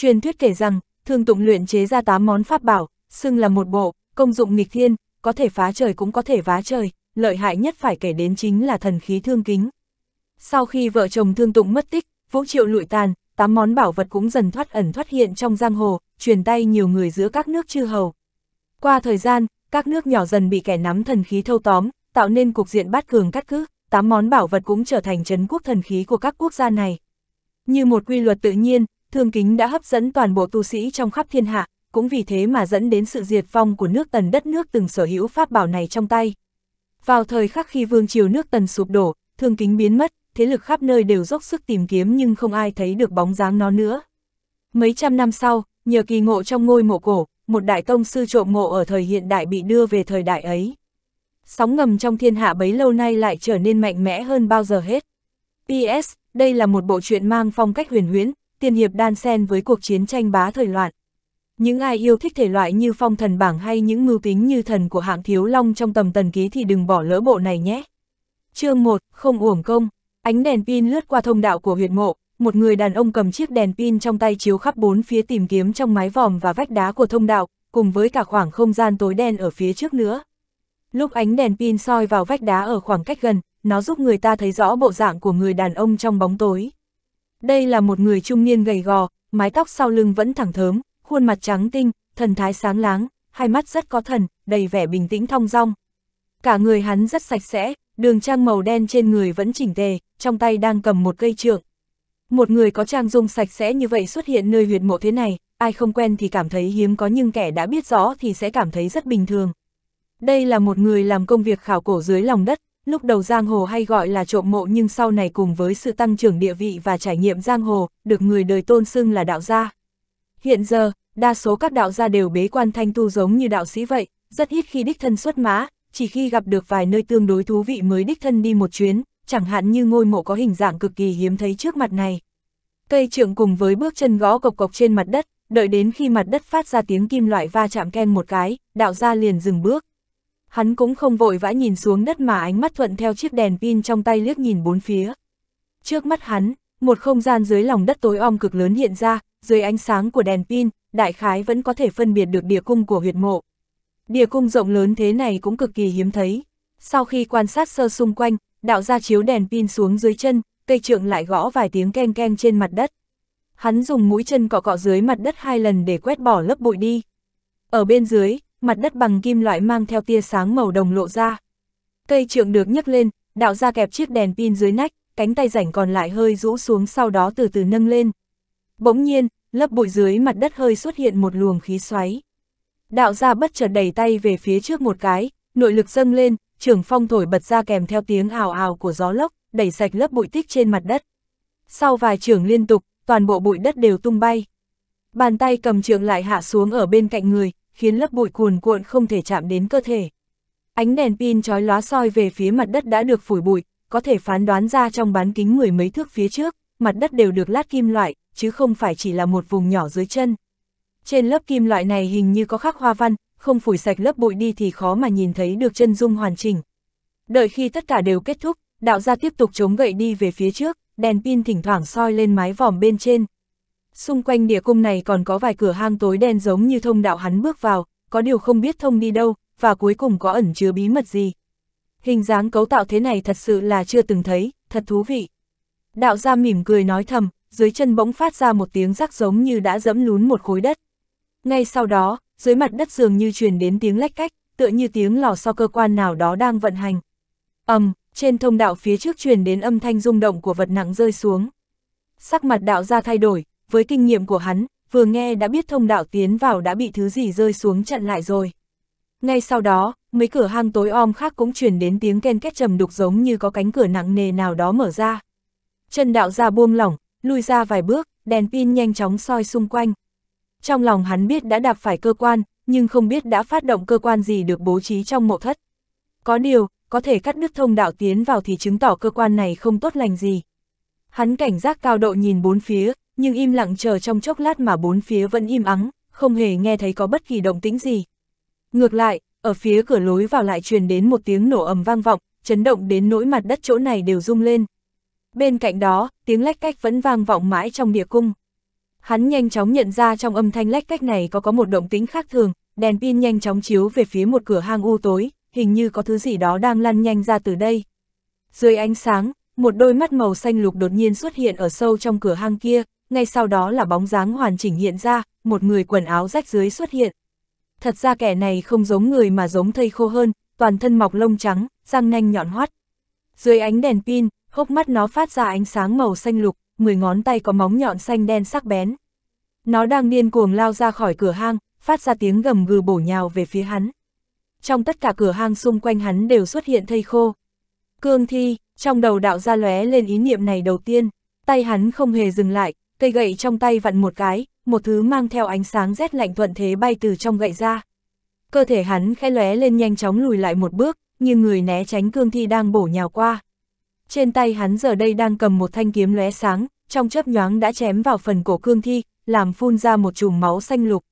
Truyền thuyết kể rằng, thường tụng luyện chế ra 8 món pháp bảo, xưng là một bộ, công dụng nghịch thiên, có thể phá trời cũng có thể vá trời, lợi hại nhất phải kể đến chính là thần khí thương kính. Sau khi vợ chồng thương tụng mất tích, vũ triệu lụi tàn, 8 món bảo vật cũng dần thoát ẩn thoát hiện trong giang hồ, truyền tay nhiều người giữa các nước chư hầu. Qua thời gian, các nước nhỏ dần bị kẻ nắm thần khí thâu tóm, tạo nên cục diện bát cường cắt cứ, 8 món bảo vật cũng trở thành chấn quốc thần khí của các quốc gia này. Như một quy luật tự nhiên, thương kính đã hấp dẫn toàn bộ tu sĩ trong khắp thiên hạ, cũng vì thế mà dẫn đến sự diệt vong của nước tần đất nước từng sở hữu pháp bảo này trong tay. Vào thời khắc khi vương triều nước tần sụp đổ, thương kính biến mất, thế lực khắp nơi đều dốc sức tìm kiếm nhưng không ai thấy được bóng dáng nó nữa. Mấy trăm năm sau, nhờ kỳ ngộ trong ngôi mộ cổ, một đại tông sư trộm mộ ở thời hiện đại bị đưa về thời đại ấy. Sóng ngầm trong thiên hạ bấy lâu nay lại trở nên mạnh mẽ hơn bao giờ hết. P.S. đây là một bộ truyện mang phong cách huyền huyễn, tiên hiệp đan sen với cuộc chiến tranh bá thời loạn. Những ai yêu thích thể loại như phong thần bảng hay những mưu tính như thần của hạng thiếu long trong tầm tần ký thì đừng bỏ lỡ bộ này nhé. chương 1, không uổng công, ánh đèn pin lướt qua thông đạo của huyệt mộ, một người đàn ông cầm chiếc đèn pin trong tay chiếu khắp bốn phía tìm kiếm trong mái vòm và vách đá của thông đạo, cùng với cả khoảng không gian tối đen ở phía trước nữa. Lúc ánh đèn pin soi vào vách đá ở khoảng cách gần, nó giúp người ta thấy rõ bộ dạng của người đàn ông trong bóng tối. Đây là một người trung niên gầy gò, mái tóc sau lưng vẫn thẳng thớm, khuôn mặt trắng tinh, thần thái sáng láng, hai mắt rất có thần, đầy vẻ bình tĩnh thong dong. Cả người hắn rất sạch sẽ, đường trang màu đen trên người vẫn chỉnh tề, trong tay đang cầm một cây trượng. Một người có trang dung sạch sẽ như vậy xuất hiện nơi huyệt mộ thế này, ai không quen thì cảm thấy hiếm có nhưng kẻ đã biết rõ thì sẽ cảm thấy rất bình thường. Đây là một người làm công việc khảo cổ dưới lòng đất, lúc đầu giang hồ hay gọi là trộm mộ nhưng sau này cùng với sự tăng trưởng địa vị và trải nghiệm giang hồ, được người đời tôn xưng là đạo gia. Hiện giờ, đa số các đạo gia đều bế quan thanh tu giống như đạo sĩ vậy, rất ít khi đích thân xuất mã, chỉ khi gặp được vài nơi tương đối thú vị mới đích thân đi một chuyến, chẳng hạn như ngôi mộ có hình dạng cực kỳ hiếm thấy trước mặt này. Cây trượng cùng với bước chân gõ cộc cộc trên mặt đất, đợi đến khi mặt đất phát ra tiếng kim loại va chạm ken một cái, đạo gia liền dừng bước hắn cũng không vội vã nhìn xuống đất mà ánh mắt thuận theo chiếc đèn pin trong tay liếc nhìn bốn phía. Trước mắt hắn, một không gian dưới lòng đất tối om cực lớn hiện ra, dưới ánh sáng của đèn pin, đại khái vẫn có thể phân biệt được địa cung của huyệt mộ. Địa cung rộng lớn thế này cũng cực kỳ hiếm thấy. Sau khi quan sát sơ xung quanh, đạo ra chiếu đèn pin xuống dưới chân, cây trượng lại gõ vài tiếng keng keng trên mặt đất. Hắn dùng mũi chân cọ cọ dưới mặt đất hai lần để quét bỏ lớp bụi đi. Ở bên dưới, mặt đất bằng kim loại mang theo tia sáng màu đồng lộ ra. Cây trượng được nhấc lên, đạo ra kẹp chiếc đèn pin dưới nách, cánh tay rảnh còn lại hơi rũ xuống sau đó từ từ nâng lên. Bỗng nhiên, lớp bụi dưới mặt đất hơi xuất hiện một luồng khí xoáy. Đạo gia bất chợt đẩy tay về phía trước một cái, nội lực dâng lên, trường phong thổi bật ra kèm theo tiếng ào ào của gió lốc, đẩy sạch lớp bụi tích trên mặt đất. Sau vài trường liên tục, toàn bộ bụi đất đều tung bay. Bàn tay cầm trường lại hạ xuống ở bên cạnh người, khiến lớp bụi cuồn cuộn không thể chạm đến cơ thể. Ánh đèn pin chói lóa soi về phía mặt đất đã được phủi bụi, có thể phán đoán ra trong bán kính mười mấy thước phía trước, mặt đất đều được lát kim loại, chứ không phải chỉ là một vùng nhỏ dưới chân. Trên lớp kim loại này hình như có khắc hoa văn, không phủi sạch lớp bụi đi thì khó mà nhìn thấy được chân dung hoàn chỉnh. Đợi khi tất cả đều kết thúc, đạo gia tiếp tục chống gậy đi về phía trước, đèn pin thỉnh thoảng soi lên mái vòm bên trên, Xung quanh địa cung này còn có vài cửa hang tối đen giống như thông đạo hắn bước vào, có điều không biết thông đi đâu, và cuối cùng có ẩn chứa bí mật gì. Hình dáng cấu tạo thế này thật sự là chưa từng thấy, thật thú vị. Đạo gia mỉm cười nói thầm, dưới chân bỗng phát ra một tiếng rắc giống như đã dẫm lún một khối đất. Ngay sau đó, dưới mặt đất dường như truyền đến tiếng lách cách, tựa như tiếng lò so cơ quan nào đó đang vận hành. ầm, um, trên thông đạo phía trước truyền đến âm thanh rung động của vật nặng rơi xuống. Sắc mặt đạo gia thay đổi, với kinh nghiệm của hắn, vừa nghe đã biết thông đạo tiến vào đã bị thứ gì rơi xuống chặn lại rồi. Ngay sau đó, mấy cửa hang tối om khác cũng truyền đến tiếng ken két trầm đục giống như có cánh cửa nặng nề nào đó mở ra. Chân đạo ra buông lỏng, lùi ra vài bước, đèn pin nhanh chóng soi xung quanh. Trong lòng hắn biết đã đạp phải cơ quan, nhưng không biết đã phát động cơ quan gì được bố trí trong mộ thất. Có điều, có thể cắt đứt thông đạo tiến vào thì chứng tỏ cơ quan này không tốt lành gì. Hắn cảnh giác cao độ nhìn bốn phía, nhưng im lặng chờ trong chốc lát mà bốn phía vẫn im ắng, không hề nghe thấy có bất kỳ động tĩnh gì. Ngược lại, ở phía cửa lối vào lại truyền đến một tiếng nổ ầm vang vọng, chấn động đến nỗi mặt đất chỗ này đều rung lên. Bên cạnh đó, tiếng lách cách vẫn vang vọng mãi trong địa cung. Hắn nhanh chóng nhận ra trong âm thanh lách cách này có có một động tĩnh khác thường, đèn pin nhanh chóng chiếu về phía một cửa hang u tối, hình như có thứ gì đó đang lăn nhanh ra từ đây. Dưới ánh sáng, một đôi mắt màu xanh lục đột nhiên xuất hiện ở sâu trong cửa hang kia, ngay sau đó là bóng dáng hoàn chỉnh hiện ra, một người quần áo rách dưới xuất hiện. Thật ra kẻ này không giống người mà giống thây khô hơn, toàn thân mọc lông trắng, răng nanh nhọn hoắt. Dưới ánh đèn pin, hốc mắt nó phát ra ánh sáng màu xanh lục, mười ngón tay có móng nhọn xanh đen sắc bén. Nó đang điên cuồng lao ra khỏi cửa hang, phát ra tiếng gầm gừ bổ nhào về phía hắn. Trong tất cả cửa hang xung quanh hắn đều xuất hiện thây khô. Cương thi, trong đầu đạo ra lóe lên ý niệm này đầu tiên, tay hắn không hề dừng lại, cây gậy trong tay vặn một cái, một thứ mang theo ánh sáng rét lạnh thuận thế bay từ trong gậy ra. Cơ thể hắn khẽ lóe lên nhanh chóng lùi lại một bước, như người né tránh cương thi đang bổ nhào qua. Trên tay hắn giờ đây đang cầm một thanh kiếm lóe sáng, trong chớp nhoáng đã chém vào phần cổ cương thi, làm phun ra một chùm máu xanh lục.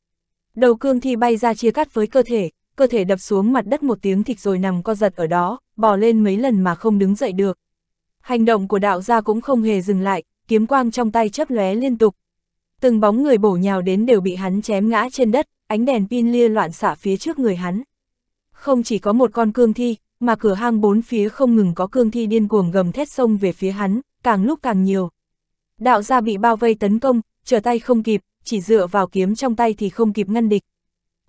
Đầu cương thi bay ra chia cắt với cơ thể, cơ thể đập xuống mặt đất một tiếng thịt rồi nằm co giật ở đó, bò lên mấy lần mà không đứng dậy được. Hành động của đạo gia cũng không hề dừng lại, kiếm quang trong tay chấp lóe liên tục. Từng bóng người bổ nhào đến đều bị hắn chém ngã trên đất, ánh đèn pin lia loạn xả phía trước người hắn. Không chỉ có một con cương thi, mà cửa hang bốn phía không ngừng có cương thi điên cuồng gầm thét sông về phía hắn, càng lúc càng nhiều. Đạo gia bị bao vây tấn công, trở tay không kịp, chỉ dựa vào kiếm trong tay thì không kịp ngăn địch.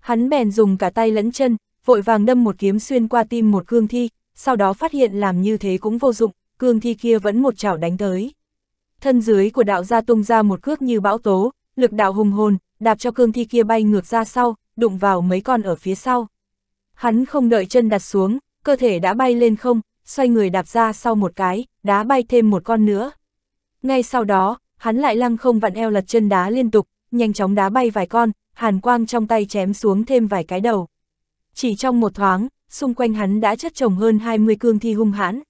Hắn bèn dùng cả tay lẫn chân, vội vàng đâm một kiếm xuyên qua tim một cương thi, sau đó phát hiện làm như thế cũng vô dụng, cương thi kia vẫn một chảo đánh tới thân dưới của đạo gia tung ra một cước như bão tố, lực đạo hùng hồn, đạp cho cương thi kia bay ngược ra sau, đụng vào mấy con ở phía sau. Hắn không đợi chân đặt xuống, cơ thể đã bay lên không, xoay người đạp ra sau một cái, đá bay thêm một con nữa. Ngay sau đó, hắn lại lăng không vặn eo lật chân đá liên tục, nhanh chóng đá bay vài con, hàn quang trong tay chém xuống thêm vài cái đầu. Chỉ trong một thoáng, xung quanh hắn đã chất chồng hơn 20 cương thi hung hãn.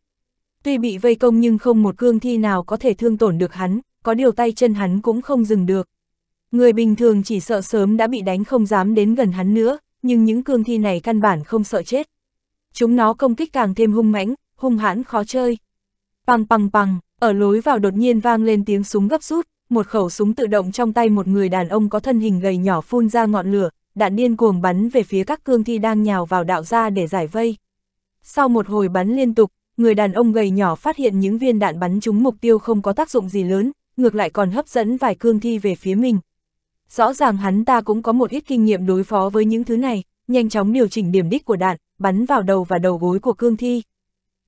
Tuy bị vây công nhưng không một cương thi nào có thể thương tổn được hắn, có điều tay chân hắn cũng không dừng được. Người bình thường chỉ sợ sớm đã bị đánh không dám đến gần hắn nữa, nhưng những cương thi này căn bản không sợ chết. Chúng nó công kích càng thêm hung mãnh, hung hãn khó chơi. Pằng pằng pằng, ở lối vào đột nhiên vang lên tiếng súng gấp rút, một khẩu súng tự động trong tay một người đàn ông có thân hình gầy nhỏ phun ra ngọn lửa, đạn điên cuồng bắn về phía các cương thi đang nhào vào đạo ra để giải vây. Sau một hồi bắn liên tục, người đàn ông gầy nhỏ phát hiện những viên đạn bắn trúng mục tiêu không có tác dụng gì lớn, ngược lại còn hấp dẫn vài cương thi về phía mình. Rõ ràng hắn ta cũng có một ít kinh nghiệm đối phó với những thứ này, nhanh chóng điều chỉnh điểm đích của đạn, bắn vào đầu và đầu gối của cương thi.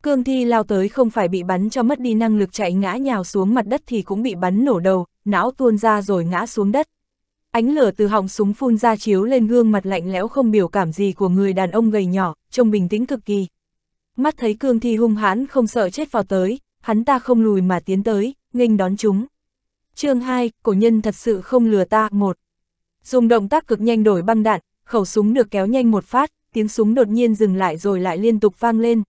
Cương thi lao tới không phải bị bắn cho mất đi năng lực chạy ngã nhào xuống mặt đất thì cũng bị bắn nổ đầu, não tuôn ra rồi ngã xuống đất. Ánh lửa từ họng súng phun ra chiếu lên gương mặt lạnh lẽo không biểu cảm gì của người đàn ông gầy nhỏ, trông bình tĩnh cực kỳ mắt thấy cương thi hung hãn không sợ chết vào tới, hắn ta không lùi mà tiến tới, nghênh đón chúng. chương 2, cổ nhân thật sự không lừa ta, một Dùng động tác cực nhanh đổi băng đạn, khẩu súng được kéo nhanh một phát, tiếng súng đột nhiên dừng lại rồi lại liên tục vang lên.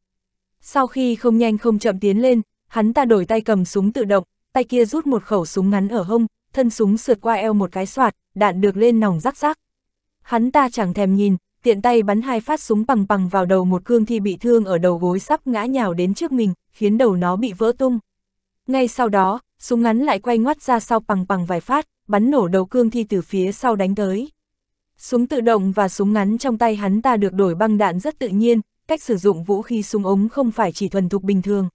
Sau khi không nhanh không chậm tiến lên, hắn ta đổi tay cầm súng tự động, tay kia rút một khẩu súng ngắn ở hông, thân súng sượt qua eo một cái soạt, đạn được lên nòng rắc rắc. Hắn ta chẳng thèm nhìn, tiện tay bắn hai phát súng bằng bằng vào đầu một cương thi bị thương ở đầu gối sắp ngã nhào đến trước mình, khiến đầu nó bị vỡ tung. Ngay sau đó, súng ngắn lại quay ngoắt ra sau bằng bằng vài phát, bắn nổ đầu cương thi từ phía sau đánh tới. Súng tự động và súng ngắn trong tay hắn ta được đổi băng đạn rất tự nhiên, cách sử dụng vũ khí súng ống không phải chỉ thuần thục bình thường.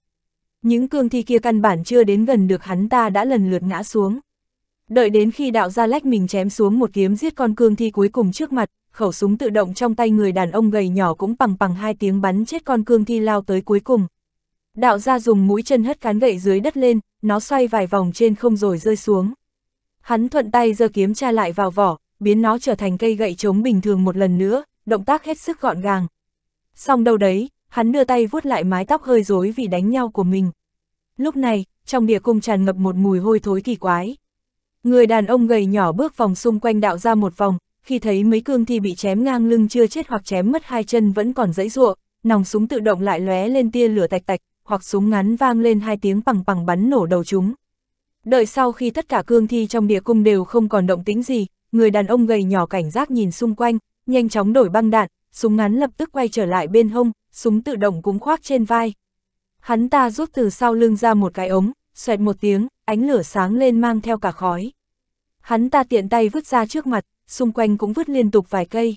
Những cương thi kia căn bản chưa đến gần được hắn ta đã lần lượt ngã xuống. Đợi đến khi đạo ra lách mình chém xuống một kiếm giết con cương thi cuối cùng trước mặt, khẩu súng tự động trong tay người đàn ông gầy nhỏ cũng bằng bằng hai tiếng bắn chết con cương thi lao tới cuối cùng. Đạo gia dùng mũi chân hất cán gậy dưới đất lên, nó xoay vài vòng trên không rồi rơi xuống. Hắn thuận tay giơ kiếm tra lại vào vỏ, biến nó trở thành cây gậy chống bình thường một lần nữa, động tác hết sức gọn gàng. Xong đâu đấy, hắn đưa tay vuốt lại mái tóc hơi rối vì đánh nhau của mình. Lúc này, trong địa cung tràn ngập một mùi hôi thối kỳ quái. Người đàn ông gầy nhỏ bước vòng xung quanh đạo ra một vòng, khi thấy mấy cương thi bị chém ngang lưng chưa chết hoặc chém mất hai chân vẫn còn dãy ruộng, nòng súng tự động lại lóe lên tia lửa tạch tạch, hoặc súng ngắn vang lên hai tiếng bằng bằng bắn nổ đầu chúng. Đợi sau khi tất cả cương thi trong địa cung đều không còn động tĩnh gì, người đàn ông gầy nhỏ cảnh giác nhìn xung quanh, nhanh chóng đổi băng đạn, súng ngắn lập tức quay trở lại bên hông, súng tự động cũng khoác trên vai. Hắn ta rút từ sau lưng ra một cái ống, xoẹt một tiếng, ánh lửa sáng lên mang theo cả khói. Hắn ta tiện tay vứt ra trước mặt, xung quanh cũng vứt liên tục vài cây.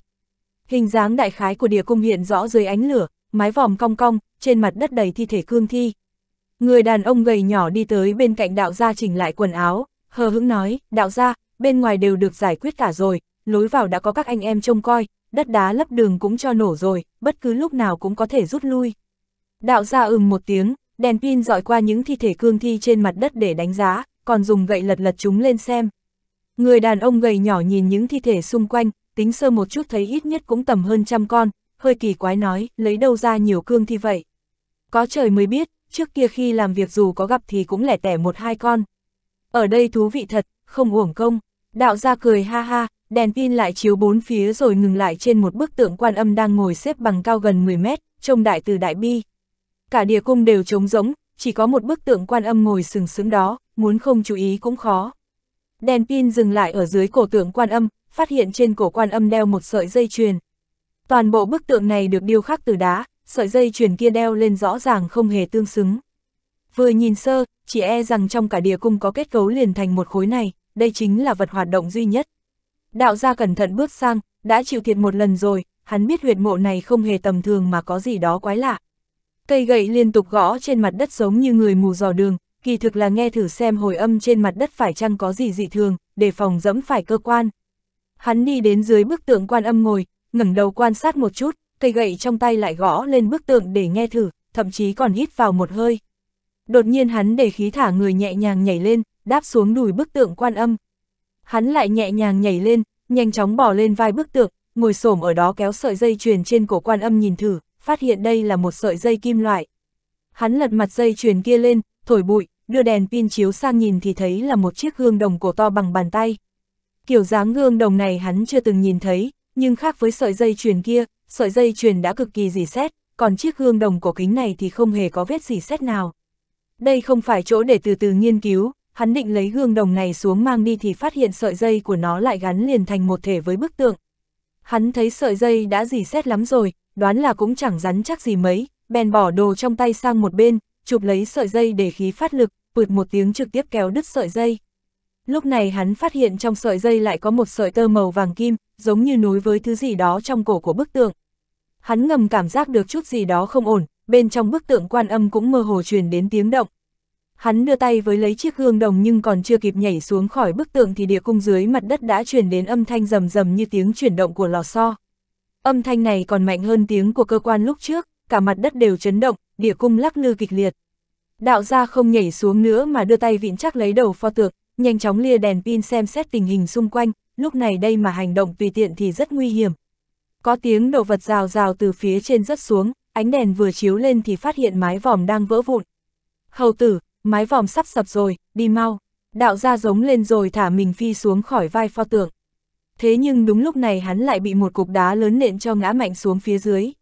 Hình dáng đại khái của địa cung hiện rõ dưới ánh lửa, mái vòm cong cong, trên mặt đất đầy thi thể cương thi. Người đàn ông gầy nhỏ đi tới bên cạnh đạo gia chỉnh lại quần áo, hờ hững nói, đạo gia, bên ngoài đều được giải quyết cả rồi, lối vào đã có các anh em trông coi, đất đá lấp đường cũng cho nổ rồi, bất cứ lúc nào cũng có thể rút lui. Đạo gia ừm một tiếng, đèn pin dọi qua những thi thể cương thi trên mặt đất để đánh giá, còn dùng gậy lật lật chúng lên xem, Người đàn ông gầy nhỏ nhìn những thi thể xung quanh, tính sơ một chút thấy ít nhất cũng tầm hơn trăm con, hơi kỳ quái nói, lấy đâu ra nhiều cương thi vậy. Có trời mới biết, trước kia khi làm việc dù có gặp thì cũng lẻ tẻ một hai con. Ở đây thú vị thật, không uổng công. Đạo gia cười ha ha, đèn pin lại chiếu bốn phía rồi ngừng lại trên một bức tượng quan âm đang ngồi xếp bằng cao gần 10 mét, trông đại từ đại bi. Cả địa cung đều trống rỗng, chỉ có một bức tượng quan âm ngồi sừng sững đó, muốn không chú ý cũng khó. Đèn pin dừng lại ở dưới cổ tượng quan âm, phát hiện trên cổ quan âm đeo một sợi dây chuyền. Toàn bộ bức tượng này được điêu khắc từ đá, sợi dây chuyền kia đeo lên rõ ràng không hề tương xứng. Vừa nhìn sơ, chỉ e rằng trong cả địa cung có kết cấu liền thành một khối này, đây chính là vật hoạt động duy nhất. Đạo gia cẩn thận bước sang, đã chịu thiệt một lần rồi, hắn biết huyệt mộ này không hề tầm thường mà có gì đó quái lạ. Cây gậy liên tục gõ trên mặt đất giống như người mù dò đường, kỳ thực là nghe thử xem hồi âm trên mặt đất phải chăng có gì dị thường, để phòng dẫm phải cơ quan. Hắn đi đến dưới bức tượng quan âm ngồi, ngẩng đầu quan sát một chút, cây gậy trong tay lại gõ lên bức tượng để nghe thử, thậm chí còn hít vào một hơi. Đột nhiên hắn để khí thả người nhẹ nhàng nhảy lên, đáp xuống đùi bức tượng quan âm. Hắn lại nhẹ nhàng nhảy lên, nhanh chóng bỏ lên vai bức tượng, ngồi xổm ở đó kéo sợi dây chuyền trên cổ quan âm nhìn thử, phát hiện đây là một sợi dây kim loại. Hắn lật mặt dây chuyền kia lên, thổi bụi, đưa đèn pin chiếu sang nhìn thì thấy là một chiếc gương đồng cổ to bằng bàn tay. Kiểu dáng gương đồng này hắn chưa từng nhìn thấy, nhưng khác với sợi dây chuyền kia, sợi dây chuyền đã cực kỳ dì xét, còn chiếc gương đồng cổ kính này thì không hề có vết dì xét nào. Đây không phải chỗ để từ từ nghiên cứu, hắn định lấy gương đồng này xuống mang đi thì phát hiện sợi dây của nó lại gắn liền thành một thể với bức tượng. Hắn thấy sợi dây đã dì xét lắm rồi, đoán là cũng chẳng rắn chắc gì mấy, bèn bỏ đồ trong tay sang một bên, chụp lấy sợi dây để khí phát lực, bượt một tiếng trực tiếp kéo đứt sợi dây. Lúc này hắn phát hiện trong sợi dây lại có một sợi tơ màu vàng kim, giống như nối với thứ gì đó trong cổ của bức tượng. Hắn ngầm cảm giác được chút gì đó không ổn, bên trong bức tượng quan âm cũng mơ hồ truyền đến tiếng động. Hắn đưa tay với lấy chiếc gương đồng nhưng còn chưa kịp nhảy xuống khỏi bức tượng thì địa cung dưới mặt đất đã truyền đến âm thanh rầm rầm như tiếng chuyển động của lò xo. Âm thanh này còn mạnh hơn tiếng của cơ quan lúc trước, cả mặt đất đều chấn động, địa cung lắc lư kịch liệt. Đạo gia không nhảy xuống nữa mà đưa tay vịn chắc lấy đầu pho tượng, nhanh chóng lia đèn pin xem xét tình hình xung quanh, lúc này đây mà hành động tùy tiện thì rất nguy hiểm. Có tiếng đồ vật rào rào từ phía trên rất xuống, ánh đèn vừa chiếu lên thì phát hiện mái vòm đang vỡ vụn. Hầu tử, mái vòm sắp sập rồi, đi mau. Đạo gia giống lên rồi thả mình phi xuống khỏi vai pho tượng. Thế nhưng đúng lúc này hắn lại bị một cục đá lớn nện cho ngã mạnh xuống phía dưới.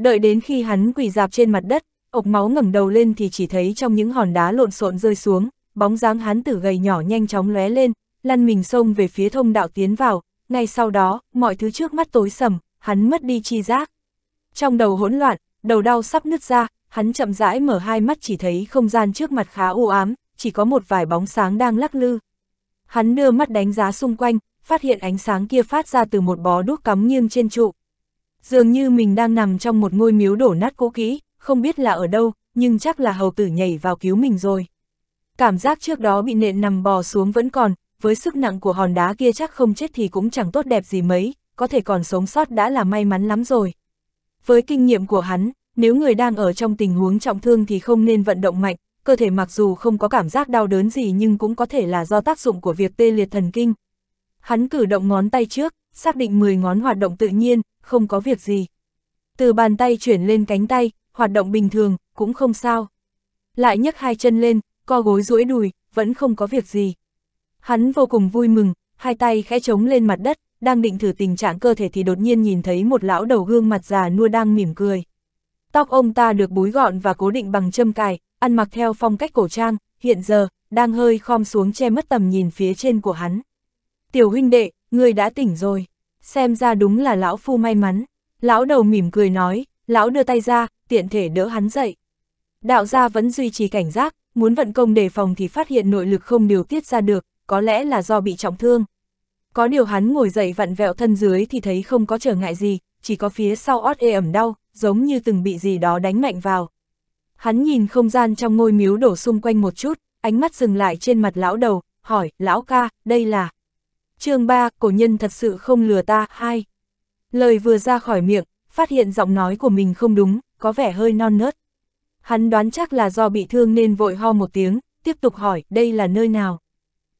Đợi đến khi hắn quỳ dạp trên mặt đất, ộc máu ngẩng đầu lên thì chỉ thấy trong những hòn đá lộn xộn rơi xuống, bóng dáng hắn tử gầy nhỏ nhanh chóng lóe lên, lăn mình xông về phía thông đạo tiến vào, ngay sau đó, mọi thứ trước mắt tối sầm, hắn mất đi chi giác. Trong đầu hỗn loạn, đầu đau sắp nứt ra, hắn chậm rãi mở hai mắt chỉ thấy không gian trước mặt khá u ám, chỉ có một vài bóng sáng đang lắc lư. Hắn đưa mắt đánh giá xung quanh, phát hiện ánh sáng kia phát ra từ một bó đuốc cắm nghiêng trên trụ, Dường như mình đang nằm trong một ngôi miếu đổ nát cũ kỹ, không biết là ở đâu, nhưng chắc là hầu tử nhảy vào cứu mình rồi. Cảm giác trước đó bị nện nằm bò xuống vẫn còn, với sức nặng của hòn đá kia chắc không chết thì cũng chẳng tốt đẹp gì mấy, có thể còn sống sót đã là may mắn lắm rồi. Với kinh nghiệm của hắn, nếu người đang ở trong tình huống trọng thương thì không nên vận động mạnh, cơ thể mặc dù không có cảm giác đau đớn gì nhưng cũng có thể là do tác dụng của việc tê liệt thần kinh. Hắn cử động ngón tay trước, xác định 10 ngón hoạt động tự nhiên, không có việc gì. Từ bàn tay chuyển lên cánh tay, hoạt động bình thường, cũng không sao. Lại nhấc hai chân lên, co gối duỗi đùi, vẫn không có việc gì. Hắn vô cùng vui mừng, hai tay khẽ trống lên mặt đất, đang định thử tình trạng cơ thể thì đột nhiên nhìn thấy một lão đầu gương mặt già nua đang mỉm cười. Tóc ông ta được búi gọn và cố định bằng châm cài, ăn mặc theo phong cách cổ trang, hiện giờ, đang hơi khom xuống che mất tầm nhìn phía trên của hắn. Tiểu huynh đệ, người đã tỉnh rồi, xem ra đúng là lão phu may mắn. Lão đầu mỉm cười nói, lão đưa tay ra, tiện thể đỡ hắn dậy. Đạo gia vẫn duy trì cảnh giác, muốn vận công đề phòng thì phát hiện nội lực không điều tiết ra được, có lẽ là do bị trọng thương. Có điều hắn ngồi dậy vặn vẹo thân dưới thì thấy không có trở ngại gì, chỉ có phía sau ót ê ẩm đau, giống như từng bị gì đó đánh mạnh vào. Hắn nhìn không gian trong ngôi miếu đổ xung quanh một chút, ánh mắt dừng lại trên mặt lão đầu, hỏi, lão ca, đây là chương 3, cổ nhân thật sự không lừa ta, hai. Lời vừa ra khỏi miệng, phát hiện giọng nói của mình không đúng, có vẻ hơi non nớt. Hắn đoán chắc là do bị thương nên vội ho một tiếng, tiếp tục hỏi đây là nơi nào.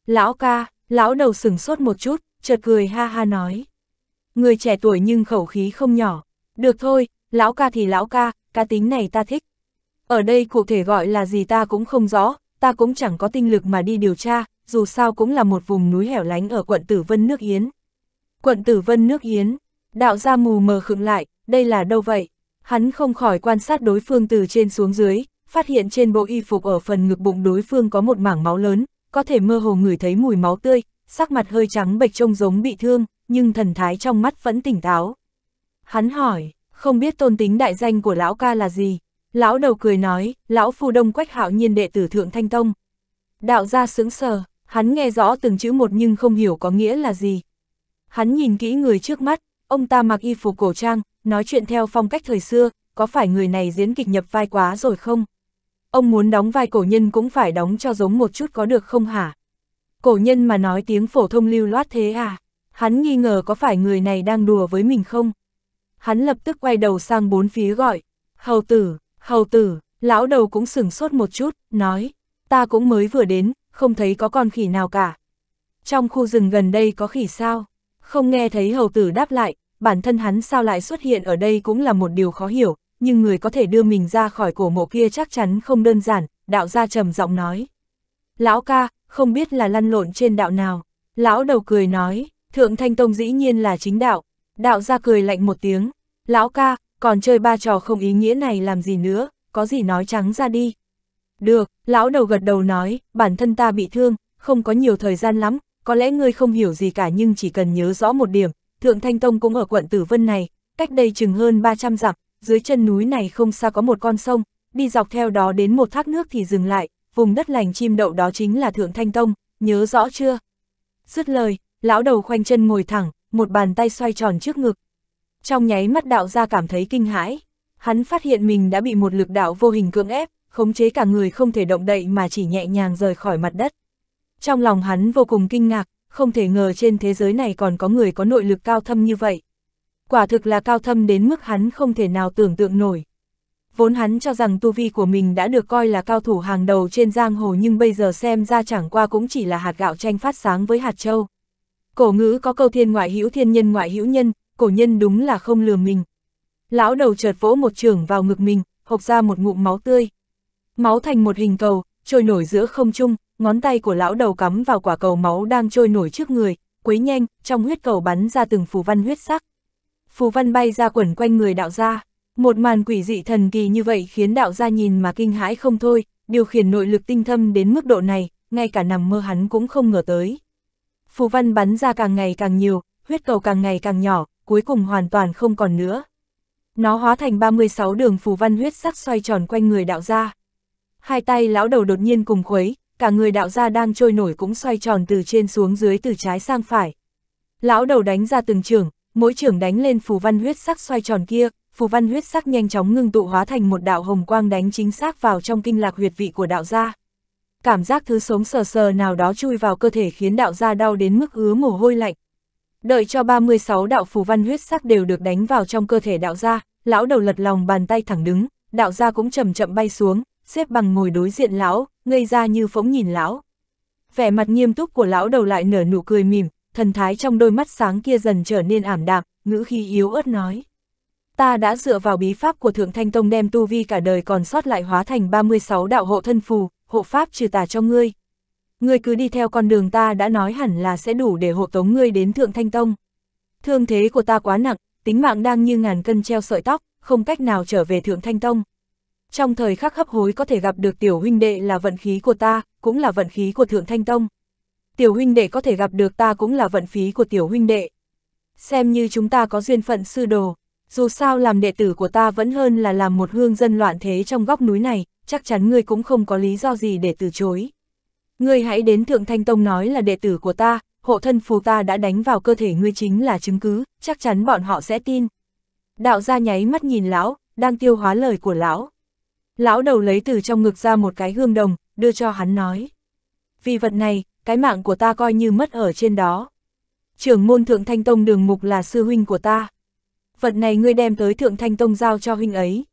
Lão ca, lão đầu sừng sốt một chút, chợt cười ha ha nói. Người trẻ tuổi nhưng khẩu khí không nhỏ. Được thôi, lão ca thì lão ca, ca tính này ta thích. Ở đây cụ thể gọi là gì ta cũng không rõ, ta cũng chẳng có tinh lực mà đi điều tra, dù sao cũng là một vùng núi hẻo lánh ở quận Tử Vân nước Yến. Quận Tử Vân nước Yến, đạo gia mù mờ khựng lại, đây là đâu vậy? Hắn không khỏi quan sát đối phương từ trên xuống dưới, phát hiện trên bộ y phục ở phần ngực bụng đối phương có một mảng máu lớn, có thể mơ hồ ngửi thấy mùi máu tươi, sắc mặt hơi trắng bệch trông giống bị thương, nhưng thần thái trong mắt vẫn tỉnh táo. Hắn hỏi, không biết tôn tính đại danh của lão ca là gì? Lão đầu cười nói, lão phu đông quách hạo nhiên đệ tử thượng thanh tông. Đạo gia sững sờ, Hắn nghe rõ từng chữ một nhưng không hiểu có nghĩa là gì. Hắn nhìn kỹ người trước mắt, ông ta mặc y phục cổ trang, nói chuyện theo phong cách thời xưa, có phải người này diễn kịch nhập vai quá rồi không? Ông muốn đóng vai cổ nhân cũng phải đóng cho giống một chút có được không hả? Cổ nhân mà nói tiếng phổ thông lưu loát thế à? Hắn nghi ngờ có phải người này đang đùa với mình không? Hắn lập tức quay đầu sang bốn phía gọi, hầu tử, hầu tử, lão đầu cũng sửng sốt một chút, nói, ta cũng mới vừa đến, không thấy có con khỉ nào cả. Trong khu rừng gần đây có khỉ sao? Không nghe thấy hầu tử đáp lại, bản thân hắn sao lại xuất hiện ở đây cũng là một điều khó hiểu, nhưng người có thể đưa mình ra khỏi cổ mộ kia chắc chắn không đơn giản, đạo gia trầm giọng nói. Lão ca, không biết là lăn lộn trên đạo nào. Lão đầu cười nói, thượng thanh tông dĩ nhiên là chính đạo. Đạo gia cười lạnh một tiếng. Lão ca, còn chơi ba trò không ý nghĩa này làm gì nữa, có gì nói trắng ra đi, được, lão đầu gật đầu nói, bản thân ta bị thương, không có nhiều thời gian lắm, có lẽ ngươi không hiểu gì cả nhưng chỉ cần nhớ rõ một điểm, Thượng Thanh Tông cũng ở quận Tử Vân này, cách đây chừng hơn 300 dặm, dưới chân núi này không xa có một con sông, đi dọc theo đó đến một thác nước thì dừng lại, vùng đất lành chim đậu đó chính là Thượng Thanh Tông, nhớ rõ chưa? Dứt lời, lão đầu khoanh chân ngồi thẳng, một bàn tay xoay tròn trước ngực. Trong nháy mắt đạo ra cảm thấy kinh hãi, hắn phát hiện mình đã bị một lực đạo vô hình cưỡng ép, khống chế cả người không thể động đậy mà chỉ nhẹ nhàng rời khỏi mặt đất. Trong lòng hắn vô cùng kinh ngạc, không thể ngờ trên thế giới này còn có người có nội lực cao thâm như vậy. Quả thực là cao thâm đến mức hắn không thể nào tưởng tượng nổi. Vốn hắn cho rằng tu vi của mình đã được coi là cao thủ hàng đầu trên giang hồ nhưng bây giờ xem ra chẳng qua cũng chỉ là hạt gạo tranh phát sáng với hạt châu. Cổ ngữ có câu thiên ngoại hữu thiên nhân ngoại hữu nhân, cổ nhân đúng là không lừa mình. Lão đầu chợt vỗ một trường vào ngực mình, hộc ra một ngụm máu tươi. Máu thành một hình cầu, trôi nổi giữa không trung, ngón tay của lão đầu cắm vào quả cầu máu đang trôi nổi trước người, quấy nhanh, trong huyết cầu bắn ra từng phù văn huyết sắc. Phù văn bay ra quẩn quanh người đạo gia. Một màn quỷ dị thần kỳ như vậy khiến đạo gia nhìn mà kinh hãi không thôi, điều khiển nội lực tinh thâm đến mức độ này, ngay cả nằm mơ hắn cũng không ngờ tới. Phù văn bắn ra càng ngày càng nhiều, huyết cầu càng ngày càng nhỏ, cuối cùng hoàn toàn không còn nữa. Nó hóa thành 36 đường phù văn huyết sắc xoay tròn quanh người đạo gia. Hai tay lão đầu đột nhiên cùng khuấy, cả người đạo gia đang trôi nổi cũng xoay tròn từ trên xuống dưới từ trái sang phải. Lão đầu đánh ra từng trường, mỗi trường đánh lên phù văn huyết sắc xoay tròn kia, phù văn huyết sắc nhanh chóng ngưng tụ hóa thành một đạo hồng quang đánh chính xác vào trong kinh lạc huyệt vị của đạo gia. Cảm giác thứ sống sờ sờ nào đó chui vào cơ thể khiến đạo gia đau đến mức ứa mồ hôi lạnh. Đợi cho 36 đạo phù văn huyết sắc đều được đánh vào trong cơ thể đạo gia, lão đầu lật lòng bàn tay thẳng đứng, đạo gia cũng chậm chậm bay xuống, xếp bằng ngồi đối diện lão, ngây ra như phóng nhìn lão. Vẻ mặt nghiêm túc của lão đầu lại nở nụ cười mỉm, thần thái trong đôi mắt sáng kia dần trở nên ảm đạm, ngữ khí yếu ớt nói. Ta đã dựa vào bí pháp của Thượng Thanh Tông đem tu vi cả đời còn sót lại hóa thành 36 đạo hộ thân phù, hộ pháp trừ tà cho ngươi. Ngươi cứ đi theo con đường ta đã nói hẳn là sẽ đủ để hộ tống ngươi đến Thượng Thanh Tông. Thương thế của ta quá nặng, tính mạng đang như ngàn cân treo sợi tóc, không cách nào trở về Thượng Thanh Tông trong thời khắc hấp hối có thể gặp được tiểu huynh đệ là vận khí của ta, cũng là vận khí của Thượng Thanh Tông. Tiểu huynh đệ có thể gặp được ta cũng là vận phí của tiểu huynh đệ. Xem như chúng ta có duyên phận sư đồ, dù sao làm đệ tử của ta vẫn hơn là làm một hương dân loạn thế trong góc núi này, chắc chắn ngươi cũng không có lý do gì để từ chối. Ngươi hãy đến Thượng Thanh Tông nói là đệ tử của ta, hộ thân phù ta đã đánh vào cơ thể ngươi chính là chứng cứ, chắc chắn bọn họ sẽ tin. Đạo gia nháy mắt nhìn lão, đang tiêu hóa lời của lão. Lão đầu lấy từ trong ngực ra một cái hương đồng, đưa cho hắn nói. Vì vật này, cái mạng của ta coi như mất ở trên đó. Trưởng môn Thượng Thanh Tông đường mục là sư huynh của ta. Vật này ngươi đem tới Thượng Thanh Tông giao cho huynh ấy.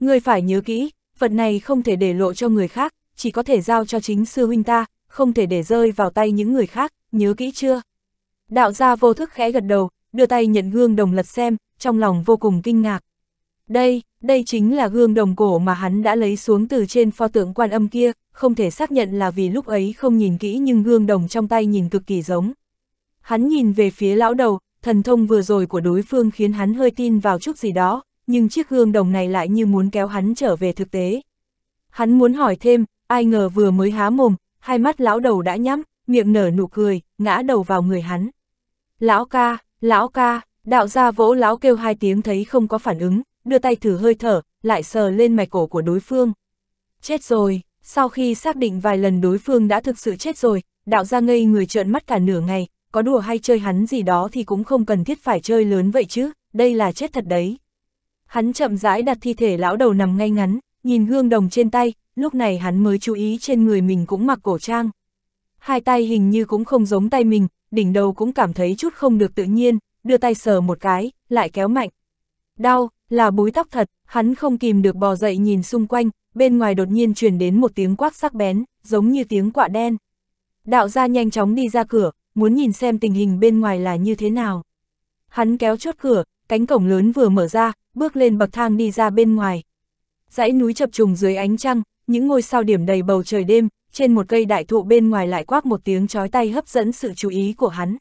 Ngươi phải nhớ kỹ, vật này không thể để lộ cho người khác, chỉ có thể giao cho chính sư huynh ta, không thể để rơi vào tay những người khác, nhớ kỹ chưa? Đạo gia vô thức khẽ gật đầu, đưa tay nhận gương đồng lật xem, trong lòng vô cùng kinh ngạc. Đây, đây chính là gương đồng cổ mà hắn đã lấy xuống từ trên pho tượng quan âm kia, không thể xác nhận là vì lúc ấy không nhìn kỹ nhưng gương đồng trong tay nhìn cực kỳ giống. Hắn nhìn về phía lão đầu, thần thông vừa rồi của đối phương khiến hắn hơi tin vào chút gì đó, nhưng chiếc gương đồng này lại như muốn kéo hắn trở về thực tế. Hắn muốn hỏi thêm, ai ngờ vừa mới há mồm, hai mắt lão đầu đã nhắm, miệng nở nụ cười, ngã đầu vào người hắn. Lão ca, lão ca, đạo gia vỗ lão kêu hai tiếng thấy không có phản ứng, đưa tay thử hơi thở, lại sờ lên mạch cổ của đối phương. Chết rồi, sau khi xác định vài lần đối phương đã thực sự chết rồi, đạo ra ngây người trợn mắt cả nửa ngày, có đùa hay chơi hắn gì đó thì cũng không cần thiết phải chơi lớn vậy chứ, đây là chết thật đấy. Hắn chậm rãi đặt thi thể lão đầu nằm ngay ngắn, nhìn gương đồng trên tay, lúc này hắn mới chú ý trên người mình cũng mặc cổ trang. Hai tay hình như cũng không giống tay mình, đỉnh đầu cũng cảm thấy chút không được tự nhiên, đưa tay sờ một cái, lại kéo mạnh. Đau, là búi tóc thật, hắn không kìm được bò dậy nhìn xung quanh, bên ngoài đột nhiên truyền đến một tiếng quát sắc bén, giống như tiếng quạ đen. Đạo gia nhanh chóng đi ra cửa, muốn nhìn xem tình hình bên ngoài là như thế nào. Hắn kéo chốt cửa, cánh cổng lớn vừa mở ra, bước lên bậc thang đi ra bên ngoài. Dãy núi chập trùng dưới ánh trăng, những ngôi sao điểm đầy bầu trời đêm, trên một cây đại thụ bên ngoài lại quát một tiếng chói tay hấp dẫn sự chú ý của hắn.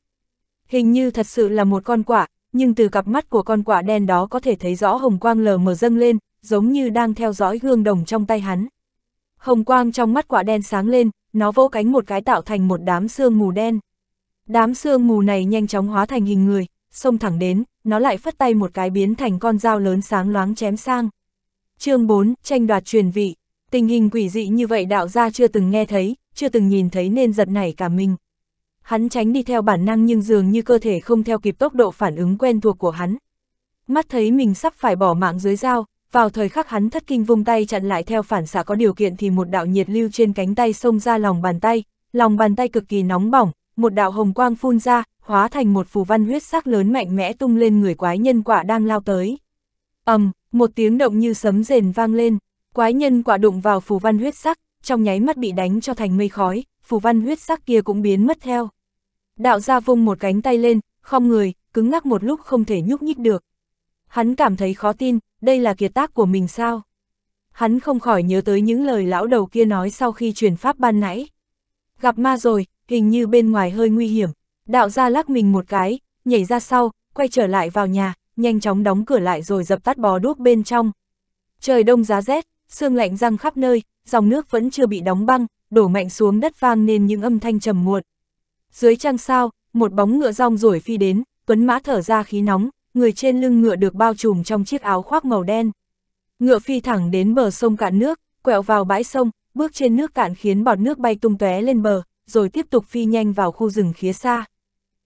Hình như thật sự là một con quạ nhưng từ cặp mắt của con quả đen đó có thể thấy rõ hồng quang lờ mờ dâng lên, giống như đang theo dõi gương đồng trong tay hắn. Hồng quang trong mắt quả đen sáng lên, nó vỗ cánh một cái tạo thành một đám sương mù đen. Đám sương mù này nhanh chóng hóa thành hình người, xông thẳng đến, nó lại phất tay một cái biến thành con dao lớn sáng loáng chém sang. chương 4, tranh đoạt truyền vị. Tình hình quỷ dị như vậy đạo gia chưa từng nghe thấy, chưa từng nhìn thấy nên giật nảy cả mình. Hắn tránh đi theo bản năng nhưng dường như cơ thể không theo kịp tốc độ phản ứng quen thuộc của hắn. Mắt thấy mình sắp phải bỏ mạng dưới dao, vào thời khắc hắn thất kinh vung tay chặn lại theo phản xạ có điều kiện thì một đạo nhiệt lưu trên cánh tay xông ra lòng bàn tay, lòng bàn tay cực kỳ nóng bỏng, một đạo hồng quang phun ra, hóa thành một phù văn huyết sắc lớn mạnh mẽ tung lên người quái nhân quả đang lao tới. ầm, um, một tiếng động như sấm rền vang lên, quái nhân quả đụng vào phù văn huyết sắc, trong nháy mắt bị đánh cho thành mây khói, phù văn huyết sắc kia cũng biến mất theo. Đạo gia vung một cánh tay lên, không người, cứng ngắc một lúc không thể nhúc nhích được. Hắn cảm thấy khó tin, đây là kiệt tác của mình sao? Hắn không khỏi nhớ tới những lời lão đầu kia nói sau khi truyền pháp ban nãy. Gặp ma rồi, hình như bên ngoài hơi nguy hiểm. Đạo gia lắc mình một cái, nhảy ra sau, quay trở lại vào nhà, nhanh chóng đóng cửa lại rồi dập tắt bó đuốc bên trong. Trời đông giá rét, sương lạnh răng khắp nơi, dòng nước vẫn chưa bị đóng băng, đổ mạnh xuống đất vang nên những âm thanh trầm muộn. Dưới trăng sao, một bóng ngựa rong rồi phi đến, tuấn mã thở ra khí nóng, người trên lưng ngựa được bao trùm trong chiếc áo khoác màu đen. Ngựa phi thẳng đến bờ sông cạn nước, quẹo vào bãi sông, bước trên nước cạn khiến bọt nước bay tung tóe lên bờ, rồi tiếp tục phi nhanh vào khu rừng phía xa.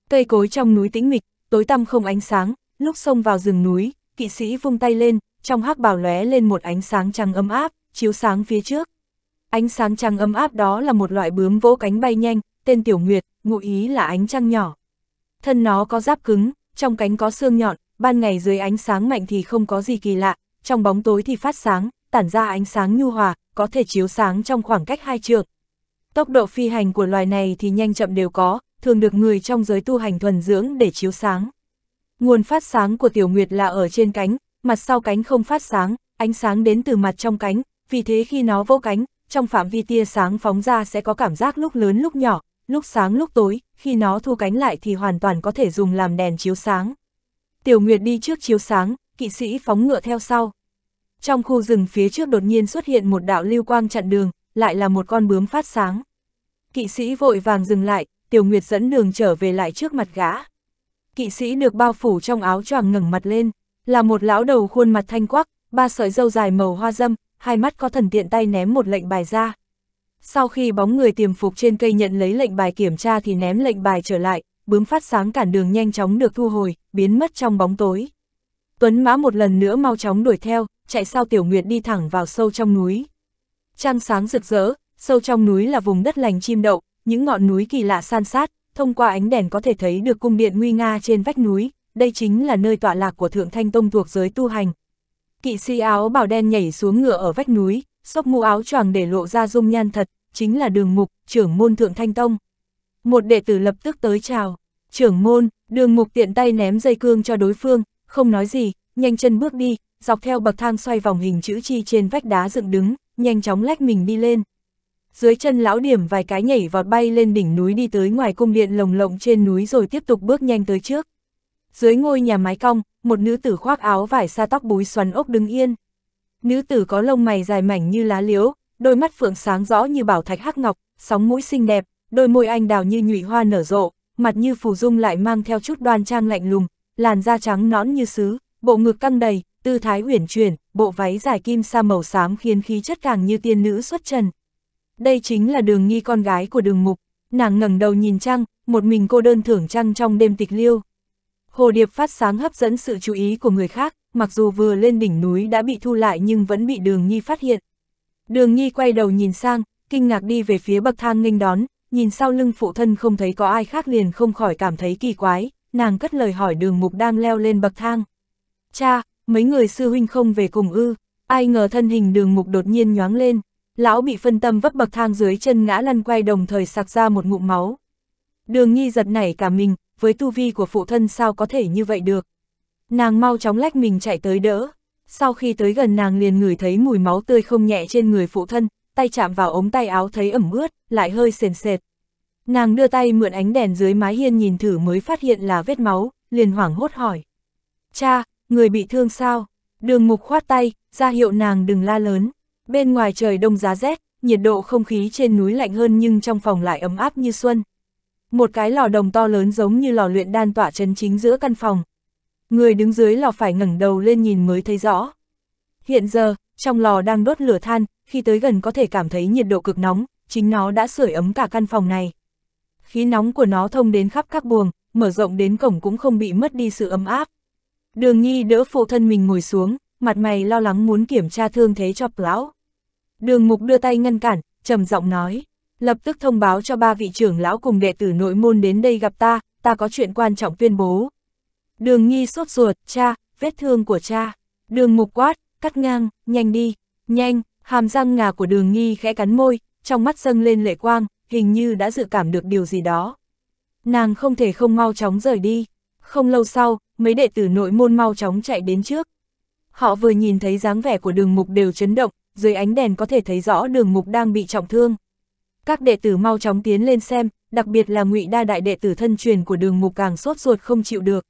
Cây cối trong núi tĩnh mịch, tối tăm không ánh sáng, lúc sông vào rừng núi, kỵ sĩ vung tay lên, trong hắc bào lóe lên một ánh sáng trăng ấm áp, chiếu sáng phía trước. Ánh sáng trăng ấm áp đó là một loại bướm vỗ cánh bay nhanh, tên Tiểu Nguyệt, ngụ ý là ánh trăng nhỏ. Thân nó có giáp cứng, trong cánh có xương nhọn, ban ngày dưới ánh sáng mạnh thì không có gì kỳ lạ, trong bóng tối thì phát sáng, tản ra ánh sáng nhu hòa, có thể chiếu sáng trong khoảng cách hai trượng. Tốc độ phi hành của loài này thì nhanh chậm đều có, thường được người trong giới tu hành thuần dưỡng để chiếu sáng. Nguồn phát sáng của tiểu nguyệt là ở trên cánh, mặt sau cánh không phát sáng, ánh sáng đến từ mặt trong cánh, vì thế khi nó vỗ cánh, trong phạm vi tia sáng phóng ra sẽ có cảm giác lúc lớn lúc nhỏ, lúc sáng lúc tối, khi nó thu cánh lại thì hoàn toàn có thể dùng làm đèn chiếu sáng. Tiểu Nguyệt đi trước chiếu sáng, kỵ sĩ phóng ngựa theo sau. Trong khu rừng phía trước đột nhiên xuất hiện một đạo lưu quang chặn đường, lại là một con bướm phát sáng. Kỵ sĩ vội vàng dừng lại, Tiểu Nguyệt dẫn đường trở về lại trước mặt gã. Kỵ sĩ được bao phủ trong áo choàng ngẩng mặt lên, là một lão đầu khuôn mặt thanh quắc, ba sợi râu dài màu hoa dâm, hai mắt có thần tiện tay ném một lệnh bài ra. Sau khi bóng người tiềm phục trên cây nhận lấy lệnh bài kiểm tra thì ném lệnh bài trở lại, bướm phát sáng cản đường nhanh chóng được thu hồi, biến mất trong bóng tối. Tuấn Mã một lần nữa mau chóng đuổi theo, chạy sau Tiểu Nguyệt đi thẳng vào sâu trong núi. Trăng sáng rực rỡ, sâu trong núi là vùng đất lành chim đậu, những ngọn núi kỳ lạ san sát, thông qua ánh đèn có thể thấy được cung điện nguy nga trên vách núi, đây chính là nơi tọa lạc của Thượng Thanh Tông thuộc giới tu hành. Kỵ sĩ áo bào đen nhảy xuống ngựa ở vách núi, xốc mũ áo choàng để lộ ra dung nhan thật, chính là đường mục, trưởng môn thượng thanh tông. Một đệ tử lập tức tới chào, trưởng môn, đường mục tiện tay ném dây cương cho đối phương, không nói gì, nhanh chân bước đi, dọc theo bậc thang xoay vòng hình chữ chi trên vách đá dựng đứng, nhanh chóng lách mình đi lên. Dưới chân lão điểm vài cái nhảy vọt bay lên đỉnh núi đi tới ngoài cung điện lồng lộng trên núi rồi tiếp tục bước nhanh tới trước. Dưới ngôi nhà mái cong, một nữ tử khoác áo vải xa tóc búi xoắn ốc đứng yên. Nữ tử có lông mày dài mảnh như lá liễu, đôi mắt phượng sáng rõ như bảo thạch hắc ngọc, sóng mũi xinh đẹp, đôi môi anh đào như nhụy hoa nở rộ, mặt như phù dung lại mang theo chút đoan trang lạnh lùng, làn da trắng nõn như sứ, bộ ngực căng đầy, tư thái uyển chuyển, bộ váy dài kim sa màu xám khiến khí chất càng như tiên nữ xuất trần. Đây chính là đường nghi con gái của đường mục, nàng ngẩng đầu nhìn trăng, một mình cô đơn thưởng trăng trong đêm tịch liêu. Hồ điệp phát sáng hấp dẫn sự chú ý của người khác, mặc dù vừa lên đỉnh núi đã bị thu lại nhưng vẫn bị đường nghi phát hiện, Đường Nhi quay đầu nhìn sang, kinh ngạc đi về phía bậc thang nghênh đón, nhìn sau lưng phụ thân không thấy có ai khác liền không khỏi cảm thấy kỳ quái, nàng cất lời hỏi đường mục đang leo lên bậc thang. Cha, mấy người sư huynh không về cùng ư, ai ngờ thân hình đường mục đột nhiên nhoáng lên, lão bị phân tâm vấp bậc thang dưới chân ngã lăn quay đồng thời sặc ra một ngụm máu. Đường Nhi giật nảy cả mình, với tu vi của phụ thân sao có thể như vậy được. Nàng mau chóng lách mình chạy tới đỡ, sau khi tới gần nàng liền ngửi thấy mùi máu tươi không nhẹ trên người phụ thân, tay chạm vào ống tay áo thấy ẩm ướt, lại hơi sền sệt. Nàng đưa tay mượn ánh đèn dưới mái hiên nhìn thử mới phát hiện là vết máu, liền hoảng hốt hỏi. Cha, người bị thương sao? Đường mục khoát tay, ra hiệu nàng đừng la lớn. Bên ngoài trời đông giá rét, nhiệt độ không khí trên núi lạnh hơn nhưng trong phòng lại ấm áp như xuân. Một cái lò đồng to lớn giống như lò luyện đan tỏa chân chính giữa căn phòng, người đứng dưới lò phải ngẩng đầu lên nhìn mới thấy rõ. Hiện giờ, trong lò đang đốt lửa than, khi tới gần có thể cảm thấy nhiệt độ cực nóng, chính nó đã sưởi ấm cả căn phòng này. Khí nóng của nó thông đến khắp các buồng, mở rộng đến cổng cũng không bị mất đi sự ấm áp. Đường Nhi đỡ phụ thân mình ngồi xuống, mặt mày lo lắng muốn kiểm tra thương thế cho lão. Đường Mục đưa tay ngăn cản, trầm giọng nói, lập tức thông báo cho ba vị trưởng lão cùng đệ tử nội môn đến đây gặp ta, ta có chuyện quan trọng tuyên bố. Đường nghi sốt ruột, cha, vết thương của cha. Đường mục quát, cắt ngang, nhanh đi, nhanh, hàm răng ngà của đường nghi khẽ cắn môi, trong mắt dâng lên lệ quang, hình như đã dự cảm được điều gì đó. Nàng không thể không mau chóng rời đi. Không lâu sau, mấy đệ tử nội môn mau chóng chạy đến trước. Họ vừa nhìn thấy dáng vẻ của đường mục đều chấn động, dưới ánh đèn có thể thấy rõ đường mục đang bị trọng thương. Các đệ tử mau chóng tiến lên xem, đặc biệt là ngụy đa đại đệ tử thân truyền của đường mục càng sốt ruột không chịu được.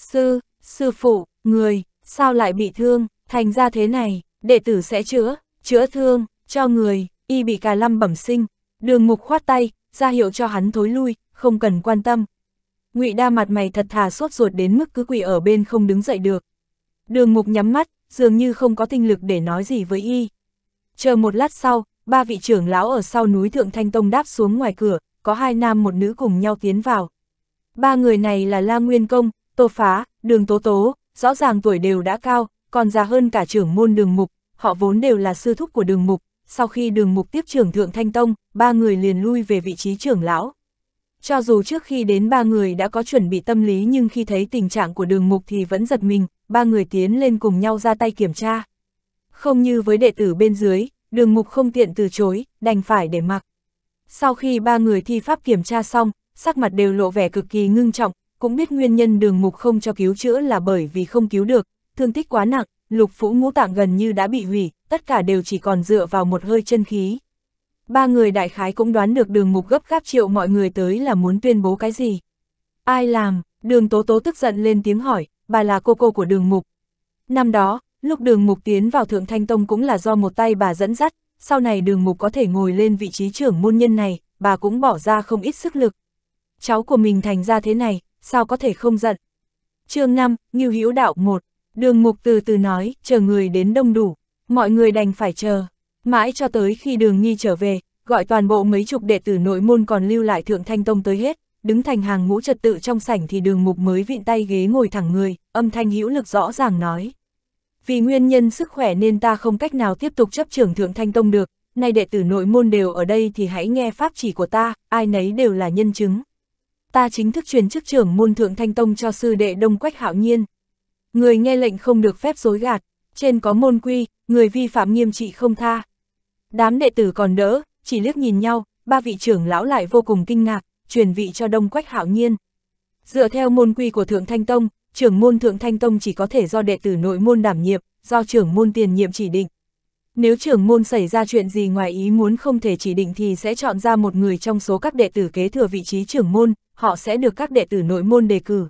Sư, sư phụ, người, sao lại bị thương, thành ra thế này, đệ tử sẽ chữa, chữa thương, cho người, y bị cà lăm bẩm sinh. Đường mục khoát tay, ra hiệu cho hắn thối lui, không cần quan tâm. ngụy đa mặt mày thật thà sốt ruột đến mức cứ quỳ ở bên không đứng dậy được. Đường mục nhắm mắt, dường như không có tinh lực để nói gì với y. Chờ một lát sau, ba vị trưởng lão ở sau núi Thượng Thanh Tông đáp xuống ngoài cửa, có hai nam một nữ cùng nhau tiến vào. Ba người này là La Nguyên Công, Tô Phá, Đường Tố Tố, rõ ràng tuổi đều đã cao, còn già hơn cả trưởng môn đường mục, họ vốn đều là sư thúc của đường mục, sau khi đường mục tiếp trưởng Thượng Thanh Tông, ba người liền lui về vị trí trưởng lão. Cho dù trước khi đến ba người đã có chuẩn bị tâm lý nhưng khi thấy tình trạng của đường mục thì vẫn giật mình, ba người tiến lên cùng nhau ra tay kiểm tra. Không như với đệ tử bên dưới, đường mục không tiện từ chối, đành phải để mặc. Sau khi ba người thi pháp kiểm tra xong, sắc mặt đều lộ vẻ cực kỳ ngưng trọng, cũng biết nguyên nhân đường mục không cho cứu chữa là bởi vì không cứu được, thương tích quá nặng, lục phủ ngũ tạng gần như đã bị hủy, tất cả đều chỉ còn dựa vào một hơi chân khí. Ba người đại khái cũng đoán được đường mục gấp gáp triệu mọi người tới là muốn tuyên bố cái gì. Ai làm, đường tố tố tức giận lên tiếng hỏi, bà là cô cô của đường mục. Năm đó, lúc đường mục tiến vào Thượng Thanh Tông cũng là do một tay bà dẫn dắt, sau này đường mục có thể ngồi lên vị trí trưởng môn nhân này, bà cũng bỏ ra không ít sức lực. Cháu của mình thành ra thế này, sao có thể không giận. chương 5, Ngưu Hữu Đạo 1, đường mục từ từ nói, chờ người đến đông đủ, mọi người đành phải chờ. Mãi cho tới khi đường nghi trở về, gọi toàn bộ mấy chục đệ tử nội môn còn lưu lại thượng thanh tông tới hết, đứng thành hàng ngũ trật tự trong sảnh thì đường mục mới vịn tay ghế ngồi thẳng người, âm thanh hữu lực rõ ràng nói. Vì nguyên nhân sức khỏe nên ta không cách nào tiếp tục chấp trưởng thượng thanh tông được, nay đệ tử nội môn đều ở đây thì hãy nghe pháp chỉ của ta, ai nấy đều là nhân chứng ta chính thức truyền chức trưởng môn thượng thanh tông cho sư đệ đông quách hạo nhiên. Người nghe lệnh không được phép dối gạt, trên có môn quy, người vi phạm nghiêm trị không tha. Đám đệ tử còn đỡ, chỉ liếc nhìn nhau, ba vị trưởng lão lại vô cùng kinh ngạc, truyền vị cho đông quách hạo nhiên. Dựa theo môn quy của Thượng Thanh Tông, trưởng môn Thượng Thanh Tông chỉ có thể do đệ tử nội môn đảm nhiệm, do trưởng môn tiền nhiệm chỉ định. Nếu trưởng môn xảy ra chuyện gì ngoài ý muốn không thể chỉ định thì sẽ chọn ra một người trong số các đệ tử kế thừa vị trí trưởng môn, họ sẽ được các đệ tử nội môn đề cử.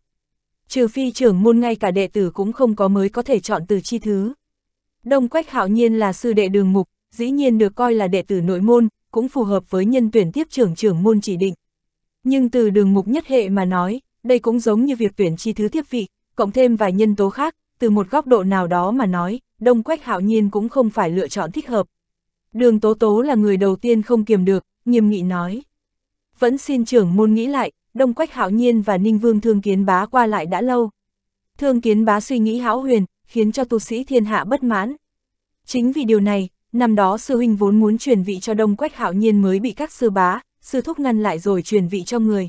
Trừ phi trưởng môn ngay cả đệ tử cũng không có mới có thể chọn từ chi thứ. Đông Quách Hạo Nhiên là sư đệ đường mục, dĩ nhiên được coi là đệ tử nội môn, cũng phù hợp với nhân tuyển tiếp trưởng trưởng môn chỉ định. Nhưng từ đường mục nhất hệ mà nói, đây cũng giống như việc tuyển chi thứ thiếp vị, cộng thêm vài nhân tố khác, từ một góc độ nào đó mà nói, Đông Quách Hạo Nhiên cũng không phải lựa chọn thích hợp. Đường Tố Tố là người đầu tiên không kiềm được, nghiêm nghị nói. Vẫn xin trưởng môn nghĩ lại, Đông Quách Hạo Nhiên và Ninh Vương Thương Kiến Bá qua lại đã lâu. Thương Kiến Bá suy nghĩ hão huyền, khiến cho tu sĩ thiên hạ bất mãn. Chính vì điều này, năm đó sư huynh vốn muốn truyền vị cho Đông Quách Hạo Nhiên mới bị các sư bá, sư thúc ngăn lại rồi truyền vị cho người.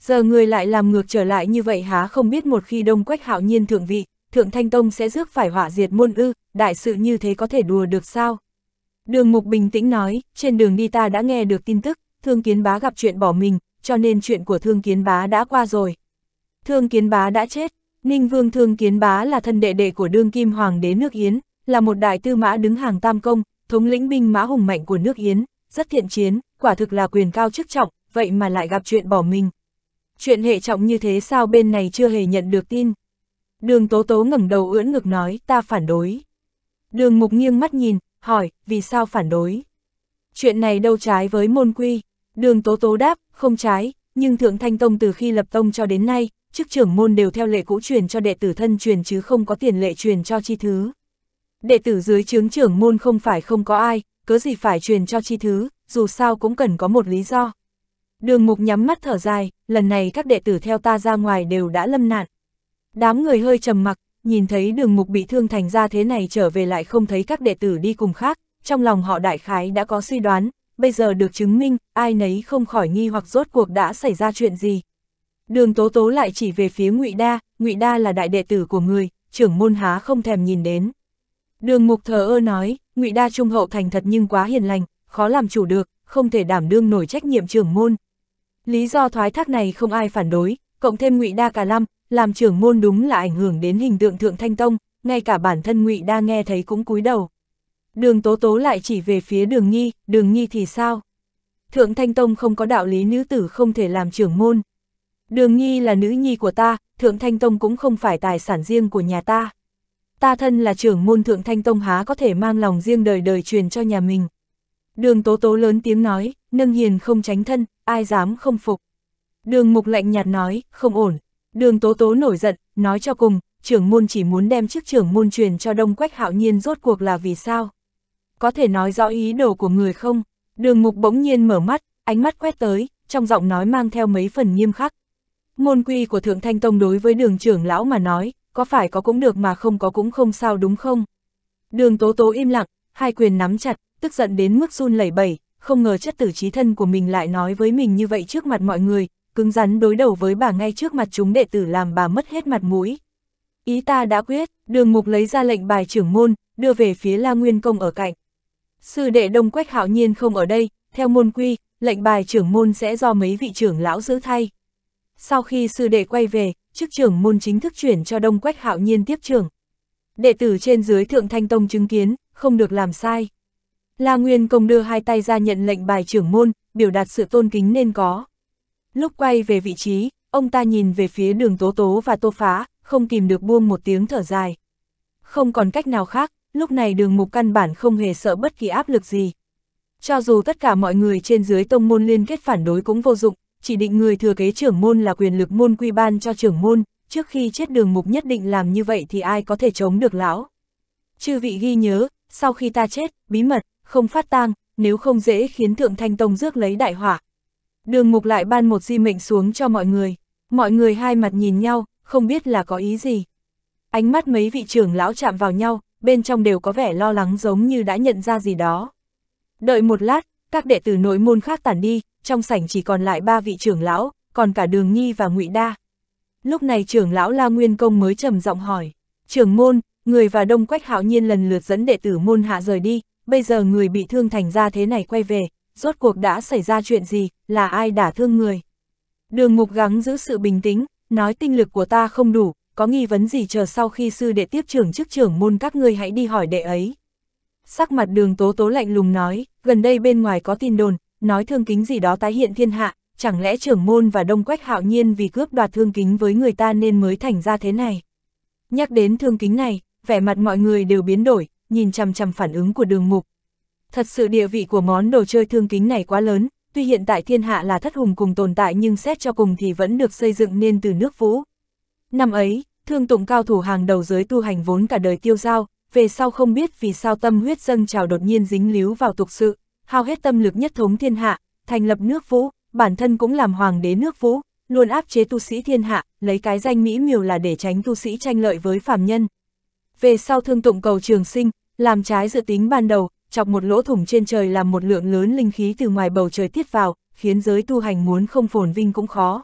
Giờ người lại làm ngược trở lại như vậy há không biết một khi Đông Quách Hạo Nhiên thượng vị, Thượng Thanh Tông sẽ rước phải hỏa diệt môn ư, đại sự như thế có thể đùa được sao? Đường Mục bình tĩnh nói, trên đường đi ta đã nghe được tin tức, Thương Kiến Bá gặp chuyện bỏ mình, cho nên chuyện của thương kiến bá đã qua rồi. Thương kiến bá đã chết, Ninh Vương thương kiến bá là thân đệ đệ của đương kim hoàng đế nước Yến, là một đại tư mã đứng hàng tam công, thống lĩnh binh mã hùng mạnh của nước Yến, rất thiện chiến, quả thực là quyền cao chức trọng, vậy mà lại gặp chuyện bỏ mình. Chuyện hệ trọng như thế sao bên này chưa hề nhận được tin. Đường Tố Tố ngẩng đầu ưỡn ngực nói, ta phản đối. Đường Mục nghiêng mắt nhìn, hỏi, vì sao phản đối? Chuyện này đâu trái với môn quy. Đường Tố Tố đáp, không trái, nhưng Thượng Thanh Tông từ khi lập tông cho đến nay, chức trưởng môn đều theo lệ cũ truyền cho đệ tử thân truyền chứ không có tiền lệ truyền cho chi thứ. Đệ tử dưới chướng trưởng môn không phải không có ai, cớ gì phải truyền cho chi thứ, dù sao cũng cần có một lý do. Đường mục nhắm mắt thở dài, lần này các đệ tử theo ta ra ngoài đều đã lâm nạn. Đám người hơi trầm mặc, nhìn thấy đường mục bị thương thành ra thế này trở về lại không thấy các đệ tử đi cùng khác, trong lòng họ đại khái đã có suy đoán, bây giờ được chứng minh, ai nấy không khỏi nghi hoặc rốt cuộc đã xảy ra chuyện gì. Đường Tố Tố lại chỉ về phía Ngụy Đa, Ngụy Đa là đại đệ tử của người, trưởng môn há không thèm nhìn đến. Đường Mục thờ ơ nói, Ngụy Đa trung hậu thành thật nhưng quá hiền lành, khó làm chủ được, không thể đảm đương nổi trách nhiệm trưởng môn. Lý do thoái thác này không ai phản đối, cộng thêm Ngụy Đa cả năm, làm trưởng môn đúng là ảnh hưởng đến hình tượng thượng thanh tông, ngay cả bản thân Ngụy Đa nghe thấy cũng cúi đầu. Đường tố tố lại chỉ về phía đường nghi, đường nghi thì sao? Thượng Thanh Tông không có đạo lý nữ tử không thể làm trưởng môn. Đường nghi là nữ nhi của ta, Thượng Thanh Tông cũng không phải tài sản riêng của nhà ta. Ta thân là trưởng môn Thượng Thanh Tông há có thể mang lòng riêng đời đời truyền cho nhà mình. Đường tố tố lớn tiếng nói, nâng hiền không tránh thân, ai dám không phục. Đường mục lạnh nhạt nói, không ổn. Đường tố tố nổi giận, nói cho cùng, trưởng môn chỉ muốn đem chức trưởng môn truyền cho đông quách hạo nhiên rốt cuộc là vì sao có thể nói rõ ý đồ của người không? Đường mục bỗng nhiên mở mắt, ánh mắt quét tới, trong giọng nói mang theo mấy phần nghiêm khắc. Môn quy của Thượng Thanh Tông đối với đường trưởng lão mà nói, có phải có cũng được mà không có cũng không sao đúng không? Đường tố tố im lặng, hai quyền nắm chặt, tức giận đến mức run lẩy bẩy, không ngờ chất tử trí thân của mình lại nói với mình như vậy trước mặt mọi người, cứng rắn đối đầu với bà ngay trước mặt chúng đệ tử làm bà mất hết mặt mũi. Ý ta đã quyết, đường mục lấy ra lệnh bài trưởng môn, đưa về phía La Nguyên Công ở cạnh. Sư đệ Đông Quách Hạo Nhiên không ở đây, theo môn quy, lệnh bài trưởng môn sẽ do mấy vị trưởng lão giữ thay. Sau khi sư đệ quay về, chức trưởng môn chính thức chuyển cho Đông Quách Hạo Nhiên tiếp trưởng. Đệ tử trên dưới Thượng Thanh Tông chứng kiến, không được làm sai. La Nguyên Công đưa hai tay ra nhận lệnh bài trưởng môn, biểu đạt sự tôn kính nên có. Lúc quay về vị trí, ông ta nhìn về phía đường Tố Tố và Tô Phá, không kìm được buông một tiếng thở dài. Không còn cách nào khác, lúc này đường mục căn bản không hề sợ bất kỳ áp lực gì. Cho dù tất cả mọi người trên dưới tông môn liên kết phản đối cũng vô dụng, chỉ định người thừa kế trưởng môn là quyền lực môn quy ban cho trưởng môn, trước khi chết đường mục nhất định làm như vậy thì ai có thể chống được lão. Chư vị ghi nhớ, sau khi ta chết, bí mật, không phát tang, nếu không dễ khiến Thượng Thanh Tông rước lấy đại hỏa. Đường mục lại ban một di mệnh xuống cho mọi người, mọi người hai mặt nhìn nhau, không biết là có ý gì. Ánh mắt mấy vị trưởng lão chạm vào nhau, bên trong đều có vẻ lo lắng giống như đã nhận ra gì đó. Đợi một lát, các đệ tử nội môn khác tản đi, trong sảnh chỉ còn lại ba vị trưởng lão, còn cả Đường Nghi và Ngụy Đa. Lúc này trưởng lão La Nguyên Công mới trầm giọng hỏi, trưởng môn, người và Đông Quách Hạo Nhiên lần lượt dẫn đệ tử môn hạ rời đi, bây giờ người bị thương thành ra thế này quay về, rốt cuộc đã xảy ra chuyện gì, là ai đã thương người. Đường mục gắng giữ sự bình tĩnh, nói tinh lực của ta không đủ, có nghi vấn gì chờ sau khi sư đệ tiếp trưởng chức trưởng môn các ngươi hãy đi hỏi đệ ấy. Sắc mặt đường tố tố lạnh lùng nói, gần đây bên ngoài có tin đồn, nói thương kính gì đó tái hiện thiên hạ, chẳng lẽ trưởng môn và đông quách hạo nhiên vì cướp đoạt thương kính với người ta nên mới thành ra thế này. Nhắc đến thương kính này, vẻ mặt mọi người đều biến đổi, nhìn chằm chằm phản ứng của đường mục. Thật sự địa vị của món đồ chơi thương kính này quá lớn, tuy hiện tại thiên hạ là thất hùng cùng tồn tại nhưng xét cho cùng thì vẫn được xây dựng nên từ nước vũ. Năm ấy, Thương tụng cao thủ hàng đầu giới tu hành vốn cả đời tiêu giao, về sau không biết vì sao tâm huyết dâng trào đột nhiên dính líu vào tục sự, hao hết tâm lực nhất thống thiên hạ, thành lập nước vũ, bản thân cũng làm hoàng đế nước vũ, luôn áp chế tu sĩ thiên hạ, lấy cái danh mỹ miều là để tránh tu sĩ tranh lợi với phàm nhân. Về sau thương tụng cầu trường sinh, làm trái dự tính ban đầu, chọc một lỗ thủng trên trời làm một lượng lớn linh khí từ ngoài bầu trời tiết vào, khiến giới tu hành muốn không phồn vinh cũng khó.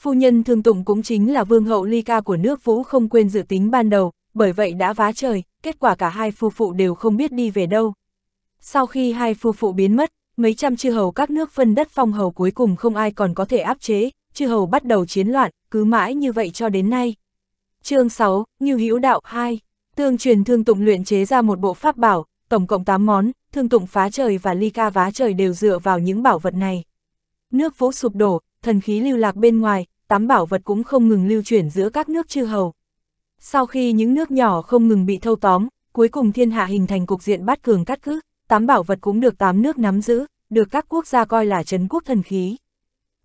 Phu nhân Thương Tụng cũng chính là vương hậu ly ca của nước Vũ không quên dự tính ban đầu, bởi vậy đã vá trời, kết quả cả hai phu phụ đều không biết đi về đâu. Sau khi hai phu phụ biến mất, mấy trăm chư hầu các nước phân đất phong hầu cuối cùng không ai còn có thể áp chế, chư hầu bắt đầu chiến loạn, cứ mãi như vậy cho đến nay. Chương 6, Như Hữu Đạo 2 Tương truyền Thương Tụng luyện chế ra một bộ pháp bảo, tổng cộng 8 món, Thương Tụng phá trời và ly ca vá trời đều dựa vào những bảo vật này. Nước vũ sụp đổ, thần khí lưu lạc bên ngoài, tám bảo vật cũng không ngừng lưu chuyển giữa các nước chư hầu. Sau khi những nước nhỏ không ngừng bị thâu tóm, cuối cùng thiên hạ hình thành cục diện bát cường cắt cứ, tám bảo vật cũng được tám nước nắm giữ, được các quốc gia coi là trấn quốc thần khí.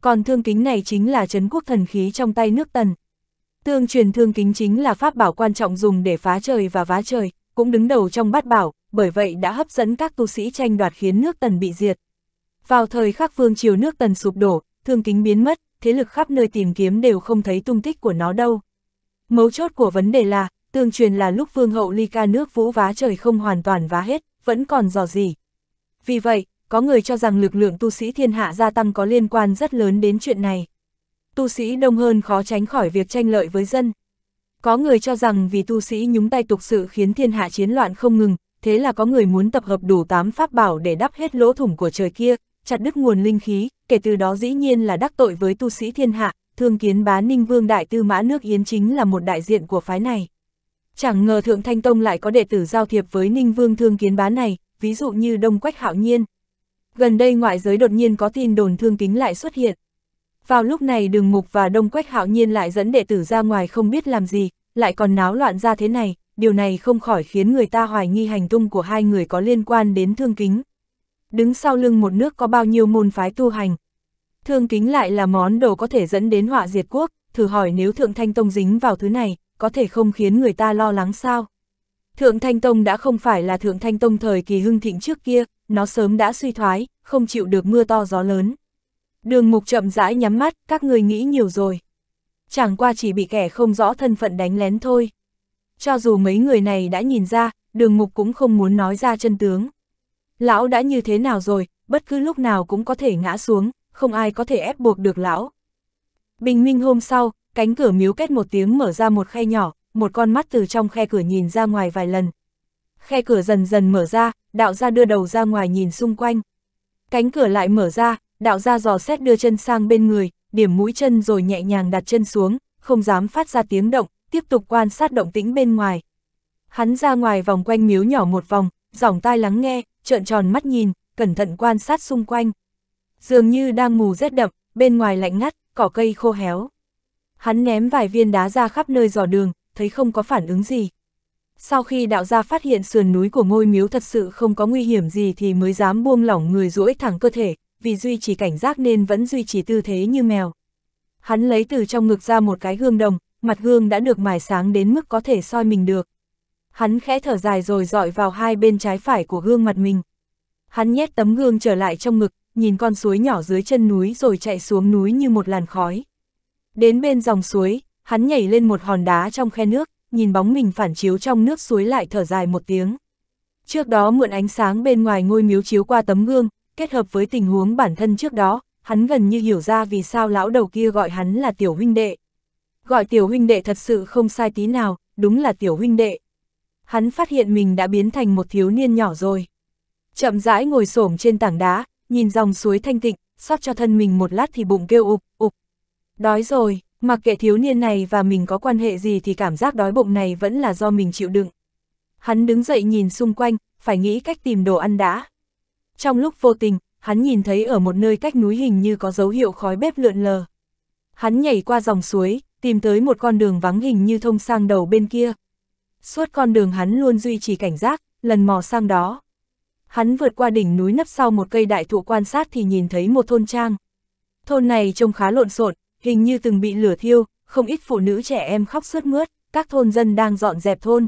Còn thương kính này chính là trấn quốc thần khí trong tay nước tần. Tương truyền thương kính chính là pháp bảo quan trọng dùng để phá trời và vá trời, cũng đứng đầu trong bát bảo, bởi vậy đã hấp dẫn các tu sĩ tranh đoạt khiến nước tần bị diệt. Vào thời khắc vương triều nước tần sụp đổ, thương kính biến mất, thế lực khắp nơi tìm kiếm đều không thấy tung tích của nó đâu. Mấu chốt của vấn đề là, tương truyền là lúc vương hậu ly ca nước vũ vá trời không hoàn toàn vá hết, vẫn còn dò gì. Vì vậy, có người cho rằng lực lượng tu sĩ thiên hạ gia tăng có liên quan rất lớn đến chuyện này. Tu sĩ đông hơn khó tránh khỏi việc tranh lợi với dân. Có người cho rằng vì tu sĩ nhúng tay tục sự khiến thiên hạ chiến loạn không ngừng, thế là có người muốn tập hợp đủ tám pháp bảo để đắp hết lỗ thủng của trời kia, chặt đứt nguồn linh khí, kể từ đó dĩ nhiên là đắc tội với tu sĩ thiên hạ, thương kiến bá ninh vương đại tư mã nước Yến chính là một đại diện của phái này. Chẳng ngờ Thượng Thanh Tông lại có đệ tử giao thiệp với ninh vương thương kiến bá này, ví dụ như Đông Quách Hạo Nhiên. Gần đây ngoại giới đột nhiên có tin đồn thương kính lại xuất hiện. Vào lúc này đường mục và Đông Quách Hạo Nhiên lại dẫn đệ tử ra ngoài không biết làm gì, lại còn náo loạn ra thế này, điều này không khỏi khiến người ta hoài nghi hành tung của hai người có liên quan đến thương kính đứng sau lưng một nước có bao nhiêu môn phái tu hành. Thương kính lại là món đồ có thể dẫn đến họa diệt quốc, thử hỏi nếu Thượng Thanh Tông dính vào thứ này, có thể không khiến người ta lo lắng sao? Thượng Thanh Tông đã không phải là Thượng Thanh Tông thời kỳ hưng thịnh trước kia, nó sớm đã suy thoái, không chịu được mưa to gió lớn. Đường mục chậm rãi nhắm mắt, các người nghĩ nhiều rồi. Chẳng qua chỉ bị kẻ không rõ thân phận đánh lén thôi. Cho dù mấy người này đã nhìn ra, đường mục cũng không muốn nói ra chân tướng. Lão đã như thế nào rồi, bất cứ lúc nào cũng có thể ngã xuống, không ai có thể ép buộc được lão. Bình minh hôm sau, cánh cửa miếu kết một tiếng mở ra một khe nhỏ, một con mắt từ trong khe cửa nhìn ra ngoài vài lần. Khe cửa dần dần mở ra, đạo gia đưa đầu ra ngoài nhìn xung quanh. Cánh cửa lại mở ra, đạo gia dò xét đưa chân sang bên người, điểm mũi chân rồi nhẹ nhàng đặt chân xuống, không dám phát ra tiếng động, tiếp tục quan sát động tĩnh bên ngoài. Hắn ra ngoài vòng quanh miếu nhỏ một vòng, giỏng tai lắng nghe, trợn tròn mắt nhìn, cẩn thận quan sát xung quanh. Dường như đang mù rét đậm, bên ngoài lạnh ngắt, cỏ cây khô héo. Hắn ném vài viên đá ra khắp nơi dò đường, thấy không có phản ứng gì. Sau khi đạo gia phát hiện sườn núi của ngôi miếu thật sự không có nguy hiểm gì thì mới dám buông lỏng người duỗi thẳng cơ thể, vì duy trì cảnh giác nên vẫn duy trì tư thế như mèo. Hắn lấy từ trong ngực ra một cái gương đồng, mặt gương đã được mài sáng đến mức có thể soi mình được hắn khẽ thở dài rồi dọi vào hai bên trái phải của gương mặt mình. Hắn nhét tấm gương trở lại trong ngực, nhìn con suối nhỏ dưới chân núi rồi chạy xuống núi như một làn khói. Đến bên dòng suối, hắn nhảy lên một hòn đá trong khe nước, nhìn bóng mình phản chiếu trong nước suối lại thở dài một tiếng. Trước đó mượn ánh sáng bên ngoài ngôi miếu chiếu qua tấm gương, kết hợp với tình huống bản thân trước đó, hắn gần như hiểu ra vì sao lão đầu kia gọi hắn là tiểu huynh đệ. Gọi tiểu huynh đệ thật sự không sai tí nào, đúng là tiểu huynh đệ hắn phát hiện mình đã biến thành một thiếu niên nhỏ rồi. Chậm rãi ngồi xổm trên tảng đá, nhìn dòng suối thanh tịnh, sót cho thân mình một lát thì bụng kêu ục, ục. Đói rồi, mặc kệ thiếu niên này và mình có quan hệ gì thì cảm giác đói bụng này vẫn là do mình chịu đựng. Hắn đứng dậy nhìn xung quanh, phải nghĩ cách tìm đồ ăn đã. Trong lúc vô tình, hắn nhìn thấy ở một nơi cách núi hình như có dấu hiệu khói bếp lượn lờ. Hắn nhảy qua dòng suối, tìm tới một con đường vắng hình như thông sang đầu bên kia, suốt con đường hắn luôn duy trì cảnh giác, lần mò sang đó. Hắn vượt qua đỉnh núi nấp sau một cây đại thụ quan sát thì nhìn thấy một thôn trang. Thôn này trông khá lộn xộn, hình như từng bị lửa thiêu, không ít phụ nữ trẻ em khóc sướt mướt, các thôn dân đang dọn dẹp thôn.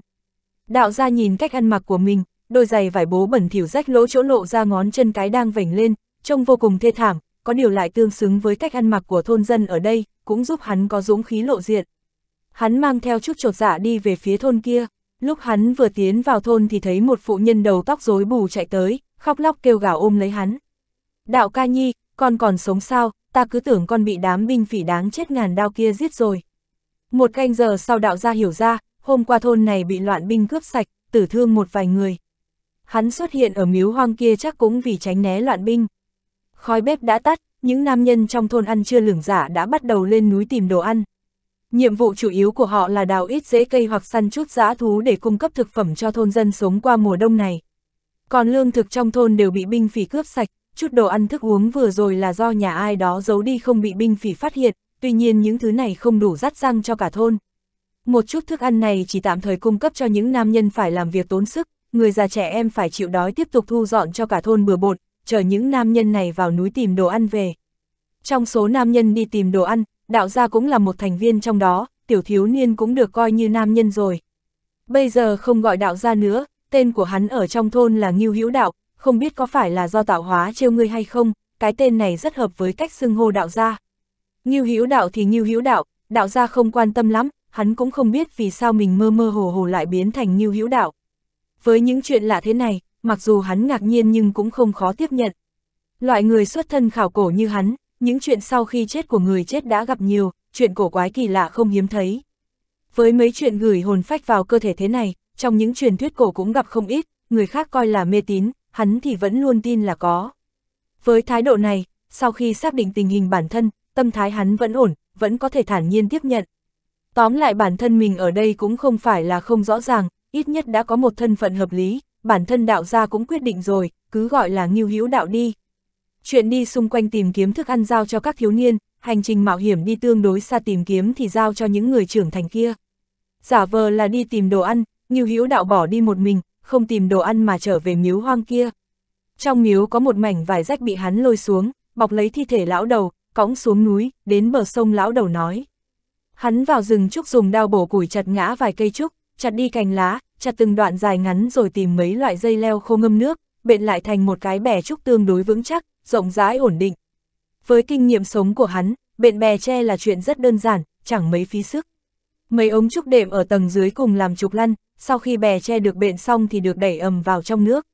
Đạo gia nhìn cách ăn mặc của mình, đôi giày vải bố bẩn thỉu rách lỗ chỗ lộ ra ngón chân cái đang vểnh lên, trông vô cùng thê thảm, có điều lại tương xứng với cách ăn mặc của thôn dân ở đây, cũng giúp hắn có dũng khí lộ diện hắn mang theo chút trột dạ đi về phía thôn kia. Lúc hắn vừa tiến vào thôn thì thấy một phụ nhân đầu tóc rối bù chạy tới, khóc lóc kêu gào ôm lấy hắn. Đạo ca nhi, con còn sống sao, ta cứ tưởng con bị đám binh phỉ đáng chết ngàn đao kia giết rồi. Một canh giờ sau đạo gia hiểu ra, hôm qua thôn này bị loạn binh cướp sạch, tử thương một vài người. Hắn xuất hiện ở miếu hoang kia chắc cũng vì tránh né loạn binh. Khói bếp đã tắt, những nam nhân trong thôn ăn chưa lửng giả đã bắt đầu lên núi tìm đồ ăn, Nhiệm vụ chủ yếu của họ là đào ít rễ cây hoặc săn chút dã thú để cung cấp thực phẩm cho thôn dân sống qua mùa đông này. Còn lương thực trong thôn đều bị binh phỉ cướp sạch, chút đồ ăn thức uống vừa rồi là do nhà ai đó giấu đi không bị binh phỉ phát hiện, tuy nhiên những thứ này không đủ dắt răng cho cả thôn. Một chút thức ăn này chỉ tạm thời cung cấp cho những nam nhân phải làm việc tốn sức, người già trẻ em phải chịu đói tiếp tục thu dọn cho cả thôn bừa bột, chờ những nam nhân này vào núi tìm đồ ăn về. Trong số nam nhân đi tìm đồ ăn, đạo gia cũng là một thành viên trong đó, tiểu thiếu niên cũng được coi như nam nhân rồi. Bây giờ không gọi đạo gia nữa, tên của hắn ở trong thôn là Ngưu Hữu Đạo, không biết có phải là do tạo hóa trêu ngươi hay không, cái tên này rất hợp với cách xưng hô đạo gia. Ngưu Hữu Đạo thì Ngưu Hữu Đạo, đạo gia không quan tâm lắm, hắn cũng không biết vì sao mình mơ mơ hồ hồ lại biến thành Ngưu Hữu Đạo. Với những chuyện lạ thế này, mặc dù hắn ngạc nhiên nhưng cũng không khó tiếp nhận. Loại người xuất thân khảo cổ như hắn, những chuyện sau khi chết của người chết đã gặp nhiều, chuyện cổ quái kỳ lạ không hiếm thấy. Với mấy chuyện gửi hồn phách vào cơ thể thế này, trong những truyền thuyết cổ cũng gặp không ít, người khác coi là mê tín, hắn thì vẫn luôn tin là có. Với thái độ này, sau khi xác định tình hình bản thân, tâm thái hắn vẫn ổn, vẫn có thể thản nhiên tiếp nhận. Tóm lại bản thân mình ở đây cũng không phải là không rõ ràng, ít nhất đã có một thân phận hợp lý, bản thân đạo gia cũng quyết định rồi, cứ gọi là nghiêu hữu đạo đi chuyện đi xung quanh tìm kiếm thức ăn giao cho các thiếu niên, hành trình mạo hiểm đi tương đối xa tìm kiếm thì giao cho những người trưởng thành kia. Giả vờ là đi tìm đồ ăn, Ngưu Hữu Đạo bỏ đi một mình, không tìm đồ ăn mà trở về miếu hoang kia. Trong miếu có một mảnh vải rách bị hắn lôi xuống, bọc lấy thi thể lão đầu, cõng xuống núi, đến bờ sông lão đầu nói. Hắn vào rừng trúc dùng đao bổ củi chặt ngã vài cây trúc, chặt đi cành lá, chặt từng đoạn dài ngắn rồi tìm mấy loại dây leo khô ngâm nước, bện lại thành một cái bè trúc tương đối vững chắc, rộng rãi ổn định. Với kinh nghiệm sống của hắn, bện bè tre là chuyện rất đơn giản, chẳng mấy phí sức. Mấy ống trúc đệm ở tầng dưới cùng làm trục lăn, sau khi bè tre được bện xong thì được đẩy ầm vào trong nước.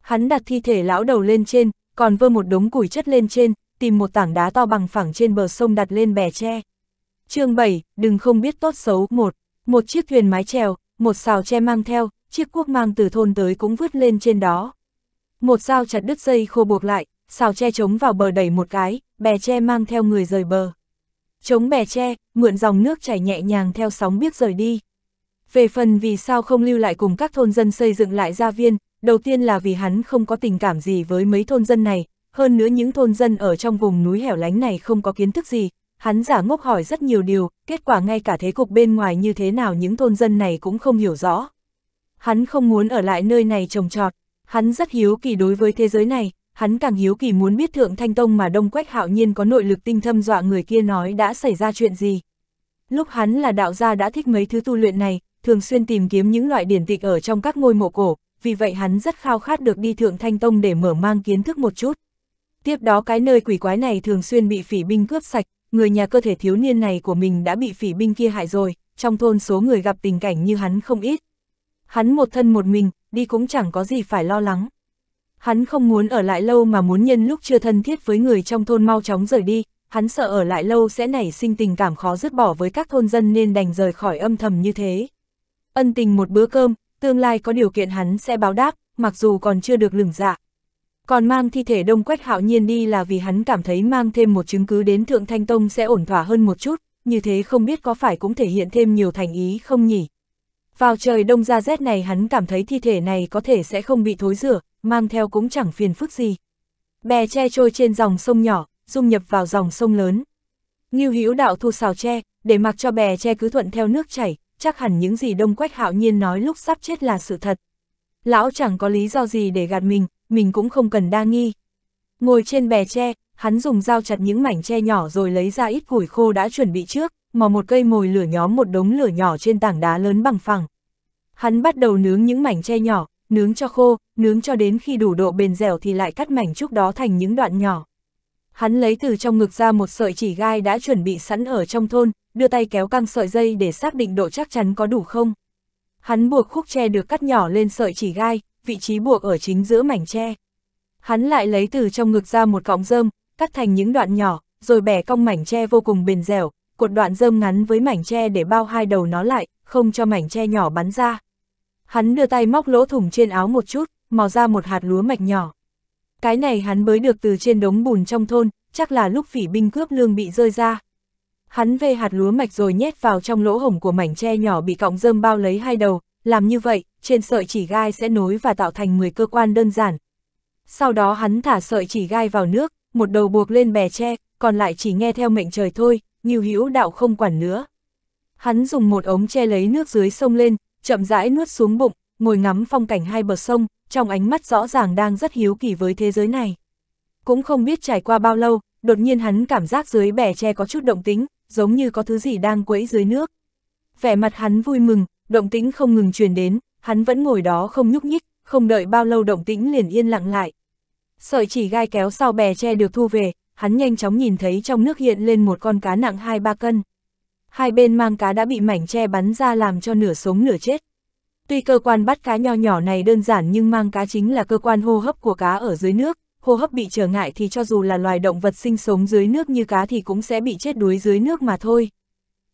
Hắn đặt thi thể lão đầu lên trên, còn vơ một đống củi chất lên trên, tìm một tảng đá to bằng phẳng trên bờ sông đặt lên bè tre. chương 7, đừng không biết tốt xấu, một, một chiếc thuyền mái chèo, một xào tre mang theo, chiếc cuốc mang từ thôn tới cũng vứt lên trên đó. Một dao chặt đứt dây khô buộc lại, xào che trống vào bờ đẩy một cái, bè tre mang theo người rời bờ. Trống bè tre, mượn dòng nước chảy nhẹ nhàng theo sóng biếc rời đi. Về phần vì sao không lưu lại cùng các thôn dân xây dựng lại gia viên, đầu tiên là vì hắn không có tình cảm gì với mấy thôn dân này, hơn nữa những thôn dân ở trong vùng núi hẻo lánh này không có kiến thức gì, hắn giả ngốc hỏi rất nhiều điều, kết quả ngay cả thế cục bên ngoài như thế nào những thôn dân này cũng không hiểu rõ. Hắn không muốn ở lại nơi này trồng trọt, Hắn rất hiếu kỳ đối với thế giới này, hắn càng hiếu kỳ muốn biết Thượng Thanh Tông mà Đông Quách Hạo Nhiên có nội lực tinh thâm dọa người kia nói đã xảy ra chuyện gì. Lúc hắn là đạo gia đã thích mấy thứ tu luyện này, thường xuyên tìm kiếm những loại điển tịch ở trong các ngôi mộ cổ, vì vậy hắn rất khao khát được đi Thượng Thanh Tông để mở mang kiến thức một chút. Tiếp đó cái nơi quỷ quái này thường xuyên bị phỉ binh cướp sạch, người nhà cơ thể thiếu niên này của mình đã bị phỉ binh kia hại rồi, trong thôn số người gặp tình cảnh như hắn không ít. Hắn một thân một mình, đi cũng chẳng có gì phải lo lắng. Hắn không muốn ở lại lâu mà muốn nhân lúc chưa thân thiết với người trong thôn mau chóng rời đi, hắn sợ ở lại lâu sẽ nảy sinh tình cảm khó dứt bỏ với các thôn dân nên đành rời khỏi âm thầm như thế. Ân tình một bữa cơm, tương lai có điều kiện hắn sẽ báo đáp, mặc dù còn chưa được lửng dạ. Còn mang thi thể đông quách hạo nhiên đi là vì hắn cảm thấy mang thêm một chứng cứ đến Thượng Thanh Tông sẽ ổn thỏa hơn một chút, như thế không biết có phải cũng thể hiện thêm nhiều thành ý không nhỉ? Vào trời đông ra rét này hắn cảm thấy thi thể này có thể sẽ không bị thối rửa, mang theo cũng chẳng phiền phức gì. Bè tre trôi trên dòng sông nhỏ, dung nhập vào dòng sông lớn. Ngưu Hữu đạo thu xào tre, để mặc cho bè tre cứ thuận theo nước chảy, chắc hẳn những gì Đông Quách Hạo Nhiên nói lúc sắp chết là sự thật. Lão chẳng có lý do gì để gạt mình, mình cũng không cần đa nghi. Ngồi trên bè tre, hắn dùng dao chặt những mảnh tre nhỏ rồi lấy ra ít củi khô đã chuẩn bị trước, mà một cây mồi lửa nhóm một đống lửa nhỏ trên tảng đá lớn bằng phẳng. Hắn bắt đầu nướng những mảnh tre nhỏ, nướng cho khô, nướng cho đến khi đủ độ bền dẻo thì lại cắt mảnh trúc đó thành những đoạn nhỏ. Hắn lấy từ trong ngực ra một sợi chỉ gai đã chuẩn bị sẵn ở trong thôn, đưa tay kéo căng sợi dây để xác định độ chắc chắn có đủ không. Hắn buộc khúc tre được cắt nhỏ lên sợi chỉ gai, vị trí buộc ở chính giữa mảnh tre. Hắn lại lấy từ trong ngực ra một cọng rơm, cắt thành những đoạn nhỏ, rồi bẻ cong mảnh tre vô cùng bền dẻo, cột đoạn dơm ngắn với mảnh tre để bao hai đầu nó lại, không cho mảnh tre nhỏ bắn ra. Hắn đưa tay móc lỗ thủng trên áo một chút, mò ra một hạt lúa mạch nhỏ. Cái này hắn mới được từ trên đống bùn trong thôn, chắc là lúc phỉ binh cướp lương bị rơi ra. Hắn vê hạt lúa mạch rồi nhét vào trong lỗ hổng của mảnh tre nhỏ bị cọng dơm bao lấy hai đầu, làm như vậy, trên sợi chỉ gai sẽ nối và tạo thành 10 cơ quan đơn giản. Sau đó hắn thả sợi chỉ gai vào nước, một đầu buộc lên bè tre, còn lại chỉ nghe theo mệnh trời thôi, Ngưu Hữu Đạo không quản nữa. Hắn dùng một ống che lấy nước dưới sông lên, chậm rãi nuốt xuống bụng, ngồi ngắm phong cảnh hai bờ sông, trong ánh mắt rõ ràng đang rất hiếu kỳ với thế giới này. Cũng không biết trải qua bao lâu, đột nhiên hắn cảm giác dưới bè tre có chút động tĩnh, giống như có thứ gì đang quẫy dưới nước. Vẻ mặt hắn vui mừng, động tĩnh không ngừng truyền đến, hắn vẫn ngồi đó không nhúc nhích, không đợi bao lâu động tĩnh liền yên lặng lại. Sợi chỉ gai kéo sau bè tre được thu về, hắn nhanh chóng nhìn thấy trong nước hiện lên một con cá nặng 2-3 cân. Hai bên mang cá đã bị mảnh tre bắn ra làm cho nửa sống nửa chết. Tuy cơ quan bắt cá nho nhỏ này đơn giản nhưng mang cá chính là cơ quan hô hấp của cá ở dưới nước, hô hấp bị trở ngại thì cho dù là loài động vật sinh sống dưới nước như cá thì cũng sẽ bị chết đuối dưới nước mà thôi.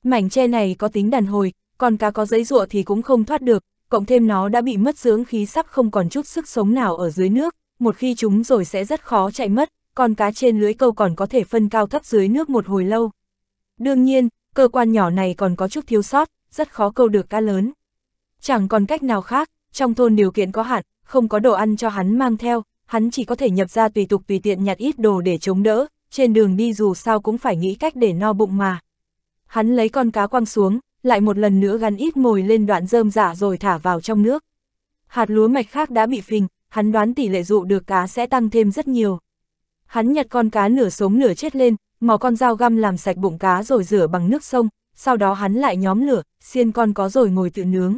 Mảnh tre này có tính đàn hồi, còn cá có giấy rụa thì cũng không thoát được, cộng thêm nó đã bị mất dưỡng khí sắp không còn chút sức sống nào ở dưới nước, một khi chúng rồi sẽ rất khó chạy mất, con cá trên lưới câu còn có thể phân cao thấp dưới nước một hồi lâu. Đương nhiên, cơ quan nhỏ này còn có chút thiếu sót, rất khó câu được cá lớn. Chẳng còn cách nào khác, trong thôn điều kiện có hạn, không có đồ ăn cho hắn mang theo, hắn chỉ có thể nhập ra tùy tục tùy tiện nhặt ít đồ để chống đỡ, trên đường đi dù sao cũng phải nghĩ cách để no bụng mà. Hắn lấy con cá quăng xuống, lại một lần nữa gắn ít mồi lên đoạn rơm giả rồi thả vào trong nước. Hạt lúa mạch khác đã bị phình, hắn đoán tỷ lệ dụ được cá sẽ tăng thêm rất nhiều. Hắn nhặt con cá nửa sống nửa chết lên, mò con dao găm làm sạch bụng cá rồi rửa bằng nước sông, sau đó hắn lại nhóm lửa, xiên con có rồi ngồi tự nướng.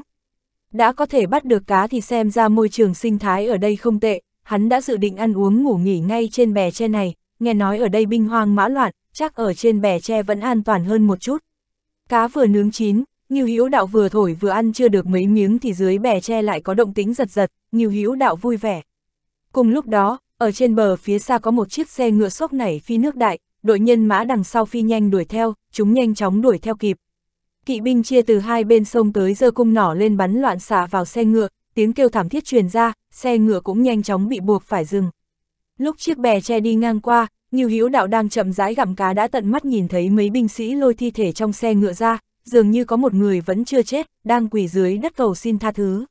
Đã có thể bắt được cá thì xem ra môi trường sinh thái ở đây không tệ, hắn đã dự định ăn uống ngủ nghỉ ngay trên bè tre này, nghe nói ở đây binh hoang mã loạn, chắc ở trên bè tre vẫn an toàn hơn một chút. Cá vừa nướng chín, Nghiêu Hữu Đạo vừa thổi vừa ăn chưa được mấy miếng thì dưới bè tre lại có động tĩnh giật giật, Nghiêu Hữu Đạo vui vẻ. Cùng lúc đó, ở trên bờ phía xa có một chiếc xe ngựa sốc nảy phi nước đại, đội nhân mã đằng sau phi nhanh đuổi theo, chúng nhanh chóng đuổi theo kịp. Kỵ binh chia từ hai bên sông tới giơ cung nỏ lên bắn loạn xạ vào xe ngựa, tiếng kêu thảm thiết truyền ra, xe ngựa cũng nhanh chóng bị buộc phải dừng. Lúc chiếc bè che đi ngang qua, Nhiêu Hữu Đạo đang chậm rãi gặm cá đã tận mắt nhìn thấy mấy binh sĩ lôi thi thể trong xe ngựa ra, dường như có một người vẫn chưa chết, đang quỳ dưới đất cầu xin tha thứ.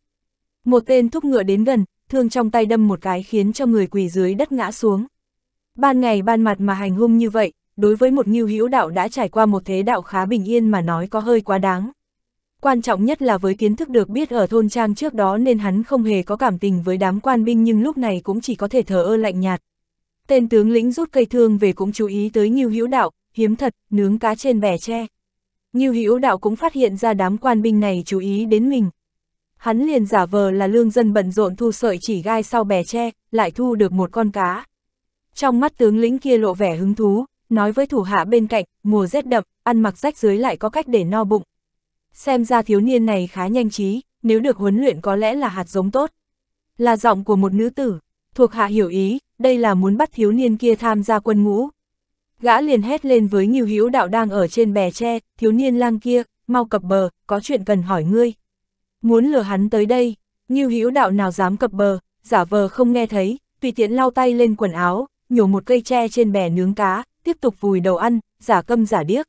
Một tên thúc ngựa đến gần, thương trong tay đâm một cái khiến cho người quỳ dưới đất ngã xuống. Ban ngày ban mặt mà hành hung như vậy, đối với một nghiêu hữu đạo đã trải qua một thế đạo khá bình yên mà nói có hơi quá đáng. Quan trọng nhất là với kiến thức được biết ở thôn trang trước đó nên hắn không hề có cảm tình với đám quan binh nhưng lúc này cũng chỉ có thể thờ ơ lạnh nhạt. Tên tướng lĩnh rút cây thương về cũng chú ý tới nghiêu hữu đạo, hiếm thật, nướng cá trên bè tre. Nghiêu hữu đạo cũng phát hiện ra đám quan binh này chú ý đến mình, hắn liền giả vờ là lương dân bận rộn thu sợi chỉ gai sau bè tre, lại thu được một con cá. Trong mắt tướng lĩnh kia lộ vẻ hứng thú, nói với thủ hạ bên cạnh, mùa rét đậm, ăn mặc rách dưới lại có cách để no bụng. Xem ra thiếu niên này khá nhanh trí, nếu được huấn luyện có lẽ là hạt giống tốt. Là giọng của một nữ tử, thuộc hạ hiểu ý, đây là muốn bắt thiếu niên kia tham gia quân ngũ. Gã liền hét lên với nhiều hữu đạo đang ở trên bè tre, thiếu niên lang kia, mau cập bờ, có chuyện cần hỏi ngươi muốn lừa hắn tới đây, Ngưu Hữu đạo nào dám cập bờ, giả vờ không nghe thấy, tùy tiện lau tay lên quần áo, nhổ một cây tre trên bè nướng cá, tiếp tục vùi đầu ăn, giả câm giả điếc.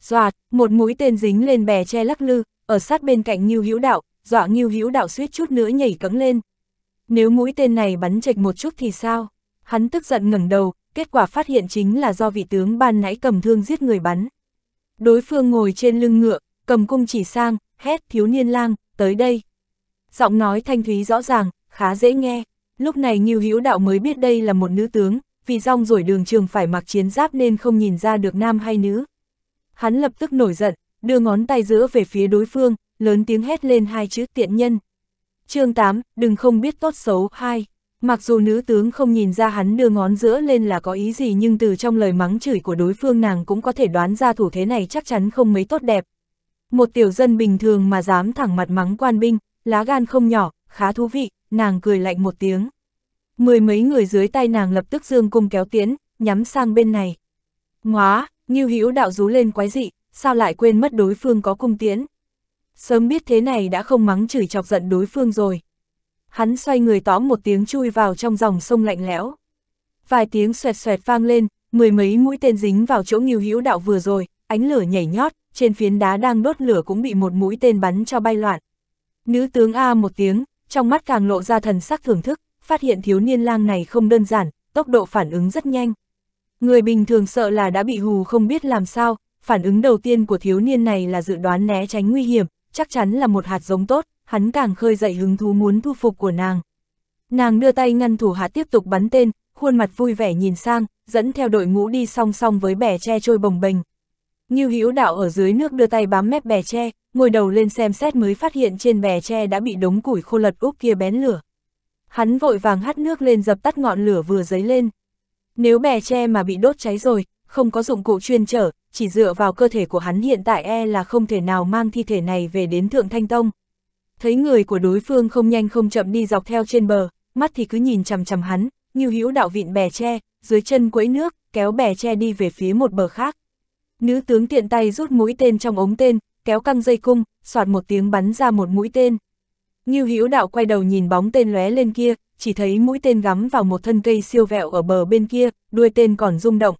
Doạt, một mũi tên dính lên bè tre lắc lư, ở sát bên cạnh Ngưu Hữu đạo, dọa Ngưu Hữu đạo suýt chút nữa nhảy cẫng lên. Nếu mũi tên này bắn chệch một chút thì sao? Hắn tức giận ngẩng đầu, kết quả phát hiện chính là do vị tướng ban nãy cầm thương giết người bắn. Đối phương ngồi trên lưng ngựa, cầm cung chỉ sang, hét thiếu niên lang, tới đây. Giọng nói thanh thúy rõ ràng, khá dễ nghe, lúc này Ngưu Hữu Đạo mới biết đây là một nữ tướng, vì rong rổi đường trường phải mặc chiến giáp nên không nhìn ra được nam hay nữ. Hắn lập tức nổi giận, đưa ngón tay giữa về phía đối phương, lớn tiếng hét lên hai chữ tiện nhân. chương 8, đừng không biết tốt xấu, hai Mặc dù nữ tướng không nhìn ra hắn đưa ngón giữa lên là có ý gì nhưng từ trong lời mắng chửi của đối phương nàng cũng có thể đoán ra thủ thế này chắc chắn không mấy tốt đẹp, một tiểu dân bình thường mà dám thẳng mặt mắng quan binh, lá gan không nhỏ, khá thú vị, nàng cười lạnh một tiếng. Mười mấy người dưới tay nàng lập tức dương cung kéo tiễn, nhắm sang bên này. Ngóa, Ngưu Hữu đạo rú lên quái dị, sao lại quên mất đối phương có cung tiễn. Sớm biết thế này đã không mắng chửi chọc giận đối phương rồi. Hắn xoay người tóm một tiếng chui vào trong dòng sông lạnh lẽo. Vài tiếng xoẹt xoẹt vang lên, mười mấy mũi tên dính vào chỗ Ngưu Hữu đạo vừa rồi, ánh lửa nhảy nhót, trên phiến đá đang đốt lửa cũng bị một mũi tên bắn cho bay loạn. Nữ tướng A một tiếng, trong mắt càng lộ ra thần sắc thưởng thức, phát hiện thiếu niên lang này không đơn giản, tốc độ phản ứng rất nhanh. Người bình thường sợ là đã bị hù không biết làm sao, phản ứng đầu tiên của thiếu niên này là dự đoán né tránh nguy hiểm, chắc chắn là một hạt giống tốt, hắn càng khơi dậy hứng thú muốn thu phục của nàng. Nàng đưa tay ngăn thủ hạ tiếp tục bắn tên, khuôn mặt vui vẻ nhìn sang, dẫn theo đội ngũ đi song song với bẻ tre trôi bồng bềnh. Như hữu đạo ở dưới nước đưa tay bám mép bè tre, ngồi đầu lên xem xét mới phát hiện trên bè tre đã bị đống củi khô lật úp kia bén lửa. Hắn vội vàng hắt nước lên dập tắt ngọn lửa vừa dấy lên. Nếu bè tre mà bị đốt cháy rồi, không có dụng cụ chuyên trở, chỉ dựa vào cơ thể của hắn hiện tại e là không thể nào mang thi thể này về đến Thượng Thanh Tông. Thấy người của đối phương không nhanh không chậm đi dọc theo trên bờ, mắt thì cứ nhìn chằm chằm hắn, như hữu đạo vịn bè tre, dưới chân quấy nước, kéo bè tre đi về phía một bờ khác. Nữ tướng tiện tay rút mũi tên trong ống tên, kéo căng dây cung, soạt một tiếng bắn ra một mũi tên. Như Hữu Đạo quay đầu nhìn bóng tên lóe lên kia, chỉ thấy mũi tên gắm vào một thân cây siêu vẹo ở bờ bên kia, đuôi tên còn rung động.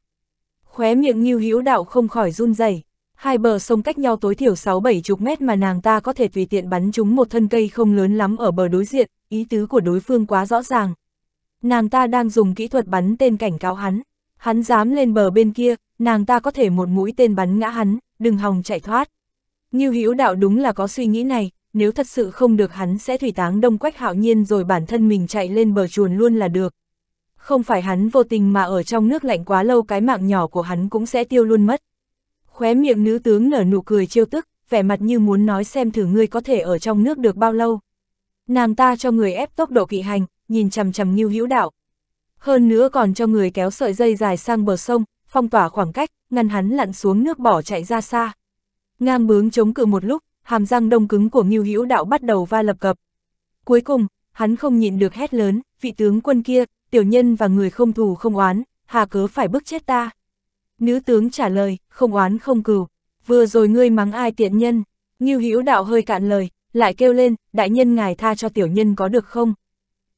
Khóe miệng Như Hữu Đạo không khỏi run rẩy. Hai bờ sông cách nhau tối thiểu 6 7 chục mét mà nàng ta có thể tùy tiện bắn trúng một thân cây không lớn lắm ở bờ đối diện, ý tứ của đối phương quá rõ ràng. Nàng ta đang dùng kỹ thuật bắn tên cảnh cáo hắn, hắn dám lên bờ bên kia, nàng ta có thể một mũi tên bắn ngã hắn, đừng hòng chạy thoát. Như Hữu đạo đúng là có suy nghĩ này, nếu thật sự không được hắn sẽ thủy táng đông quách hạo nhiên rồi bản thân mình chạy lên bờ chuồn luôn là được. Không phải hắn vô tình mà ở trong nước lạnh quá lâu cái mạng nhỏ của hắn cũng sẽ tiêu luôn mất. Khóe miệng nữ tướng nở nụ cười chiêu tức, vẻ mặt như muốn nói xem thử ngươi có thể ở trong nước được bao lâu. Nàng ta cho người ép tốc độ kỵ hành, nhìn chằm chằm Nghiêu Hữu Đạo. Hơn nữa còn cho người kéo sợi dây dài sang bờ sông, phong tỏa khoảng cách, ngăn hắn lặn xuống nước bỏ chạy ra xa. Ngang bướng chống cự một lúc, hàm răng đông cứng của Ngưu Hữu Đạo bắt đầu va lập cập. Cuối cùng, hắn không nhịn được hét lớn, vị tướng quân kia, tiểu nhân và người không thù không oán, hà cớ phải bức chết ta. Nữ tướng trả lời, không oán không cừu, vừa rồi ngươi mắng ai tiện nhân, Ngưu Hữu Đạo hơi cạn lời, lại kêu lên, đại nhân ngài tha cho tiểu nhân có được không?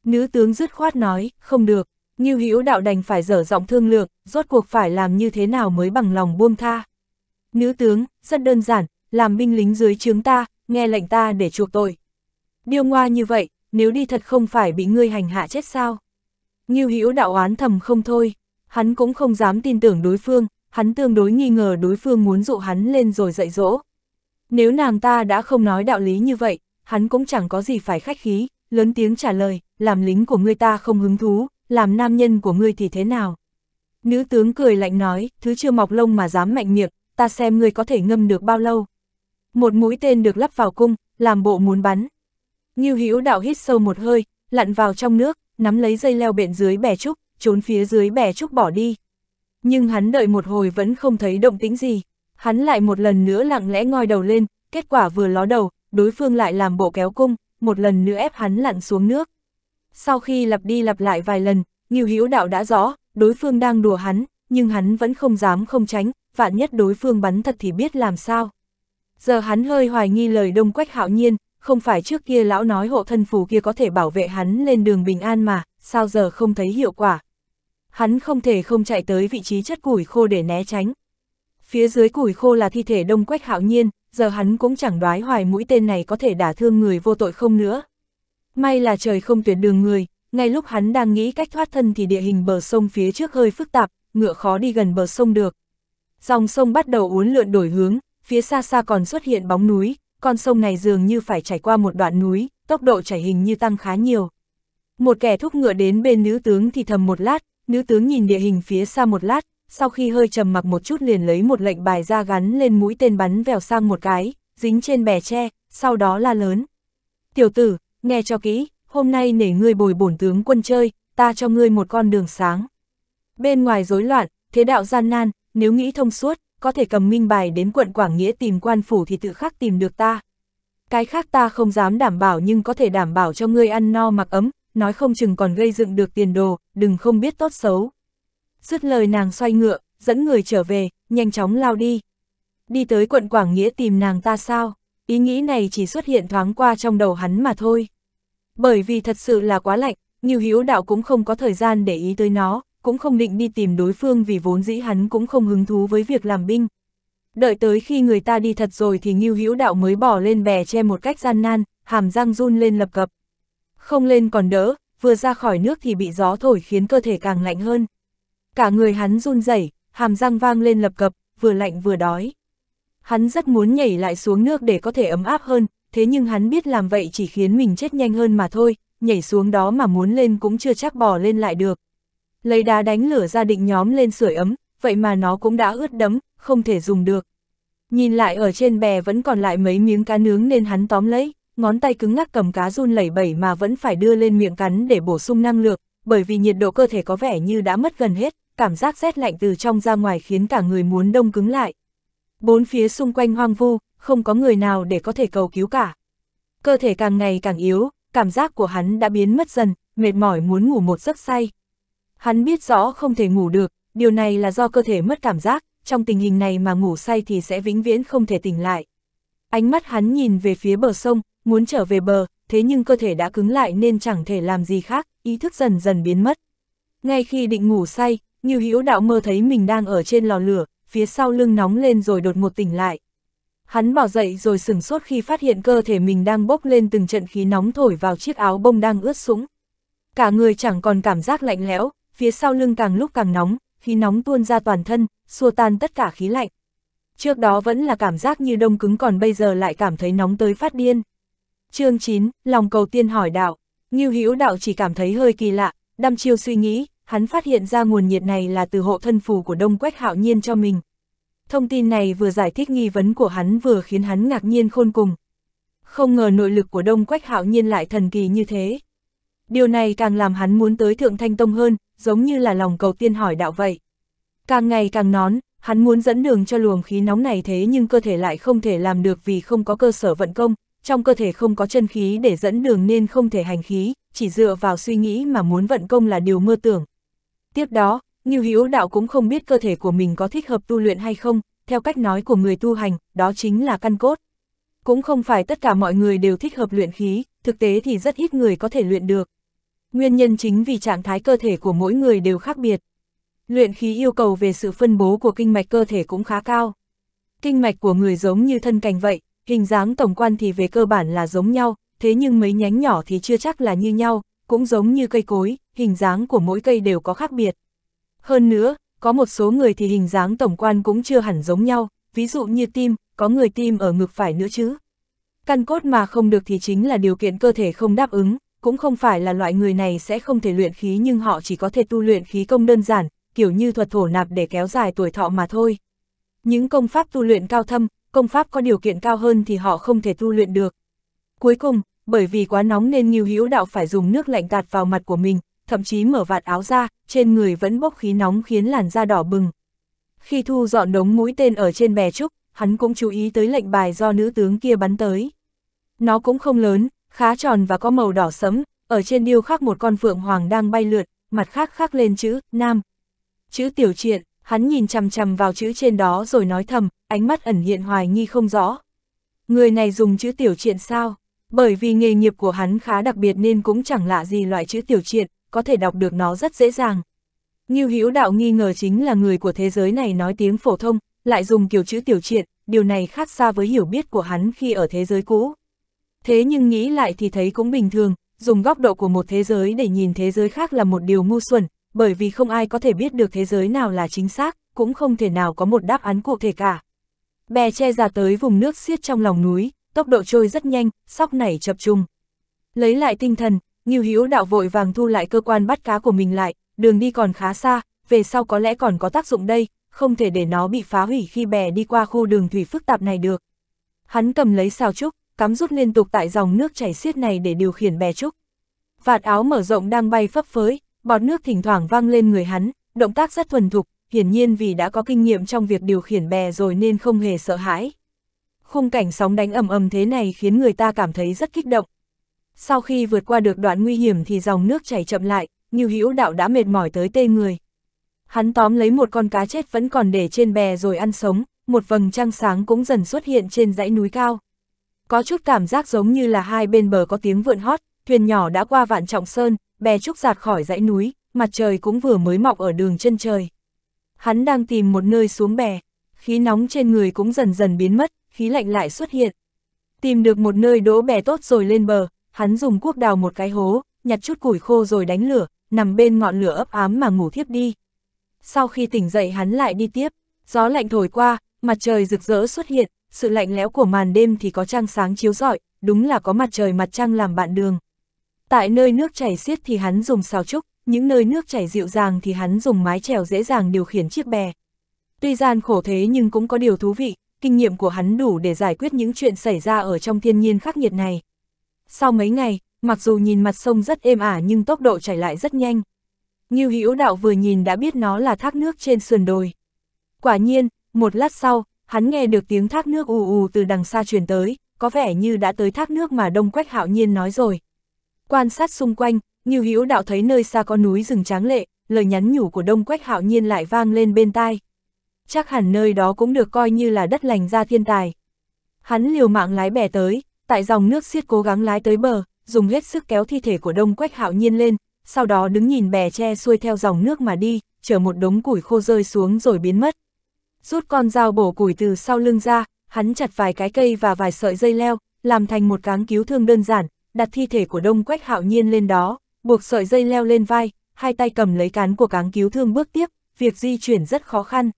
Nữ tướng dứt khoát nói, không được. Ngưu Hữu Đạo đành phải dở giọng thương lược, rốt cuộc phải làm như thế nào mới bằng lòng buông tha. Nữ tướng, rất đơn giản, làm binh lính dưới trướng ta, nghe lệnh ta để chuộc tội. Điêu ngoa như vậy, nếu đi thật không phải bị ngươi hành hạ chết sao? Ngưu Hữu Đạo oán thầm không thôi, hắn cũng không dám tin tưởng đối phương, hắn tương đối nghi ngờ đối phương muốn dụ hắn lên rồi dạy dỗ. Nếu nàng ta đã không nói đạo lý như vậy, hắn cũng chẳng có gì phải khách khí, lớn tiếng trả lời, làm lính của ngươi ta không hứng thú, làm nam nhân của ngươi thì thế nào? Nữ tướng cười lạnh nói, thứ chưa mọc lông mà dám mạnh miệng, ta xem ngươi có thể ngâm được bao lâu. Một mũi tên được lắp vào cung, làm bộ muốn bắn. Như hữu đạo hít sâu một hơi, lặn vào trong nước, nắm lấy dây leo bện dưới bè trúc, trốn phía dưới bè trúc bỏ đi. Nhưng hắn đợi một hồi vẫn không thấy động tĩnh gì. Hắn lại một lần nữa lặng lẽ ngoi đầu lên, kết quả vừa ló đầu, đối phương lại làm bộ kéo cung, một lần nữa ép hắn lặn xuống nước. Sau khi lặp đi lặp lại vài lần, Ngưu Hữu Đạo đã rõ, đối phương đang đùa hắn, nhưng hắn vẫn không dám không tránh, vạn nhất đối phương bắn thật thì biết làm sao. Giờ hắn hơi hoài nghi lời đông quách hạo nhiên, không phải trước kia lão nói hộ thân phù kia có thể bảo vệ hắn lên đường bình an mà, sao giờ không thấy hiệu quả. Hắn không thể không chạy tới vị trí chất củi khô để né tránh. Phía dưới củi khô là thi thể đông quách hạo nhiên, giờ hắn cũng chẳng đoái hoài mũi tên này có thể đả thương người vô tội không nữa. May là trời không tuyệt đường người, ngay lúc hắn đang nghĩ cách thoát thân thì địa hình bờ sông phía trước hơi phức tạp, ngựa khó đi gần bờ sông được. Dòng sông bắt đầu uốn lượn đổi hướng, phía xa xa còn xuất hiện bóng núi, con sông này dường như phải chảy qua một đoạn núi, tốc độ chảy hình như tăng khá nhiều. Một kẻ thúc ngựa đến bên nữ tướng thì thầm một lát, nữ tướng nhìn địa hình phía xa một lát, sau khi hơi trầm mặc một chút liền lấy một lệnh bài ra gắn lên mũi tên bắn vèo sang một cái, dính trên bè tre, sau đó la lớn. Tiểu tử, nghe cho kỹ, hôm nay nể ngươi bồi bổn tướng quân chơi, ta cho ngươi một con đường sáng. Bên ngoài rối loạn, thế đạo gian nan, nếu nghĩ thông suốt, có thể cầm minh bài đến quận Quảng Nghĩa tìm quan phủ thì tự khắc tìm được ta. Cái khác ta không dám đảm bảo nhưng có thể đảm bảo cho ngươi ăn no mặc ấm, nói không chừng còn gây dựng được tiền đồ, đừng không biết tốt xấu. Dứt lời nàng xoay ngựa, dẫn người trở về, nhanh chóng lao đi. Đi tới quận Quảng Nghĩa tìm nàng ta sao? ý nghĩ này chỉ xuất hiện thoáng qua trong đầu hắn mà thôi. Bởi vì thật sự là quá lạnh, Nghiêu Hiếu Đạo cũng không có thời gian để ý tới nó, cũng không định đi tìm đối phương vì vốn dĩ hắn cũng không hứng thú với việc làm binh. Đợi tới khi người ta đi thật rồi thì Nghiêu Hiếu Đạo mới bỏ lên bè che một cách gian nan, hàm răng run lên lập cập. Không lên còn đỡ, vừa ra khỏi nước thì bị gió thổi khiến cơ thể càng lạnh hơn. Cả người hắn run rẩy, hàm răng vang lên lập cập, vừa lạnh vừa đói. Hắn rất muốn nhảy lại xuống nước để có thể ấm áp hơn, thế nhưng hắn biết làm vậy chỉ khiến mình chết nhanh hơn mà thôi, nhảy xuống đó mà muốn lên cũng chưa chắc bò lên lại được. Lấy đá đánh lửa ra định nhóm lên sưởi ấm, vậy mà nó cũng đã ướt đẫm, không thể dùng được. Nhìn lại ở trên bè vẫn còn lại mấy miếng cá nướng nên hắn tóm lấy, ngón tay cứng ngắc cầm cá run lẩy bẩy mà vẫn phải đưa lên miệng cắn để bổ sung năng lượng, bởi vì nhiệt độ cơ thể có vẻ như đã mất gần hết, cảm giác rét lạnh từ trong ra ngoài khiến cả người muốn đông cứng lại. Bốn phía xung quanh hoang vu, không có người nào để có thể cầu cứu cả. Cơ thể càng ngày càng yếu, cảm giác của hắn đã biến mất dần, mệt mỏi muốn ngủ một giấc say. Hắn biết rõ không thể ngủ được, điều này là do cơ thể mất cảm giác, trong tình hình này mà ngủ say thì sẽ vĩnh viễn không thể tỉnh lại. Ánh mắt hắn nhìn về phía bờ sông, muốn trở về bờ, thế nhưng cơ thể đã cứng lại nên chẳng thể làm gì khác, ý thức dần dần biến mất. Ngay khi định ngủ say, Như Hữu Đạo mơ thấy mình đang ở trên lò lửa, phía sau lưng nóng lên rồi đột ngột tỉnh lại. Hắn bỏ dậy rồi sửng sốt khi phát hiện cơ thể mình đang bốc lên từng trận khí nóng thổi vào chiếc áo bông đang ướt sũng. Cả người chẳng còn cảm giác lạnh lẽo, phía sau lưng càng lúc càng nóng, khí nóng tuôn ra toàn thân, xua tan tất cả khí lạnh. Trước đó vẫn là cảm giác như đông cứng còn bây giờ lại cảm thấy nóng tới phát điên. chương 9, lòng cầu tiên hỏi đạo, như Hữu đạo chỉ cảm thấy hơi kỳ lạ, đăm chiêu suy nghĩ, hắn phát hiện ra nguồn nhiệt này là từ hộ thân phù của Đông Quách Hạo Nhiên cho mình. Thông tin này vừa giải thích nghi vấn của hắn vừa khiến hắn ngạc nhiên khôn cùng. Không ngờ nội lực của Đông Quách Hạo Nhiên lại thần kỳ như thế. Điều này càng làm hắn muốn tới Thượng Thanh Tông hơn, giống như là lòng cầu tiên hỏi đạo vậy. Càng ngày càng nón, hắn muốn dẫn đường cho luồng khí nóng này thế nhưng cơ thể lại không thể làm được vì không có cơ sở vận công, trong cơ thể không có chân khí để dẫn đường nên không thể hành khí, chỉ dựa vào suy nghĩ mà muốn vận công là điều mơ tưởng. Tiếp đó, Ngưu Hữu Đạo cũng không biết cơ thể của mình có thích hợp tu luyện hay không, theo cách nói của người tu hành, đó chính là căn cốt. Cũng không phải tất cả mọi người đều thích hợp luyện khí, thực tế thì rất ít người có thể luyện được. Nguyên nhân chính vì trạng thái cơ thể của mỗi người đều khác biệt. Luyện khí yêu cầu về sự phân bố của kinh mạch cơ thể cũng khá cao. Kinh mạch của người giống như thân cành vậy, hình dáng tổng quan thì về cơ bản là giống nhau, thế nhưng mấy nhánh nhỏ thì chưa chắc là như nhau, cũng giống như cây cối, hình dáng của mỗi cây đều có khác biệt. Hơn nữa, có một số người thì hình dáng tổng quan cũng chưa hẳn giống nhau, ví dụ như tim, có người tim ở ngực phải nữa chứ. Căn cốt mà không được thì chính là điều kiện cơ thể không đáp ứng, cũng không phải là loại người này sẽ không thể luyện khí nhưng họ chỉ có thể tu luyện khí công đơn giản, kiểu như thuật thổ nạp để kéo dài tuổi thọ mà thôi. Những công pháp tu luyện cao thâm, công pháp có điều kiện cao hơn thì họ không thể tu luyện được. Cuối cùng, bởi vì quá nóng nên Ngưu Hữu Đạo phải dùng nước lạnh tạt vào mặt của mình, thậm chí mở vạt áo ra, trên người vẫn bốc khí nóng khiến làn da đỏ bừng. Khi thu dọn đống mũi tên ở trên bè trúc, hắn cũng chú ý tới lệnh bài do nữ tướng kia bắn tới. Nó cũng không lớn, khá tròn và có màu đỏ sẫm, ở trên điêu khắc một con phượng hoàng đang bay lượn mặt khác khắc lên chữ Nam. Chữ tiểu triện, hắn nhìn chằm chằm vào chữ trên đó rồi nói thầm, ánh mắt ẩn hiện hoài nghi không rõ. Người này dùng chữ tiểu triện sao? Bởi vì nghề nghiệp của hắn khá đặc biệt nên cũng chẳng lạ gì loại chữ tiểu triện, có thể đọc được nó rất dễ dàng. Ngưu Hữu Đạo nghi ngờ chính là người của thế giới này nói tiếng phổ thông, lại dùng kiểu chữ tiểu triện, điều này khác xa với hiểu biết của hắn khi ở thế giới cũ. Thế nhưng nghĩ lại thì thấy cũng bình thường, dùng góc độ của một thế giới để nhìn thế giới khác là một điều ngu xuẩn, bởi vì không ai có thể biết được thế giới nào là chính xác, cũng không thể nào có một đáp án cụ thể cả. Bè che ra tới vùng nước xiết trong lòng núi, tốc độ trôi rất nhanh, sóc nảy chập trùng. Lấy lại tinh thần, Ngưu Hữu Đạo vội vàng thu lại cơ quan bắt cá của mình lại, đường đi còn khá xa, về sau có lẽ còn có tác dụng đây, không thể để nó bị phá hủy khi bè đi qua khu đường thủy phức tạp này được. Hắn cầm lấy xào trúc, cắm rút liên tục tại dòng nước chảy xiết này để điều khiển bè trúc. Vạt áo mở rộng đang bay phấp phới, bọt nước thỉnh thoảng vang lên người hắn, động tác rất thuần thục, hiển nhiên vì đã có kinh nghiệm trong việc điều khiển bè rồi nên không hề sợ hãi. Khung cảnh sóng đánh ầm ầm thế này khiến người ta cảm thấy rất kích động, sau khi vượt qua được đoạn nguy hiểm thì dòng nước chảy chậm lại, Ngưu Hữu Đạo đã mệt mỏi tới tê người. Hắn tóm lấy một con cá chết vẫn còn để trên bè rồi ăn sống, một vầng trăng sáng cũng dần xuất hiện trên dãy núi cao. Có chút cảm giác giống như là hai bên bờ có tiếng vượn hót, thuyền nhỏ đã qua vạn trọng sơn, bè trúc giạt khỏi dãy núi, mặt trời cũng vừa mới mọc ở đường chân trời. Hắn đang tìm một nơi xuống bè, khí nóng trên người cũng dần dần biến mất, khí lạnh lại xuất hiện. Tìm được một nơi đỗ bè tốt rồi lên bờ, hắn dùng cuốc đào một cái hố, nhặt chút củi khô rồi đánh lửa, nằm bên ngọn lửa ấp ám mà ngủ thiếp đi. Sau khi tỉnh dậy hắn lại đi tiếp, gió lạnh thổi qua, mặt trời rực rỡ xuất hiện, sự lạnh lẽo của màn đêm thì có trăng sáng chiếu rọi, đúng là có mặt trời mặt trăng làm bạn đường. Tại nơi nước chảy xiết thì hắn dùng xào trúc, những nơi nước chảy dịu dàng thì hắn dùng mái chèo dễ dàng điều khiển chiếc bè. Tuy gian khổ thế nhưng cũng có điều thú vị, kinh nghiệm của hắn đủ để giải quyết những chuyện xảy ra ở trong thiên nhiên khắc nghiệt này. Sau mấy ngày, mặc dù nhìn mặt sông rất êm ả nhưng tốc độ chảy lại rất nhanh. Như Hữu Đạo vừa nhìn đã biết nó là thác nước trên sườn đồi. Quả nhiên, một lát sau, hắn nghe được tiếng thác nước ù ù từ đằng xa truyền tới, có vẻ như đã tới thác nước mà Đông Quách Hạo Nhiên nói rồi. Quan sát xung quanh, Như Hữu Đạo thấy nơi xa có núi rừng tráng lệ, lời nhắn nhủ của Đông Quách Hạo Nhiên lại vang lên bên tai. Chắc hẳn nơi đó cũng được coi như là đất lành ra thiên tài. Hắn liều mạng lái bè tới, tại dòng nước xiết cố gắng lái tới bờ, dùng hết sức kéo thi thể của đông quách hạo nhiên lên, sau đó đứng nhìn bè tre xuôi theo dòng nước mà đi, chờ một đống củi khô rơi xuống rồi biến mất. Rút con dao bổ củi từ sau lưng ra, hắn chặt vài cái cây và vài sợi dây leo, làm thành một cáng cứu thương đơn giản, đặt thi thể của đông quách hạo nhiên lên đó, buộc sợi dây leo lên vai, hai tay cầm lấy cán của cáng cứu thương bước tiếp, việc di chuyển rất khó khăn.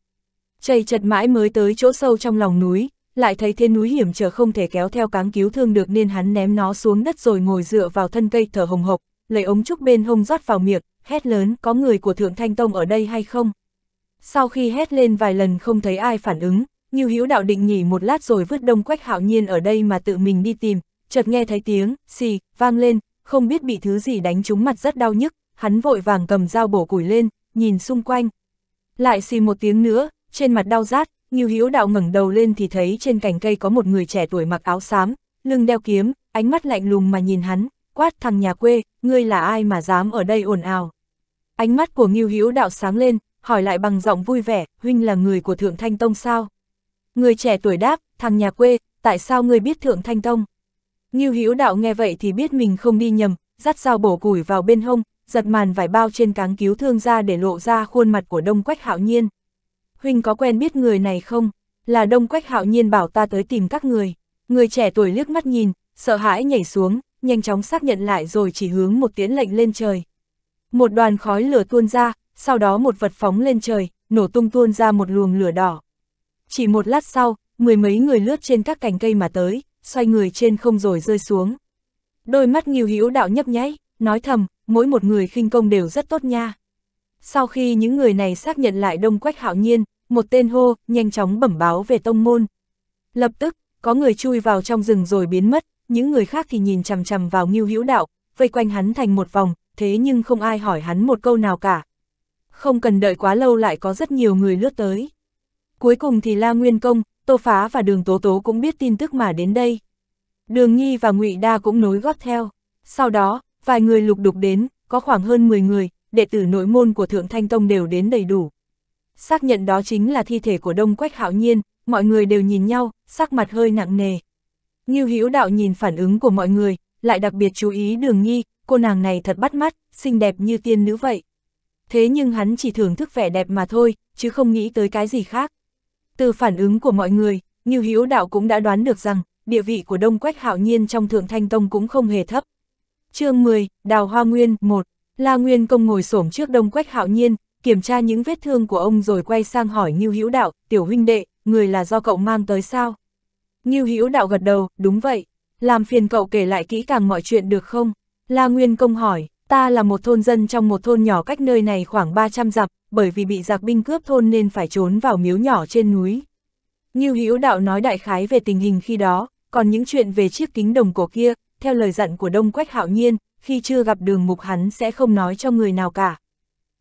Chầy chật mãi mới tới chỗ sâu trong lòng núi, lại thấy thế núi hiểm trở không thể kéo theo cáng cứu thương được nên hắn ném nó xuống đất rồi ngồi dựa vào thân cây thở hồng hộc, lấy ống trúc bên hông rót vào miệng, hét lớn có người của Thượng Thanh Tông ở đây hay không. Sau khi hét lên vài lần không thấy ai phản ứng, như Hữu Đạo định nghỉ một lát rồi vứt đông quách hạo nhiên ở đây mà tự mình đi tìm, chợt nghe thấy tiếng, xì, vang lên, không biết bị thứ gì đánh trúng mặt rất đau nhức, hắn vội vàng cầm dao bổ củi lên, nhìn xung quanh. Lại xì một tiếng nữa, trên mặt đau rát, Ngưu Hữu Đạo ngẩng đầu lên thì thấy trên cành cây có một người trẻ tuổi mặc áo xám, lưng đeo kiếm, ánh mắt lạnh lùng mà nhìn hắn, quát thằng nhà quê, ngươi là ai mà dám ở đây ồn ào. Ánh mắt của Ngưu Hữu Đạo sáng lên, hỏi lại bằng giọng vui vẻ, huynh là người của Thượng Thanh Tông sao? Người trẻ tuổi đáp, thằng nhà quê, tại sao ngươi biết Thượng Thanh Tông? Ngưu Hữu Đạo nghe vậy thì biết mình không đi nhầm, dắt dao bổ củi vào bên hông, giật màn vải bao trên cáng cứu thương ra để lộ ra khuôn mặt của Đông Quách Hạo Nhiên huynh có quen biết người này không? Là đông quách hạo nhiên bảo ta tới tìm các người. Người trẻ tuổi liếc mắt nhìn, sợ hãi nhảy xuống, nhanh chóng xác nhận lại rồi chỉ hướng một tiến lệnh lên trời. Một đoàn khói lửa tuôn ra, sau đó một vật phóng lên trời, nổ tung tuôn ra một luồng lửa đỏ. Chỉ một lát sau, mười mấy người lướt trên các cành cây mà tới, xoay người trên không rồi rơi xuống. Đôi mắt nghiêu hữu đạo nhấp nháy, nói thầm, mỗi một người khinh công đều rất tốt nha. Sau khi những người này xác nhận lại đông quách hạo nhiên, một tên hô, nhanh chóng bẩm báo về tông môn. Lập tức, có người chui vào trong rừng rồi biến mất, những người khác thì nhìn chằm chằm vào Ngưu Hữu Đạo, vây quanh hắn thành một vòng, thế nhưng không ai hỏi hắn một câu nào cả. Không cần đợi quá lâu lại có rất nhiều người lướt tới. Cuối cùng thì La Nguyên Công, Tô Phá và Đường Tố Tố cũng biết tin tức mà đến đây. Đường Nhi và Ngụy Đa cũng nối gót theo. Sau đó, vài người lục đục đến, có khoảng hơn 10 người, đệ tử nội môn của Thượng Thanh Tông đều đến đầy đủ xác nhận đó chính là thi thể của Đông Quách Hạo Nhiên, mọi người đều nhìn nhau, sắc mặt hơi nặng nề. Ngưu Hữu Đạo nhìn phản ứng của mọi người, lại đặc biệt chú ý Đường Nhi, cô nàng này thật bắt mắt, xinh đẹp như tiên nữ vậy. Thế nhưng hắn chỉ thưởng thức vẻ đẹp mà thôi, chứ không nghĩ tới cái gì khác. Từ phản ứng của mọi người, Ngưu Hữu Đạo cũng đã đoán được rằng, địa vị của Đông Quách Hạo Nhiên trong Thượng Thanh Tông cũng không hề thấp. Chương 10, Đào Hoa Nguyên 1, La Nguyên Công ngồi xổm trước Đông Quách Hạo Nhiên, kiểm tra những vết thương của ông rồi quay sang hỏi Ngưu Hữu Đạo, "Tiểu huynh đệ, người là do cậu mang tới sao?" Ngưu Hữu Đạo gật đầu, "Đúng vậy, làm phiền cậu kể lại kỹ càng mọi chuyện được không?" La Nguyên Công hỏi, "Ta là một thôn dân trong một thôn nhỏ cách nơi này khoảng 300 dặm, bởi vì bị giặc binh cướp thôn nên phải trốn vào miếu nhỏ trên núi." Ngưu Hữu Đạo nói đại khái về tình hình khi đó, còn những chuyện về chiếc kính đồng cổ kia, theo lời dặn của Đông Quách Hạo Nhiên, khi chưa gặp Đường Mục hắn sẽ không nói cho người nào cả.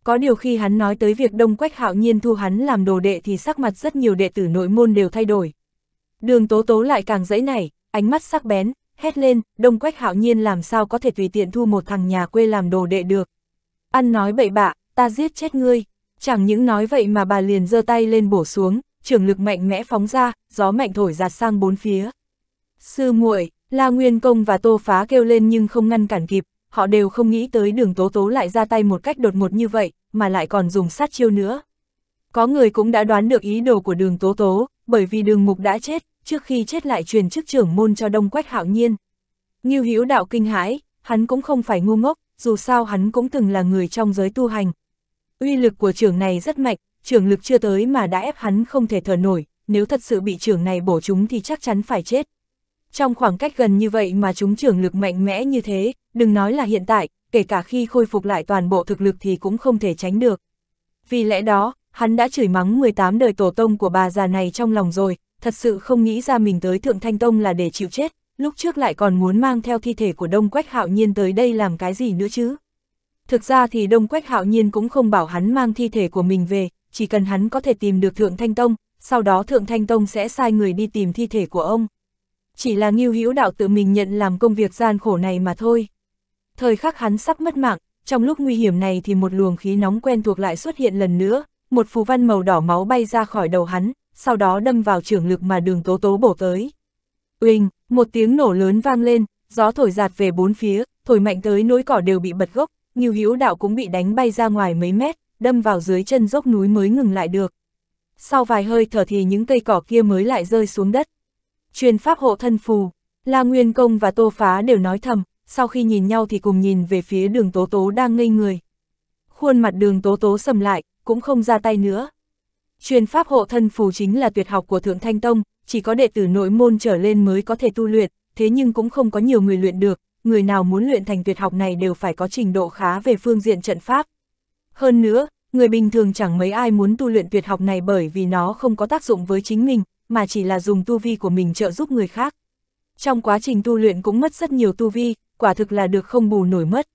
Có điều khi hắn nói tới việc Đông Quách Hạo Nhiên thu hắn làm đồ đệ thì sắc mặt rất nhiều đệ tử nội môn đều thay đổi. Đường Tố Tố lại càng dẫy nảy, ánh mắt sắc bén, hét lên, Đông Quách Hạo Nhiên làm sao có thể tùy tiện thu một thằng nhà quê làm đồ đệ được. Ăn nói bậy bạ, ta giết chết ngươi. Chẳng những nói vậy mà bà liền giơ tay lên bổ xuống, trường lực mạnh mẽ phóng ra, gió mạnh thổi giạt sang bốn phía. Sư muội, La Nguyên Công và Tô Phá kêu lên nhưng không ngăn cản kịp, họ đều không nghĩ tới đường tố tố lại ra tay một cách đột ngột như vậy, mà lại còn dùng sát chiêu nữa. Có người cũng đã đoán được ý đồ của đường tố tố, bởi vì đường mục đã chết, trước khi chết lại truyền chức trưởng môn cho đông quách hạo nhiên. Nghiêu hữu đạo kinh hãi, hắn cũng không phải ngu ngốc, dù sao hắn cũng từng là người trong giới tu hành. Uy lực của trưởng này rất mạnh, trưởng lực chưa tới mà đã ép hắn không thể thở nổi, nếu thật sự bị trưởng này bổ chúng thì chắc chắn phải chết, trong khoảng cách gần như vậy mà chúng trưởng lực mạnh mẽ như thế, đừng nói là hiện tại, kể cả khi khôi phục lại toàn bộ thực lực thì cũng không thể tránh được. Vì lẽ đó, hắn đã chửi mắng 18 đời tổ tông của bà già này trong lòng rồi, thật sự không nghĩ ra mình tới Thượng Thanh Tông là để chịu chết, lúc trước lại còn muốn mang theo thi thể của Đông Quách Hạo Nhiên tới đây làm cái gì nữa chứ. Thực ra thì Đông Quách Hạo Nhiên cũng không bảo hắn mang thi thể của mình về, chỉ cần hắn có thể tìm được Thượng Thanh Tông, sau đó Thượng Thanh Tông sẽ sai người đi tìm thi thể của ông chỉ là nghiêu hữu đạo tự mình nhận làm công việc gian khổ này mà thôi. Thời khắc hắn sắp mất mạng, trong lúc nguy hiểm này thì một luồng khí nóng quen thuộc lại xuất hiện lần nữa, một phù văn màu đỏ máu bay ra khỏi đầu hắn, sau đó đâm vào trường lực mà đường tố tố bổ tới. Uỳnh, một tiếng nổ lớn vang lên, gió thổi giạt về bốn phía, thổi mạnh tới nỗi cỏ đều bị bật gốc, nghiêu hữu đạo cũng bị đánh bay ra ngoài mấy mét, đâm vào dưới chân dốc núi mới ngừng lại được. Sau vài hơi thở thì những cây cỏ kia mới lại rơi xuống đất. Chuyên pháp hộ thân phù. La Nguyên Công và Tô Phá đều nói thầm, sau khi nhìn nhau thì cùng nhìn về phía đường tố tố đang ngây người. Khuôn mặt đường tố tố sầm lại, cũng không ra tay nữa. Chuyên pháp hộ thân phù chính là tuyệt học của Thượng Thanh Tông, chỉ có đệ tử nội môn trở lên mới có thể tu luyện, thế nhưng cũng không có nhiều người luyện được, người nào muốn luyện thành tuyệt học này đều phải có trình độ khá về phương diện trận pháp. Hơn nữa, người bình thường chẳng mấy ai muốn tu luyện tuyệt học này bởi vì nó không có tác dụng với chính mình, mà chỉ là dùng tu vi của mình trợ giúp người khác. Trong quá trình tu luyện cũng mất rất nhiều tu vi, quả thực là được không bù nổi mất.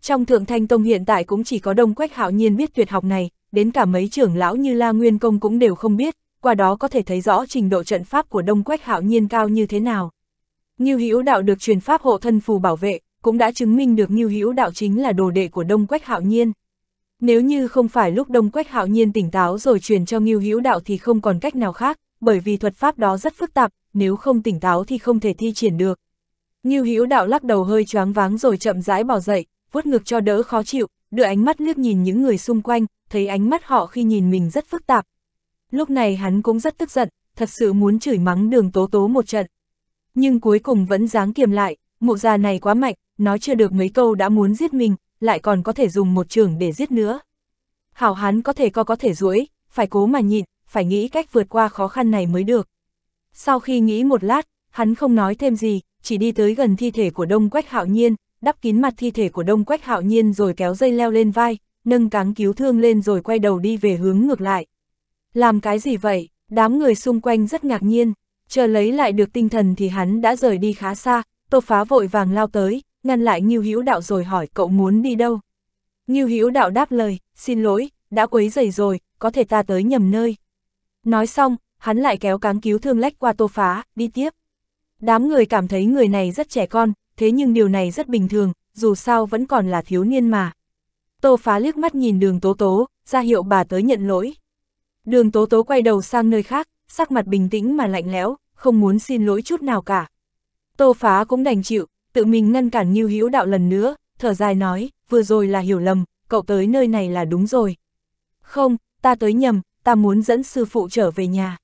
Trong Thượng Thanh Tông hiện tại cũng chỉ có Đông Quách Hạo Nhiên biết tuyệt học này, đến cả mấy trưởng lão như La Nguyên Công cũng đều không biết, qua đó có thể thấy rõ trình độ trận pháp của Đông Quách Hạo Nhiên cao như thế nào. Ngưu Hữu Đạo được truyền pháp hộ thân phù bảo vệ, cũng đã chứng minh được Ngưu Hữu Đạo chính là đồ đệ của Đông Quách Hạo Nhiên. Nếu như không phải lúc Đông Quách Hạo Nhiên tỉnh táo rồi truyền cho Ngưu Hữu Đạo thì không còn cách nào khác, bởi vì thuật pháp đó rất phức tạp, nếu không tỉnh táo thì không thể thi triển được. Ngưu Hữu Đạo lắc đầu hơi choáng váng rồi chậm rãi bỏ dậy, vuốt ngực cho đỡ khó chịu, đưa ánh mắt liếc nhìn những người xung quanh, thấy ánh mắt họ khi nhìn mình rất phức tạp. Lúc này hắn cũng rất tức giận, thật sự muốn chửi mắng đường tố tố một trận. Nhưng cuối cùng vẫn dáng kiềm lại, mụ già này quá mạnh, nói chưa được mấy câu đã muốn giết mình, lại còn có thể dùng một trường để giết nữa. Hảo hắn có thể co có thể duỗi, phải cố mà nhịn, phải nghĩ cách vượt qua khó khăn này mới được. Sau khi nghĩ một lát, hắn không nói thêm gì, chỉ đi tới gần thi thể của Đông Quách Hạo Nhiên, đắp kín mặt thi thể của Đông Quách Hạo Nhiên rồi kéo dây leo lên vai, nâng cáng cứu thương lên rồi quay đầu đi về hướng ngược lại. Làm cái gì vậy? Đám người xung quanh rất ngạc nhiên, chờ lấy lại được tinh thần thì hắn đã rời đi khá xa, Tô Phá vội vàng lao tới, ngăn lại Nghiêu Hữu Đạo rồi hỏi cậu muốn đi đâu. Nghiêu Hữu Đạo đáp lời, xin lỗi, đã quấy rầy rồi, có thể ta tới nhầm nơi. Nói xong, hắn lại kéo cáng cứu thương lách qua tô phá, đi tiếp. Đám người cảm thấy người này rất trẻ con, thế nhưng điều này rất bình thường, dù sao vẫn còn là thiếu niên mà. Tô phá liếc mắt nhìn đường tố tố, ra hiệu bà tới nhận lỗi. Đường tố tố quay đầu sang nơi khác, sắc mặt bình tĩnh mà lạnh lẽo, không muốn xin lỗi chút nào cả. Tô phá cũng đành chịu, tự mình ngăn cản Nhiêu Hữu Đạo lần nữa, thở dài nói, vừa rồi là hiểu lầm, cậu tới nơi này là đúng rồi. Không, ta tới nhầm, ta muốn dẫn sư phụ trở về nhà.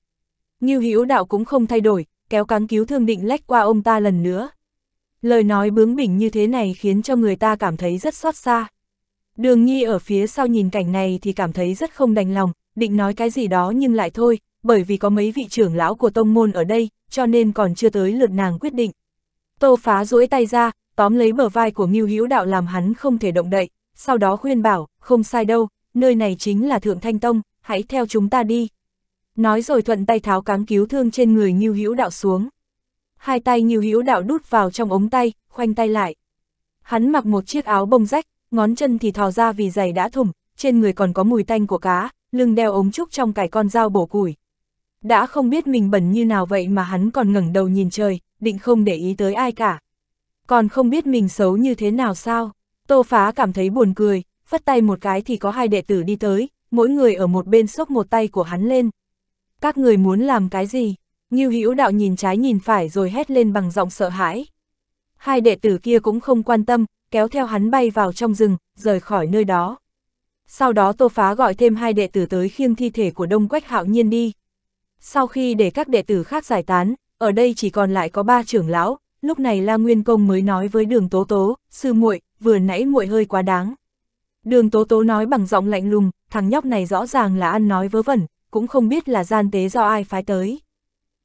Ngưu hữu đạo cũng không thay đổi, kéo cáng cứu thương định lách qua ông ta lần nữa. Lời nói bướng bỉnh như thế này khiến cho người ta cảm thấy rất xót xa. Đường Nhi ở phía sau nhìn cảnh này thì cảm thấy rất không đành lòng, định nói cái gì đó nhưng lại thôi, bởi vì có mấy vị trưởng lão của tông môn ở đây, cho nên còn chưa tới lượt nàng quyết định. Tô phá duỗi tay ra, tóm lấy bờ vai của Ngưu Hữu Đạo làm hắn không thể động đậy, sau đó khuyên bảo, không sai đâu, nơi này chính là Thượng Thanh Tông, hãy theo chúng ta đi. Nói rồi thuận tay tháo cáng cứu thương trên người Ngưu Hữu Đạo xuống. Hai tay Ngưu Hữu Đạo đút vào trong ống tay, khoanh tay lại. Hắn mặc một chiếc áo bông rách, ngón chân thì thò ra vì giày đã thủng, trên người còn có mùi tanh của cá, lưng đeo ống trúc trong cải con dao bổ củi. Đã không biết mình bẩn như nào vậy mà hắn còn ngẩng đầu nhìn trời, định không để ý tới ai cả. Còn không biết mình xấu như thế nào sao? Tô phá cảm thấy buồn cười, phất tay một cái thì có hai đệ tử đi tới, mỗi người ở một bên xốc một tay của hắn lên. Các người muốn làm cái gì? Ngưu Hữu Đạo nhìn trái nhìn phải rồi hét lên bằng giọng sợ hãi. Hai đệ tử kia cũng không quan tâm, kéo theo hắn bay vào trong rừng, rời khỏi nơi đó. Sau đó Tô Phá gọi thêm hai đệ tử tới khiêng thi thể của Đông Quách Hạo Nhiên đi. Sau khi để các đệ tử khác giải tán, ở đây chỉ còn lại có ba trưởng lão, lúc này La Nguyên Công mới nói với Đường Tố Tố, sư muội, vừa nãy muội hơi quá đáng. Đường Tố Tố nói bằng giọng lạnh lùng, thằng nhóc này rõ ràng là ăn nói vớ vẩn, cũng không biết là gian tế do ai phái tới.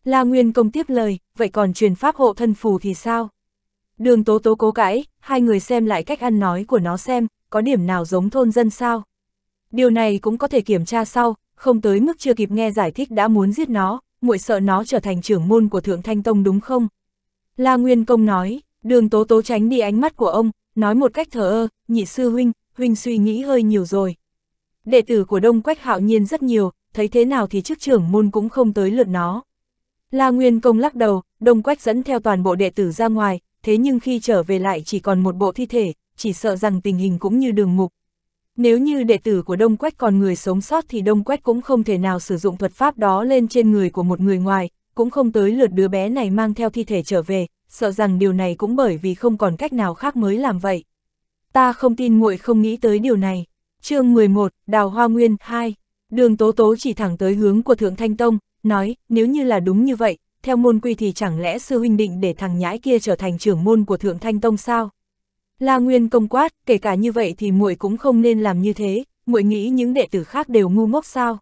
La Nguyên Công tiếp lời, vậy còn truyền pháp hộ thân phù thì sao? Đường Tố Tố cố cãi, hai người xem lại cách ăn nói của nó xem, có điểm nào giống thôn dân sao? Điều này cũng có thể kiểm tra sau, không tới mức chưa kịp nghe giải thích đã muốn giết nó, muội sợ nó trở thành trưởng môn của Thượng Thanh Tông đúng không? La Nguyên Công nói, đường Tố Tố tránh đi ánh mắt của ông, nói một cách thờ ơ, nhị sư huynh, huynh suy nghĩ hơi nhiều rồi. Đệ tử của Đông Quách hạo nhiên rất nhiều, thấy thế nào thì chức trưởng môn cũng không tới lượt nó. La Nguyên Công lắc đầu, Đông Quách dẫn theo toàn bộ đệ tử ra ngoài, thế nhưng khi trở về lại chỉ còn một bộ thi thể, chỉ sợ rằng tình hình cũng như đường mục. Nếu như đệ tử của Đông Quách còn người sống sót thì Đông Quách cũng không thể nào sử dụng thuật pháp đó lên trên người của một người ngoài, cũng không tới lượt đứa bé này mang theo thi thể trở về, sợ rằng điều này cũng bởi vì không còn cách nào khác mới làm vậy ta không tin muội không nghĩ tới điều này. chương 11, Đào Hoa Nguyên 2, đường tố tố chỉ thẳng tới hướng của Thượng Thanh Tông, nói, nếu như là đúng như vậy, theo môn quy thì chẳng lẽ sư huynh định để thằng nhãi kia trở thành trưởng môn của Thượng Thanh Tông sao? La Nguyên công quát, kể cả như vậy thì muội cũng không nên làm như thế, muội nghĩ những đệ tử khác đều ngu ngốc sao?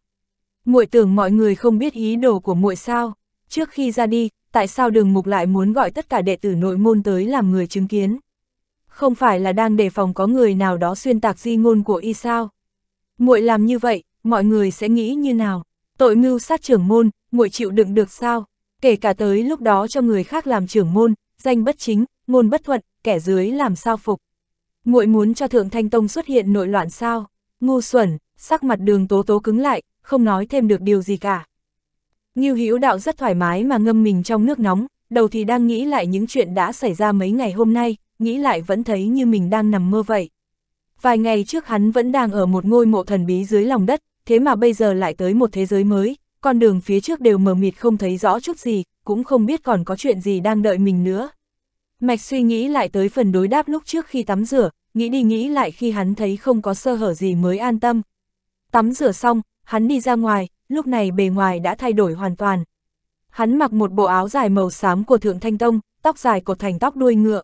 Muội tưởng mọi người không biết ý đồ của muội sao? Trước khi ra đi, tại sao Đường Mục lại muốn gọi tất cả đệ tử nội môn tới làm người chứng kiến? không phải là đang đề phòng có người nào đó xuyên tạc di ngôn của y sao. muội làm như vậy, mọi người sẽ nghĩ như nào? Tội mưu sát trưởng môn, muội chịu đựng được sao? Kể cả tới lúc đó cho người khác làm trưởng môn, danh bất chính, ngôn bất thuận, kẻ dưới làm sao phục. muội muốn cho Thượng Thanh Tông xuất hiện nội loạn sao? Ngu xuẩn, sắc mặt đường tố tố cứng lại, không nói thêm được điều gì cả. Nghiêu hữu đạo rất thoải mái mà ngâm mình trong nước nóng, đầu thì đang nghĩ lại những chuyện đã xảy ra mấy ngày hôm nay, nghĩ lại vẫn thấy như mình đang nằm mơ vậy. Vài ngày trước hắn vẫn đang ở một ngôi mộ thần bí dưới lòng đất, thế mà bây giờ lại tới một thế giới mới, con đường phía trước đều mờ mịt không thấy rõ chút gì, cũng không biết còn có chuyện gì đang đợi mình nữa. Mạch suy nghĩ lại tới phần đối đáp lúc trước khi tắm rửa, nghĩ đi nghĩ lại khi hắn thấy không có sơ hở gì mới an tâm. Tắm rửa xong, hắn đi ra ngoài, lúc này bề ngoài đã thay đổi hoàn toàn. Hắn mặc một bộ áo dài màu xám của Thượng Thanh Tông, tóc dài cột thành tóc đuôi ngựa.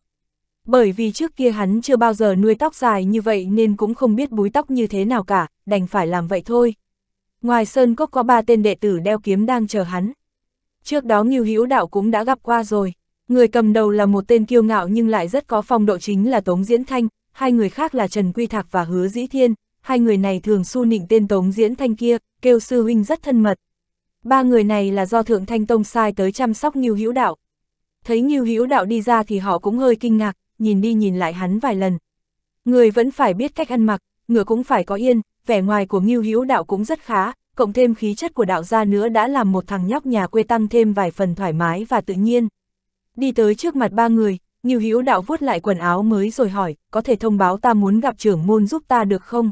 Bởi vì trước kia hắn chưa bao giờ nuôi tóc dài như vậy nên cũng không biết búi tóc như thế nào cả, đành phải làm vậy thôi. Ngoài Sơn Cốc có ba tên đệ tử đeo kiếm đang chờ hắn. Trước đó Ngưu Hữu Đạo cũng đã gặp qua rồi. Người cầm đầu là một tên kiêu ngạo nhưng lại rất có phong độ chính là Tống Diễn Thanh, hai người khác là Trần Quy Thạc và Hứa Dĩ Thiên, hai người này thường su nịnh tên Tống Diễn Thanh kia, kêu sư huynh rất thân mật. Ba người này là do Thượng Thanh Tông sai tới chăm sóc Ngưu Hữu Đạo. Thấy Ngưu Hữu Đạo đi ra thì họ cũng hơi kinh ngạc, nhìn đi nhìn lại hắn vài lần. Người vẫn phải biết cách ăn mặc, ngựa cũng phải có yên, vẻ ngoài của Ngưu Hữu Đạo cũng rất khá, cộng thêm khí chất của đạo gia nữa đã làm một thằng nhóc nhà quê tăng thêm vài phần thoải mái và tự nhiên. Đi tới trước mặt ba người, Ngưu Hữu Đạo vuốt lại quần áo mới rồi hỏi, có thể thông báo ta muốn gặp trưởng môn giúp ta được không?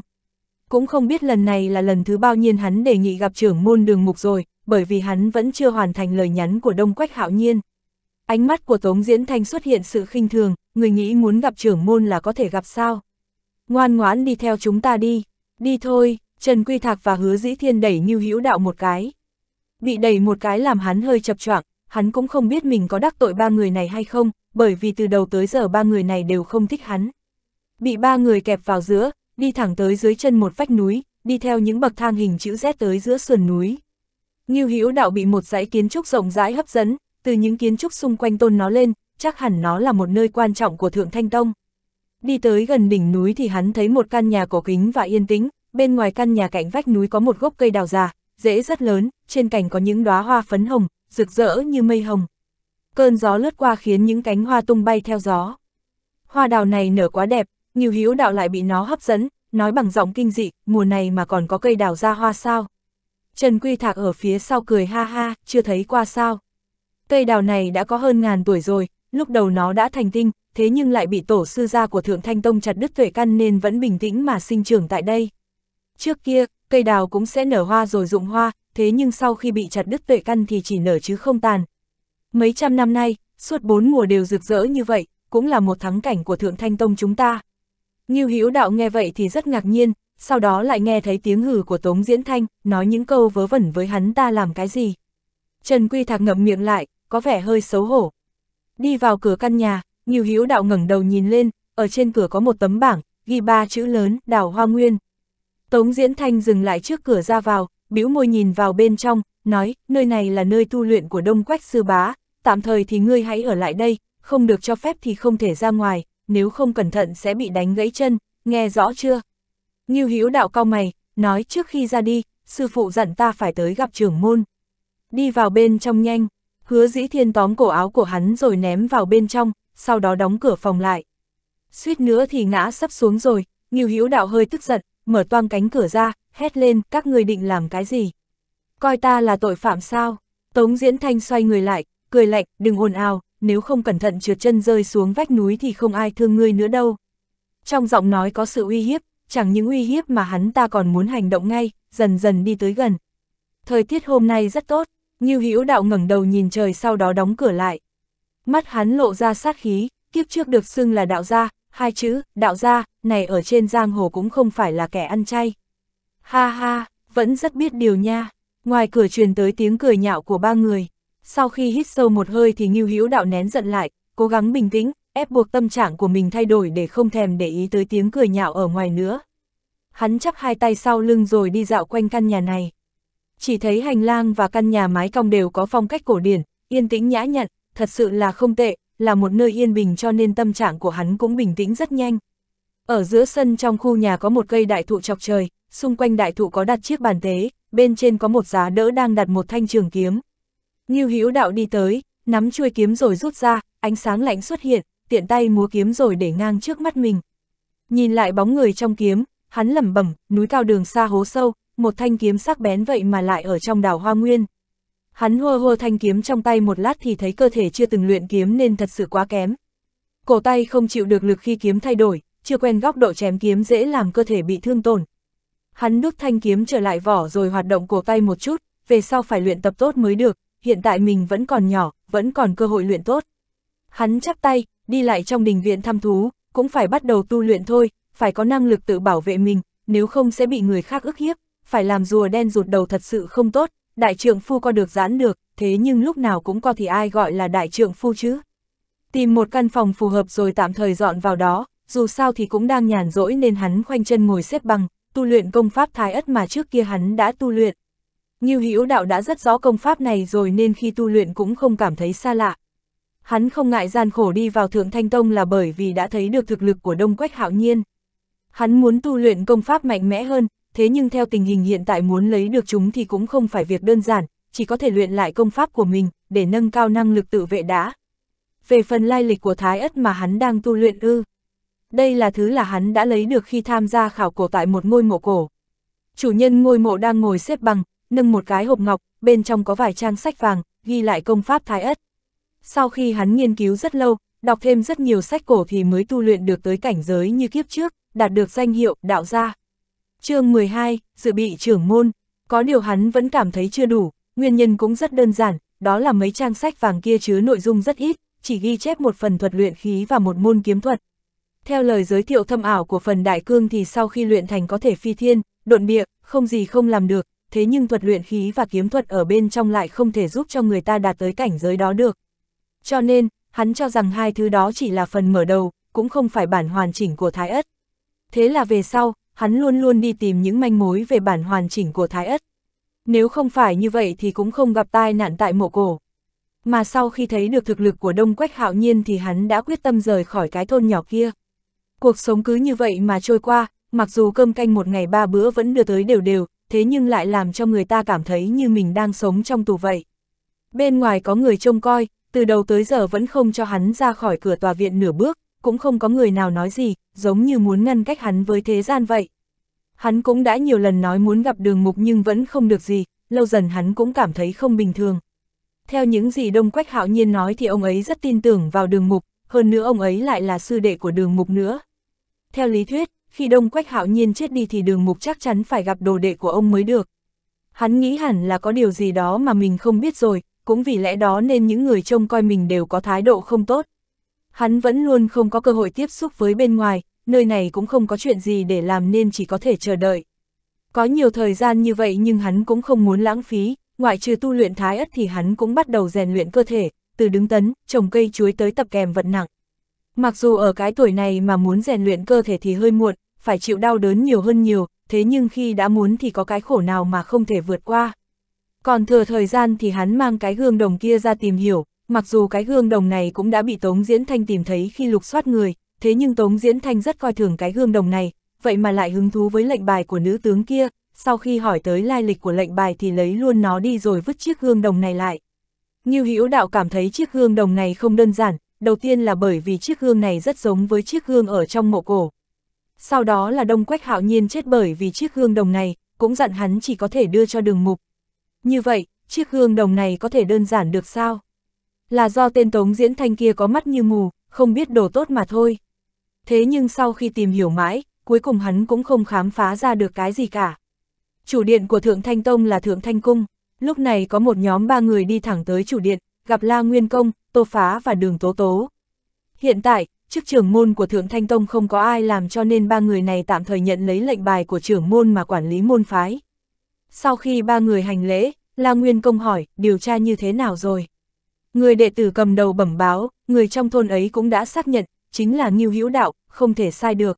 Cũng không biết lần này là lần thứ bao nhiên hắn đề nghị gặp trưởng môn đường mục rồi, bởi vì hắn vẫn chưa hoàn thành lời nhắn của Đông Quách Hạo Nhiên. Ánh mắt của Tống Diễn Thanh xuất hiện sự khinh thường, người nghĩ muốn gặp trưởng môn là có thể gặp sao. Ngoan ngoãn đi theo chúng ta đi, đi thôi, Trần Quy Thạc và Hứa Dĩ Thiên đẩy Như Hữu Đạo một cái. Bị đẩy một cái làm hắn hơi chập choạng, hắn cũng không biết mình có đắc tội ba người này hay không, bởi vì từ đầu tới giờ ba người này đều không thích hắn. Bị ba người kẹp vào giữa, đi thẳng tới dưới chân một vách núi, đi theo những bậc thang hình chữ Z tới giữa sườn núi. Ngưu Hữu Đạo bị một dãy kiến trúc rộng rãi hấp dẫn, từ những kiến trúc xung quanh tôn nó lên, chắc hẳn nó là một nơi quan trọng của Thượng Thanh Tông. Đi tới gần đỉnh núi thì hắn thấy một căn nhà cổ kính và yên tĩnh, bên ngoài căn nhà cạnh vách núi có một gốc cây đào già, rễ rất lớn, trên cành có những đóa hoa phấn hồng, rực rỡ như mây hồng. Cơn gió lướt qua khiến những cánh hoa tung bay theo gió. Hoa đào này nở quá đẹp, nhiều hiếu đạo lại bị nó hấp dẫn, nói bằng giọng kinh dị, mùa này mà còn có cây đào ra hoa sao. Trần Quy Thạc ở phía sau cười ha ha, chưa thấy qua sao. Cây đào này đã có hơn ngàn tuổi rồi, lúc đầu nó đã thành tinh, thế nhưng lại bị tổ sư gia của Thượng Thanh Tông chặt đứt tuệ căn nên vẫn bình tĩnh mà sinh trưởng tại đây. Trước kia, cây đào cũng sẽ nở hoa rồi rụng hoa, thế nhưng sau khi bị chặt đứt tuệ căn thì chỉ nở chứ không tàn. Mấy trăm năm nay, suốt bốn mùa đều rực rỡ như vậy, cũng là một thắng cảnh của Thượng Thanh Tông chúng ta. Ngưu Hữu Đạo nghe vậy thì rất ngạc nhiên, sau đó lại nghe thấy tiếng hừ của Tống Diễn Thanh, nói những câu vớ vẩn với hắn ta làm cái gì. Trần Quy Thạc ngậm miệng lại, có vẻ hơi xấu hổ. Đi vào cửa căn nhà, Nghiêu Hữu Đạo ngẩng đầu nhìn lên, ở trên cửa có một tấm bảng, ghi ba chữ lớn, Đào Hoa Nguyên. Tống Diễn Thanh dừng lại trước cửa ra vào, bĩu môi nhìn vào bên trong, nói, nơi này là nơi tu luyện của Đông Quách Sư Bá, tạm thời thì ngươi hãy ở lại đây, không được cho phép thì không thể ra ngoài, nếu không cẩn thận sẽ bị đánh gãy chân, nghe rõ chưa? Nghiêu Hữu Đạo cao mày, nói trước khi ra đi, sư phụ dặn ta phải tới gặp trưởng môn. Đi vào bên trong nhanh, Hứa dĩ thiên tóm cổ áo của hắn rồi ném vào bên trong, sau đó đóng cửa phòng lại. Suýt nữa thì ngã sắp xuống rồi, Nghiêu Hữu Đạo hơi tức giận, mở toang cánh cửa ra, hét lên, các người định làm cái gì? Coi ta là tội phạm sao? Tống Diễn Thanh xoay người lại, cười lạnh, đừng ồn ào, nếu không cẩn thận trượt chân rơi xuống vách núi thì không ai thương ngươi nữa đâu. Trong giọng nói có sự uy hiếp, chẳng những uy hiếp mà hắn ta còn muốn hành động ngay, dần dần đi tới gần. Thời tiết hôm nay rất tốt, Ngưu Hữu Đạo ngẩng đầu nhìn trời sau đó đóng cửa lại. Mắt hắn lộ ra sát khí, kiếp trước được xưng là đạo gia, hai chữ, đạo gia, này ở trên giang hồ cũng không phải là kẻ ăn chay. Ha ha, vẫn rất biết điều nha. Ngoài cửa truyền tới tiếng cười nhạo của ba người. Sau khi hít sâu một hơi thì Ngưu Hữu Đạo nén giận lại, cố gắng bình tĩnh, ép buộc tâm trạng của mình thay đổi để không thèm để ý tới tiếng cười nhạo ở ngoài nữa. Hắn chắp hai tay sau lưng rồi đi dạo quanh căn nhà này. Chỉ thấy hành lang và căn nhà mái cong đều có phong cách cổ điển, yên tĩnh nhã nhặn, thật sự là không tệ, là một nơi yên bình cho nên tâm trạng của hắn cũng bình tĩnh rất nhanh. Ở giữa sân trong khu nhà có một cây đại thụ chọc trời, xung quanh đại thụ có đặt chiếc bàn tế, bên trên có một giá đỡ đang đặt một thanh trường kiếm. Ngưu Hữu Đạo đi tới, nắm chuôi kiếm rồi rút ra, ánh sáng lạnh xuất hiện, tiện tay múa kiếm rồi để ngang trước mắt mình. Nhìn lại bóng người trong kiếm, hắn lẩm bẩm, núi cao đường xa hố sâu, một thanh kiếm sắc bén vậy mà lại ở trong đảo Hoa Nguyên. Hắn hô hô thanh kiếm trong tay một lát thì thấy cơ thể chưa từng luyện kiếm nên thật sự quá kém. Cổ tay không chịu được lực khi kiếm thay đổi, chưa quen góc độ chém kiếm dễ làm cơ thể bị thương tổn. Hắn đút thanh kiếm trở lại vỏ rồi hoạt động cổ tay một chút, về sau phải luyện tập tốt mới được, hiện tại mình vẫn còn nhỏ, vẫn còn cơ hội luyện tốt. Hắn chắp tay, đi lại trong đình viện thăm thú, cũng phải bắt đầu tu luyện thôi, phải có năng lực tự bảo vệ mình, nếu không sẽ bị người khác ức hiếp phải làm rùa đen rụt đầu thật sự không tốt, đại trưởng phu co được giãn được, thế nhưng lúc nào cũng co thì ai gọi là đại trưởng phu chứ. Tìm một căn phòng phù hợp rồi tạm thời dọn vào đó, dù sao thì cũng đang nhàn rỗi nên hắn khoanh chân ngồi xếp bằng, tu luyện công pháp thái ất mà trước kia hắn đã tu luyện. Như hữu đạo đã rất rõ công pháp này rồi nên khi tu luyện cũng không cảm thấy xa lạ. Hắn không ngại gian khổ đi vào Thượng Thanh Tông là bởi vì đã thấy được thực lực của Đông Quách Hạo Nhiên. Hắn muốn tu luyện công pháp mạnh mẽ hơn, thế nhưng theo tình hình hiện tại muốn lấy được chúng thì cũng không phải việc đơn giản, chỉ có thể luyện lại công pháp của mình, để nâng cao năng lực tự vệ đã. Về phần lai lịch của Thái Ất mà hắn đang tu luyện ư. Đây là thứ là hắn đã lấy được khi tham gia khảo cổ tại một ngôi mộ cổ. Chủ nhân ngôi mộ đang ngồi xếp bằng, nâng một cái hộp ngọc, bên trong có vài trang sách vàng, ghi lại công pháp Thái Ất. Sau khi hắn nghiên cứu rất lâu, đọc thêm rất nhiều sách cổ thì mới tu luyện được tới cảnh giới như kiếp trước, đạt được danh hiệu đạo gia chương 12, dự bị trưởng môn, có điều hắn vẫn cảm thấy chưa đủ, nguyên nhân cũng rất đơn giản, đó là mấy trang sách vàng kia chứa nội dung rất ít, chỉ ghi chép một phần thuật luyện khí và một môn kiếm thuật. Theo lời giới thiệu thâm ảo của phần đại cương thì sau khi luyện thành có thể phi thiên, độn địa, không gì không làm được, thế nhưng thuật luyện khí và kiếm thuật ở bên trong lại không thể giúp cho người ta đạt tới cảnh giới đó được. Cho nên, hắn cho rằng hai thứ đó chỉ là phần mở đầu, cũng không phải bản hoàn chỉnh của Thái Ất. Thế là về sau, hắn luôn luôn đi tìm những manh mối về bản hoàn chỉnh của Thái Ất. Nếu không phải như vậy thì cũng không gặp tai nạn tại mộ cổ. Mà sau khi thấy được thực lực của Đông Quách Hạo Nhiên thì hắn đã quyết tâm rời khỏi cái thôn nhỏ kia. Cuộc sống cứ như vậy mà trôi qua, mặc dù cơm canh một ngày ba bữa vẫn đưa tới đều đều, thế nhưng lại làm cho người ta cảm thấy như mình đang sống trong tù vậy. Bên ngoài có người trông coi, từ đầu tới giờ vẫn không cho hắn ra khỏi cửa tòa viện nửa bước, cũng không có người nào nói gì, giống như muốn ngăn cách hắn với thế gian vậy. Hắn cũng đã nhiều lần nói muốn gặp đường mục nhưng vẫn không được gì, lâu dần hắn cũng cảm thấy không bình thường. Theo những gì Đông Quách Hạo Nhiên nói thì ông ấy rất tin tưởng vào đường mục, hơn nữa ông ấy lại là sư đệ của đường mục nữa. Theo lý thuyết, khi Đông Quách Hạo Nhiên chết đi thì đường mục chắc chắn phải gặp đồ đệ của ông mới được. Hắn nghĩ hẳn là có điều gì đó mà mình không biết rồi, cũng vì lẽ đó nên những người trông coi mình đều có thái độ không tốt. Hắn vẫn luôn không có cơ hội tiếp xúc với bên ngoài, nơi này cũng không có chuyện gì để làm nên chỉ có thể chờ đợi. Có nhiều thời gian như vậy nhưng hắn cũng không muốn lãng phí, ngoại trừ tu luyện thái ất thì hắn cũng bắt đầu rèn luyện cơ thể, từ đứng tấn, trồng cây chuối tới tập kèm vận nặng. Mặc dù ở cái tuổi này mà muốn rèn luyện cơ thể thì hơi muộn, phải chịu đau đớn nhiều hơn nhiều, thế nhưng khi đã muốn thì có cái khổ nào mà không thể vượt qua. Còn thừa thời gian thì hắn mang cái gương đồng kia ra tìm hiểu, Mặc dù cái gương đồng này cũng đã bị Tống Diễn Thanh tìm thấy khi lục soát người, thế nhưng Tống Diễn Thanh rất coi thường cái gương đồng này, vậy mà lại hứng thú với lệnh bài của nữ tướng kia, sau khi hỏi tới lai lịch của lệnh bài thì lấy luôn nó đi rồi vứt chiếc gương đồng này lại. Như Hữu Đạo cảm thấy chiếc gương đồng này không đơn giản, đầu tiên là bởi vì chiếc gương này rất giống với chiếc gương ở trong mộ cổ. Sau đó là Đông Quách Hạo Nhiên chết bởi vì chiếc gương đồng này, cũng dặn hắn chỉ có thể đưa cho đường mục. Như vậy, chiếc gương đồng này có thể đơn giản được sao? là do tên Tống Diễn Thanh kia có mắt như mù, không biết đồ tốt mà thôi. Thế nhưng sau khi tìm hiểu mãi, cuối cùng hắn cũng không khám phá ra được cái gì cả. Chủ điện của Thượng Thanh Tông là Thượng Thanh Cung, lúc này có một nhóm ba người đi thẳng tới chủ điện, gặp La Nguyên Công, Tô Phá và Đường Tố Tố. Hiện tại, chức trưởng môn của Thượng Thanh Tông không có ai làm cho nên ba người này tạm thời nhận lấy lệnh bài của trưởng môn mà quản lý môn phái. Sau khi ba người hành lễ, La Nguyên Công hỏi, điều tra như thế nào rồi? Người đệ tử cầm đầu bẩm báo, người trong thôn ấy cũng đã xác nhận, chính là Ngưu Hữu Đạo, không thể sai được.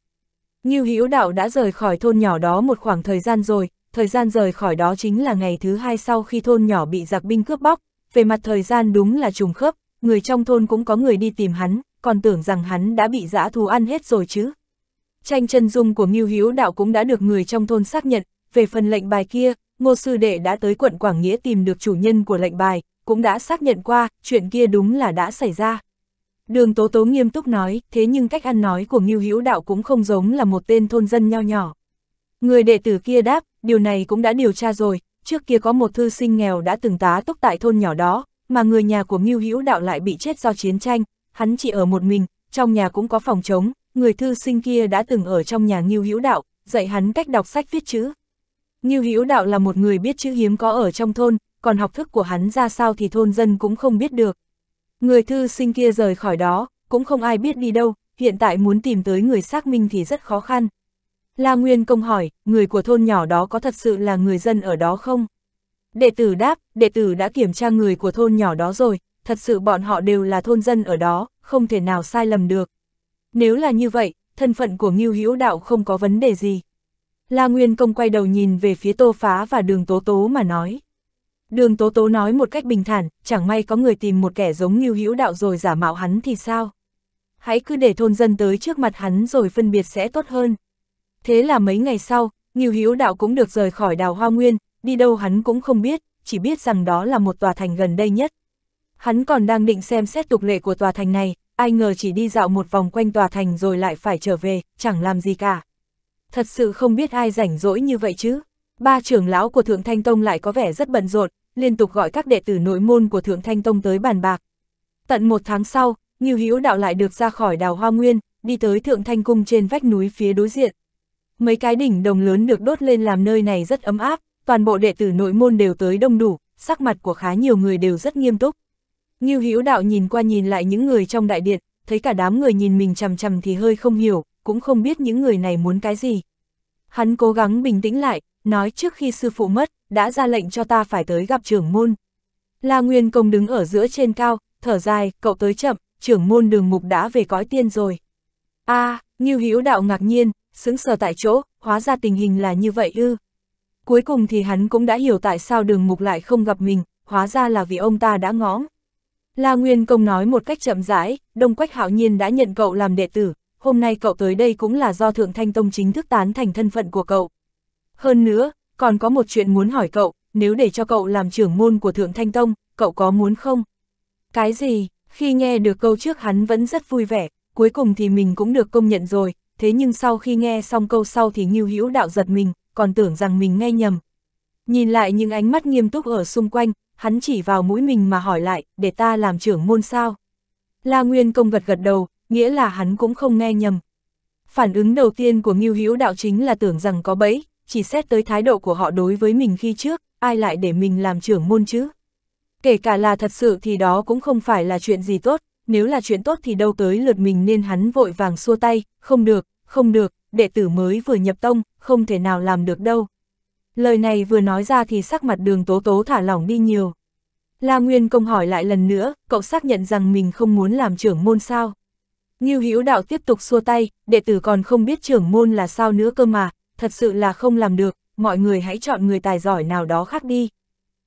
Ngưu Hữu Đạo đã rời khỏi thôn nhỏ đó một khoảng thời gian rồi, thời gian rời khỏi đó chính là ngày thứ hai sau khi thôn nhỏ bị giặc binh cướp bóc, về mặt thời gian đúng là trùng khớp, người trong thôn cũng có người đi tìm hắn, còn tưởng rằng hắn đã bị dã thú ăn hết rồi chứ. Tranh chân dung của Ngưu Hữu Đạo cũng đã được người trong thôn xác nhận, về phần lệnh bài kia, Ngô sư đệ đã tới quận Quảng Nghĩa tìm được chủ nhân của lệnh bài, cũng đã xác nhận qua, chuyện kia đúng là đã xảy ra. Đường Tố Tố nghiêm túc nói, thế nhưng cách ăn nói của Ngưu Hữu Đạo cũng không giống là một tên thôn dân nho nhỏ. Người đệ tử kia đáp, điều này cũng đã điều tra rồi, trước kia có một thư sinh nghèo đã từng tá túc tại thôn nhỏ đó, mà người nhà của Ngưu Hữu Đạo lại bị chết do chiến tranh, hắn chỉ ở một mình, trong nhà cũng có phòng trống, người thư sinh kia đã từng ở trong nhà Ngưu Hữu Đạo, dạy hắn cách đọc sách viết chữ. Ngưu Hữu Đạo là một người biết chữ hiếm có ở trong thôn, còn học thức của hắn ra sao thì thôn dân cũng không biết được. Người thư sinh kia rời khỏi đó, cũng không ai biết đi đâu, hiện tại muốn tìm tới người xác minh thì rất khó khăn. La Nguyên Công hỏi, người của thôn nhỏ đó có thật sự là người dân ở đó không? Đệ tử đáp, đệ tử đã kiểm tra người của thôn nhỏ đó rồi, thật sự bọn họ đều là thôn dân ở đó, không thể nào sai lầm được. Nếu là như vậy, thân phận của Ngưu Hữu Đạo không có vấn đề gì. La Nguyên Công quay đầu nhìn về phía Tô Phá và đường Tố Tố mà nói. Đường Tố Tố nói một cách bình thản, chẳng may có người tìm một kẻ giống như hữu đạo rồi giả mạo hắn thì sao? Hãy cứ để thôn dân tới trước mặt hắn rồi phân biệt sẽ tốt hơn. Thế là mấy ngày sau, Ngưu Hữu Đạo cũng được rời khỏi đào hoa nguyên, đi đâu hắn cũng không biết, chỉ biết rằng đó là một tòa thành gần đây nhất. Hắn còn đang định xem xét tục lệ của tòa thành này, ai ngờ chỉ đi dạo một vòng quanh tòa thành rồi lại phải trở về, chẳng làm gì cả. Thật sự không biết ai rảnh rỗi như vậy chứ. Ba trưởng lão của Thượng Thanh Tông lại có vẻ rất bận rộn, liên tục gọi các đệ tử nội môn của Thượng Thanh Tông tới bàn bạc. Tận một tháng sau, Ngưu Hữu Đạo lại được ra khỏi đào hoa nguyên, đi tới Thượng Thanh Cung trên vách núi phía đối diện. Mấy cái đỉnh đồng lớn được đốt lên làm nơi này rất ấm áp, toàn bộ đệ tử nội môn đều tới đông đủ, sắc mặt của khá nhiều người đều rất nghiêm túc. Ngưu Hữu Đạo nhìn qua nhìn lại những người trong đại điện, thấy cả đám người nhìn mình chằm chằm thì hơi không hiểu, cũng không biết những người này muốn cái gì. Hắn cố gắng bình tĩnh lại, nói trước khi sư phụ mất, đã ra lệnh cho ta phải tới gặp trưởng môn. La Nguyên Công đứng ở giữa trên cao, thở dài, cậu tới chậm, trưởng môn đường mục đã về cõi tiên rồi. a à, như hữu đạo ngạc nhiên, sững sờ tại chỗ, hóa ra tình hình là như vậy ư. Cuối cùng thì hắn cũng đã hiểu tại sao đường mục lại không gặp mình, hóa ra là vì ông ta đã ngõm. La Nguyên Công nói một cách chậm rãi, Đông Quách hảo Nhiên đã nhận cậu làm đệ tử, hôm nay cậu tới đây cũng là do Thượng Thanh Tông chính thức tán thành thân phận của cậu. Hơn nữa, còn có một chuyện muốn hỏi cậu, nếu để cho cậu làm trưởng môn của Thượng Thanh Tông, cậu có muốn không? Cái gì? Khi nghe được câu trước hắn vẫn rất vui vẻ, cuối cùng thì mình cũng được công nhận rồi, thế nhưng sau khi nghe xong câu sau thì Ngưu Hữu Đạo giật mình, còn tưởng rằng mình nghe nhầm. Nhìn lại những ánh mắt nghiêm túc ở xung quanh, hắn chỉ vào mũi mình mà hỏi lại, để ta làm trưởng môn sao? La Nguyên Công gật gật đầu, nghĩa là hắn cũng không nghe nhầm. Phản ứng đầu tiên của Ngưu Hữu Đạo chính là tưởng rằng có bẫy, chỉ xét tới thái độ của họ đối với mình khi trước, ai lại để mình làm trưởng môn chứ? Kể cả là thật sự thì đó cũng không phải là chuyện gì tốt, nếu là chuyện tốt thì đâu tới lượt mình nên hắn vội vàng xua tay, không được, không được, đệ tử mới vừa nhập tông, không thể nào làm được đâu. Lời này vừa nói ra thì sắc mặt đường tố tố thả lỏng đi nhiều. La Nguyên công hỏi lại lần nữa, cậu xác nhận rằng mình không muốn làm trưởng môn sao? Ngưu Hữu Đạo tiếp tục xua tay, đệ tử còn không biết trưởng môn là sao nữa cơ mà, thật sự là không làm được, mọi người hãy chọn người tài giỏi nào đó khác đi.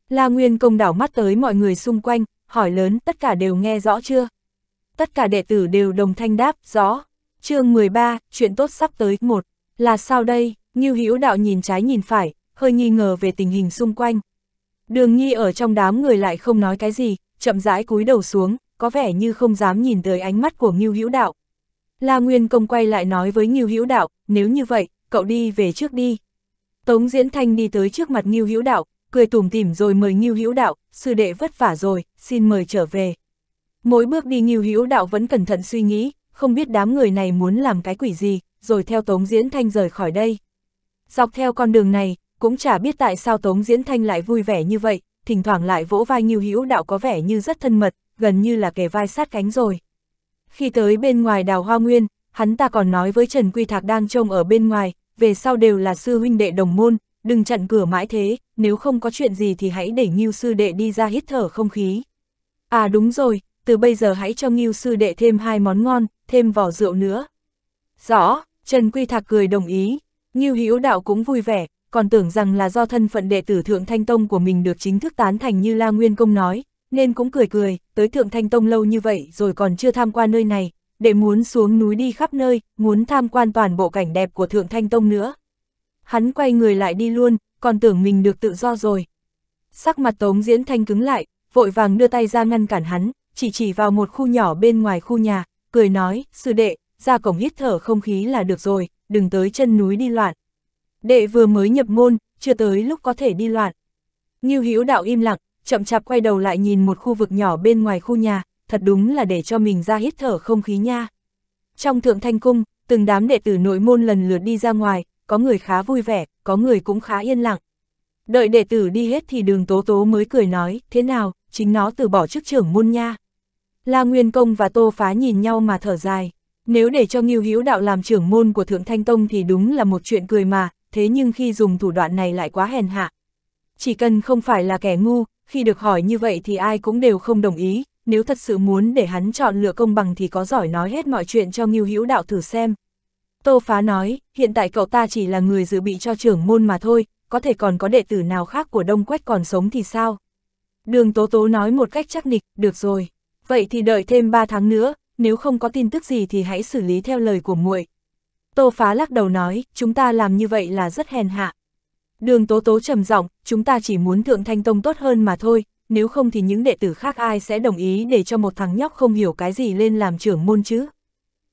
La Nguyên Công đảo mắt tới mọi người xung quanh, hỏi lớn tất cả đều nghe rõ chưa? Tất cả đệ tử đều đồng thanh đáp, rõ. chương 13, chuyện tốt sắp tới, một Là sao đây? Ngưu Hữu Đạo nhìn trái nhìn phải, hơi nghi ngờ về tình hình xung quanh. Đường Nhi ở trong đám người lại không nói cái gì, chậm rãi cúi đầu xuống, có vẻ như không dám nhìn tới ánh mắt của Ngưu Hữu Đạo. La Nguyên Công quay lại nói với Ngưu Hữu Đạo, nếu như vậy, cậu đi về trước đi. Tống Diễn Thanh đi tới trước mặt Ngưu Hữu Đạo, cười tủm tỉm rồi mời Ngưu Hữu Đạo, sư đệ vất vả rồi, xin mời trở về. Mỗi bước đi Ngưu Hữu Đạo vẫn cẩn thận suy nghĩ, không biết đám người này muốn làm cái quỷ gì, rồi theo Tống Diễn Thanh rời khỏi đây. Dọc theo con đường này, cũng chả biết tại sao Tống Diễn Thanh lại vui vẻ như vậy, thỉnh thoảng lại vỗ vai Ngưu Hữu Đạo có vẻ như rất thân mật, gần như là kề vai sát cánh rồi. Khi tới bên ngoài đào hoa nguyên, hắn ta còn nói với Trần Quy Thạc đang trông ở bên ngoài, về sau đều là sư huynh đệ đồng môn, đừng chặn cửa mãi thế, nếu không có chuyện gì thì hãy để Ngưu sư đệ đi ra hít thở không khí. À đúng rồi, từ bây giờ hãy cho Ngưu sư đệ thêm hai món ngon, thêm vỏ rượu nữa. Rõ, Trần Quy Thạc cười đồng ý, Ngưu Hữu Đạo cũng vui vẻ, còn tưởng rằng là do thân phận đệ tử Thượng Thanh Tông của mình được chính thức tán thành như La Nguyên Công nói, nên cũng cười cười, tới Thượng Thanh Tông lâu như vậy rồi còn chưa tham qua nơi này, để muốn xuống núi đi khắp nơi, muốn tham quan toàn bộ cảnh đẹp của Thượng Thanh Tông nữa. Hắn quay người lại đi luôn, còn tưởng mình được tự do rồi. Sắc mặt Tống Diễn Thanh cứng lại, vội vàng đưa tay ra ngăn cản hắn, chỉ chỉ vào một khu nhỏ bên ngoài khu nhà, cười nói, sư đệ, ra cổng hít thở không khí là được rồi, đừng tới chân núi đi loạn. Đệ vừa mới nhập môn, chưa tới lúc có thể đi loạn. Nghiêu Hữu đạo im lặng, chậm chạp quay đầu lại nhìn một khu vực nhỏ bên ngoài khu nhà, thật đúng là để cho mình ra hít thở không khí nha. Trong thượng thanh cung, từng đám đệ tử nội môn lần lượt đi ra ngoài, có người khá vui vẻ, có người cũng khá yên lặng. Đợi đệ tử đi hết thì đường tố tố mới cười nói, thế nào, chính nó từ bỏ chức trưởng môn nha. La Nguyên Công và Tô Phá nhìn nhau mà thở dài. Nếu để cho Ngưu Hữu Đạo làm trưởng môn của Thượng Thanh Tông thì đúng là một chuyện cười mà, thế nhưng khi dùng thủ đoạn này lại quá hèn hạ. Chỉ cần không phải là kẻ ngu, khi được hỏi như vậy thì ai cũng đều không đồng ý, nếu thật sự muốn để hắn chọn lựa công bằng thì có giỏi nói hết mọi chuyện cho Ngưu Hữu Đạo thử xem. Tô Phá nói, hiện tại cậu ta chỉ là người dự bị cho trưởng môn mà thôi, có thể còn có đệ tử nào khác của Đông Quách còn sống thì sao? Đường Tố Tố nói một cách chắc nịch, được rồi, vậy thì đợi thêm 3 tháng nữa, nếu không có tin tức gì thì hãy xử lý theo lời của muội. Tô Phá lắc đầu nói, chúng ta làm như vậy là rất hèn hạ. Đường Tố Tố trầm giọng, chúng ta chỉ muốn Thượng Thanh Tông tốt hơn mà thôi, nếu không thì những đệ tử khác ai sẽ đồng ý để cho một thằng nhóc không hiểu cái gì lên làm trưởng môn chứ.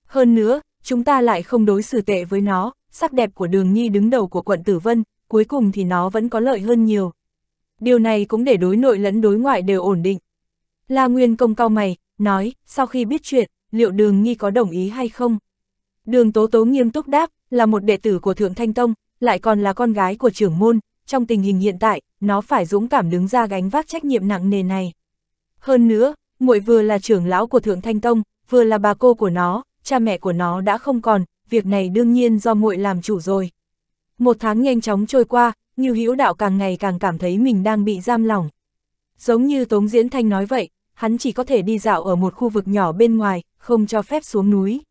Hơn nữa, chúng ta lại không đối xử tệ với nó, sắc đẹp của đường nhi đứng đầu của quận Tử Vân, cuối cùng thì nó vẫn có lợi hơn nhiều. Điều này cũng để đối nội lẫn đối ngoại đều ổn định. La Nguyên công cao mày, nói, sau khi biết chuyện, liệu đường nhi có đồng ý hay không? Đường Tố Tố nghiêm túc đáp, là một đệ tử của Thượng Thanh Tông, lại còn là con gái của trưởng môn, trong tình hình hiện tại, nó phải dũng cảm đứng ra gánh vác trách nhiệm nặng nề này. Hơn nữa, muội vừa là trưởng lão của Thượng Thanh Tông, vừa là bà cô của nó, cha mẹ của nó đã không còn, việc này đương nhiên do muội làm chủ rồi. Một tháng nhanh chóng trôi qua, như Hữu Đạo càng ngày càng cảm thấy mình đang bị giam lỏng. Giống như Tống Diễn Thanh nói vậy, hắn chỉ có thể đi dạo ở một khu vực nhỏ bên ngoài, không cho phép xuống núi.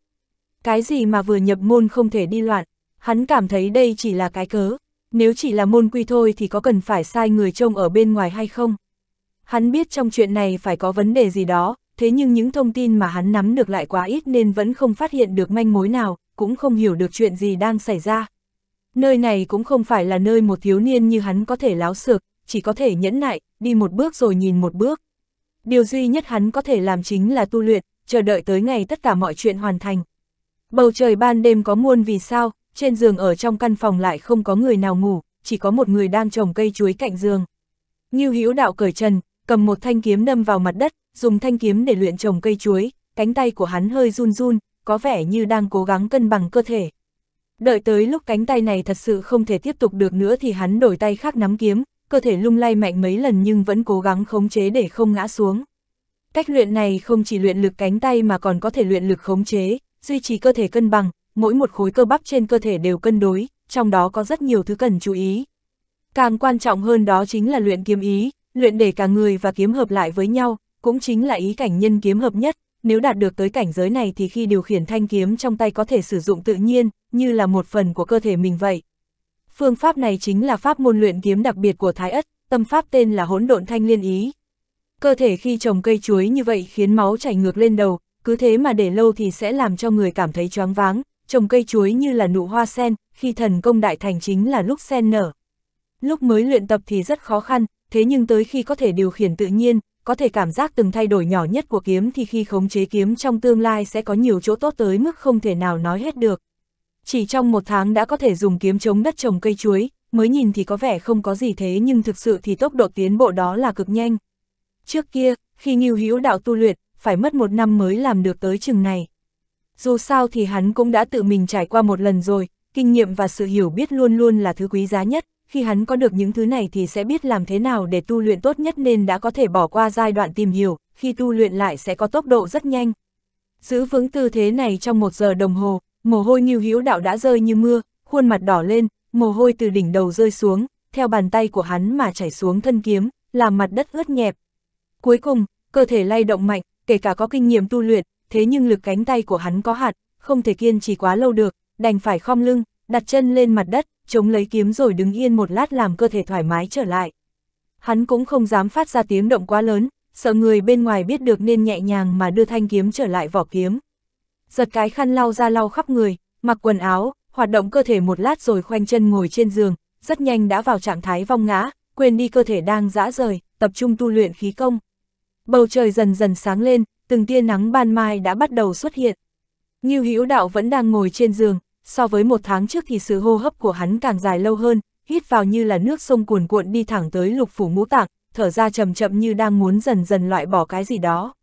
Cái gì mà vừa nhập môn không thể đi loạn, hắn cảm thấy đây chỉ là cái cớ, nếu chỉ là môn quy thôi thì có cần phải sai người trông ở bên ngoài hay không? Hắn biết trong chuyện này phải có vấn đề gì đó, thế nhưng những thông tin mà hắn nắm được lại quá ít nên vẫn không phát hiện được manh mối nào, cũng không hiểu được chuyện gì đang xảy ra. Nơi này cũng không phải là nơi một thiếu niên như hắn có thể láo xược, chỉ có thể nhẫn nại, đi một bước rồi nhìn một bước. Điều duy nhất hắn có thể làm chính là tu luyện, chờ đợi tới ngày tất cả mọi chuyện hoàn thành. Bầu trời ban đêm có muôn vì sao, trên giường ở trong căn phòng lại không có người nào ngủ, chỉ có một người đang trồng cây chuối cạnh giường. như Hữu Đạo cởi trần, cầm một thanh kiếm đâm vào mặt đất, dùng thanh kiếm để luyện trồng cây chuối, cánh tay của hắn hơi run run, có vẻ như đang cố gắng cân bằng cơ thể. Đợi tới lúc cánh tay này thật sự không thể tiếp tục được nữa thì hắn đổi tay khác nắm kiếm, cơ thể lung lay mạnh mấy lần nhưng vẫn cố gắng khống chế để không ngã xuống. Cách luyện này không chỉ luyện lực cánh tay mà còn có thể luyện lực khống chế, duy trì cơ thể cân bằng, mỗi một khối cơ bắp trên cơ thể đều cân đối, trong đó có rất nhiều thứ cần chú ý. Càng quan trọng hơn đó chính là luyện kiếm ý, luyện để cả người và kiếm hợp lại với nhau, cũng chính là ý cảnh nhân kiếm hợp nhất, nếu đạt được tới cảnh giới này thì khi điều khiển thanh kiếm trong tay có thể sử dụng tự nhiên, như là một phần của cơ thể mình vậy. Phương pháp này chính là pháp môn luyện kiếm đặc biệt của Thái Ất, tâm pháp tên là hỗn độn thanh liên ý. Cơ thể khi trồng cây chuối như vậy khiến máu chảy ngược lên đầu, cứ thế mà để lâu thì sẽ làm cho người cảm thấy choáng váng, trồng cây chuối như là nụ hoa sen, khi thần công đại thành chính là lúc sen nở. Lúc mới luyện tập thì rất khó khăn, thế nhưng tới khi có thể điều khiển tự nhiên, có thể cảm giác từng thay đổi nhỏ nhất của kiếm thì khi khống chế kiếm trong tương lai sẽ có nhiều chỗ tốt tới mức không thể nào nói hết được. Chỉ trong một tháng đã có thể dùng kiếm chống đất trồng cây chuối, mới nhìn thì có vẻ không có gì thế nhưng thực sự thì tốc độ tiến bộ đó là cực nhanh. Trước kia, khi nghiêu hữu đạo tu luyện, phải mất một năm mới làm được tới chừng này dù sao thì hắn cũng đã tự mình trải qua một lần rồi, kinh nghiệm và sự hiểu biết luôn luôn là thứ quý giá nhất, khi hắn có được những thứ này thì sẽ biết làm thế nào để tu luyện tốt nhất nên đã có thể bỏ qua giai đoạn tìm hiểu, khi tu luyện lại sẽ có tốc độ rất nhanh. Giữ vững tư thế này trong một giờ đồng hồ, mồ hôi nghiêu hiếu đạo đã rơi như mưa, khuôn mặt đỏ lên, mồ hôi từ đỉnh đầu rơi xuống, theo bàn tay của hắn mà chảy xuống thân kiếm, làm mặt đất ướt nhẹp. Cuối cùng, cơ thể lay động mạnh, kể cả có kinh nghiệm tu luyện, thế nhưng lực cánh tay của hắn có hạn, không thể kiên trì quá lâu được, đành phải khom lưng, đặt chân lên mặt đất, chống lấy kiếm rồi đứng yên một lát làm cơ thể thoải mái trở lại. Hắn cũng không dám phát ra tiếng động quá lớn, sợ người bên ngoài biết được nên nhẹ nhàng mà đưa thanh kiếm trở lại vỏ kiếm. Giật cái khăn lau ra lau khắp người, mặc quần áo, hoạt động cơ thể một lát rồi khoanh chân ngồi trên giường, rất nhanh đã vào trạng thái vong ngã, quên đi cơ thể đang dã rời, tập trung tu luyện khí công. Bầu trời dần dần sáng lên, từng tia nắng ban mai đã bắt đầu xuất hiện. Ngưu Hữu Đạo vẫn đang ngồi trên giường, so với một tháng trước thì sự hô hấp của hắn càng dài lâu hơn, hít vào như là nước sông cuồn cuộn đi thẳng tới lục phủ ngũ tạng, thở ra chậm chậm như đang muốn dần dần loại bỏ cái gì đó.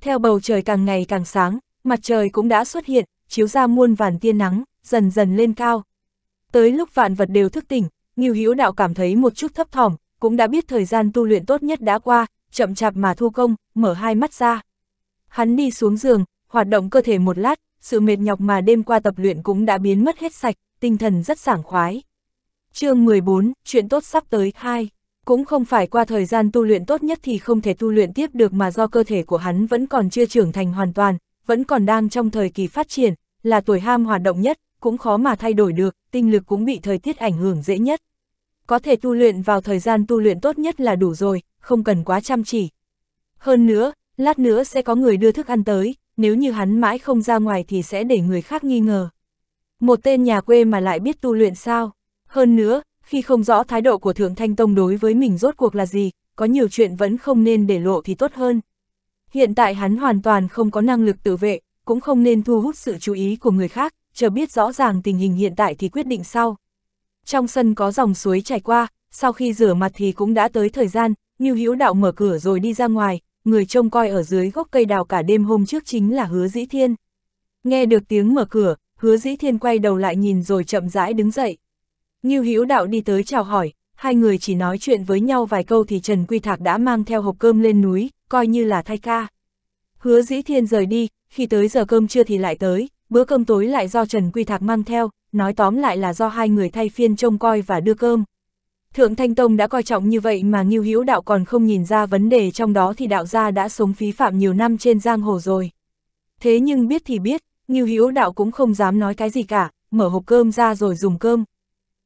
Theo bầu trời càng ngày càng sáng, mặt trời cũng đã xuất hiện, chiếu ra muôn vàn tia nắng, dần dần lên cao. Tới lúc vạn vật đều thức tỉnh, Ngưu Hữu Đạo cảm thấy một chút thấp thỏm, cũng đã biết thời gian tu luyện tốt nhất đã qua, chậm chạp mà thu công, mở hai mắt ra. Hắn đi xuống giường, hoạt động cơ thể một lát, sự mệt nhọc mà đêm qua tập luyện cũng đã biến mất hết sạch, tinh thần rất sảng khoái. chương 14, chuyện tốt sắp tới 2. Cũng không phải qua thời gian tu luyện tốt nhất thì không thể tu luyện tiếp được mà do cơ thể của hắn vẫn còn chưa trưởng thành hoàn toàn, vẫn còn đang trong thời kỳ phát triển, là tuổi ham hoạt động nhất, cũng khó mà thay đổi được, tinh lực cũng bị thời tiết ảnh hưởng dễ nhất. Có thể tu luyện vào thời gian tu luyện tốt nhất là đủ rồi, không cần quá chăm chỉ. Hơn nữa, lát nữa sẽ có người đưa thức ăn tới, nếu như hắn mãi không ra ngoài thì sẽ để người khác nghi ngờ. Một tên nhà quê mà lại biết tu luyện sao? Hơn nữa, khi không rõ thái độ của Thượng Thanh Tông đối với mình rốt cuộc là gì, có nhiều chuyện vẫn không nên để lộ thì tốt hơn. Hiện tại hắn hoàn toàn không có năng lực tự vệ, cũng không nên thu hút sự chú ý của người khác, chờ biết rõ ràng tình hình hiện tại thì quyết định sau. Trong sân có dòng suối chảy qua, sau khi rửa mặt thì cũng đã tới thời gian, Ngưu Hữu Đạo mở cửa rồi đi ra ngoài, người trông coi ở dưới gốc cây đào cả đêm hôm trước chính là Hứa Dĩ Thiên. Nghe được tiếng mở cửa, Hứa Dĩ Thiên quay đầu lại nhìn rồi chậm rãi đứng dậy. Ngưu Hữu Đạo đi tới chào hỏi, hai người chỉ nói chuyện với nhau vài câu thì Trần Quy Thạc đã mang theo hộp cơm lên núi, coi như là thay ca. Hứa Dĩ Thiên rời đi, khi tới giờ cơm trưa thì lại tới, bữa cơm tối lại do Trần Quy Thạc mang theo, nói tóm lại là do hai người thay phiên trông coi và đưa cơm. Thượng Thanh Tông đã coi trọng như vậy mà Ngưu Hữu Đạo còn không nhìn ra vấn đề trong đó thì đạo gia đã sống phí phạm nhiều năm trên giang hồ rồi. Thế nhưng biết thì biết, Ngưu Hữu Đạo cũng không dám nói cái gì cả, mở hộp cơm ra rồi dùng cơm.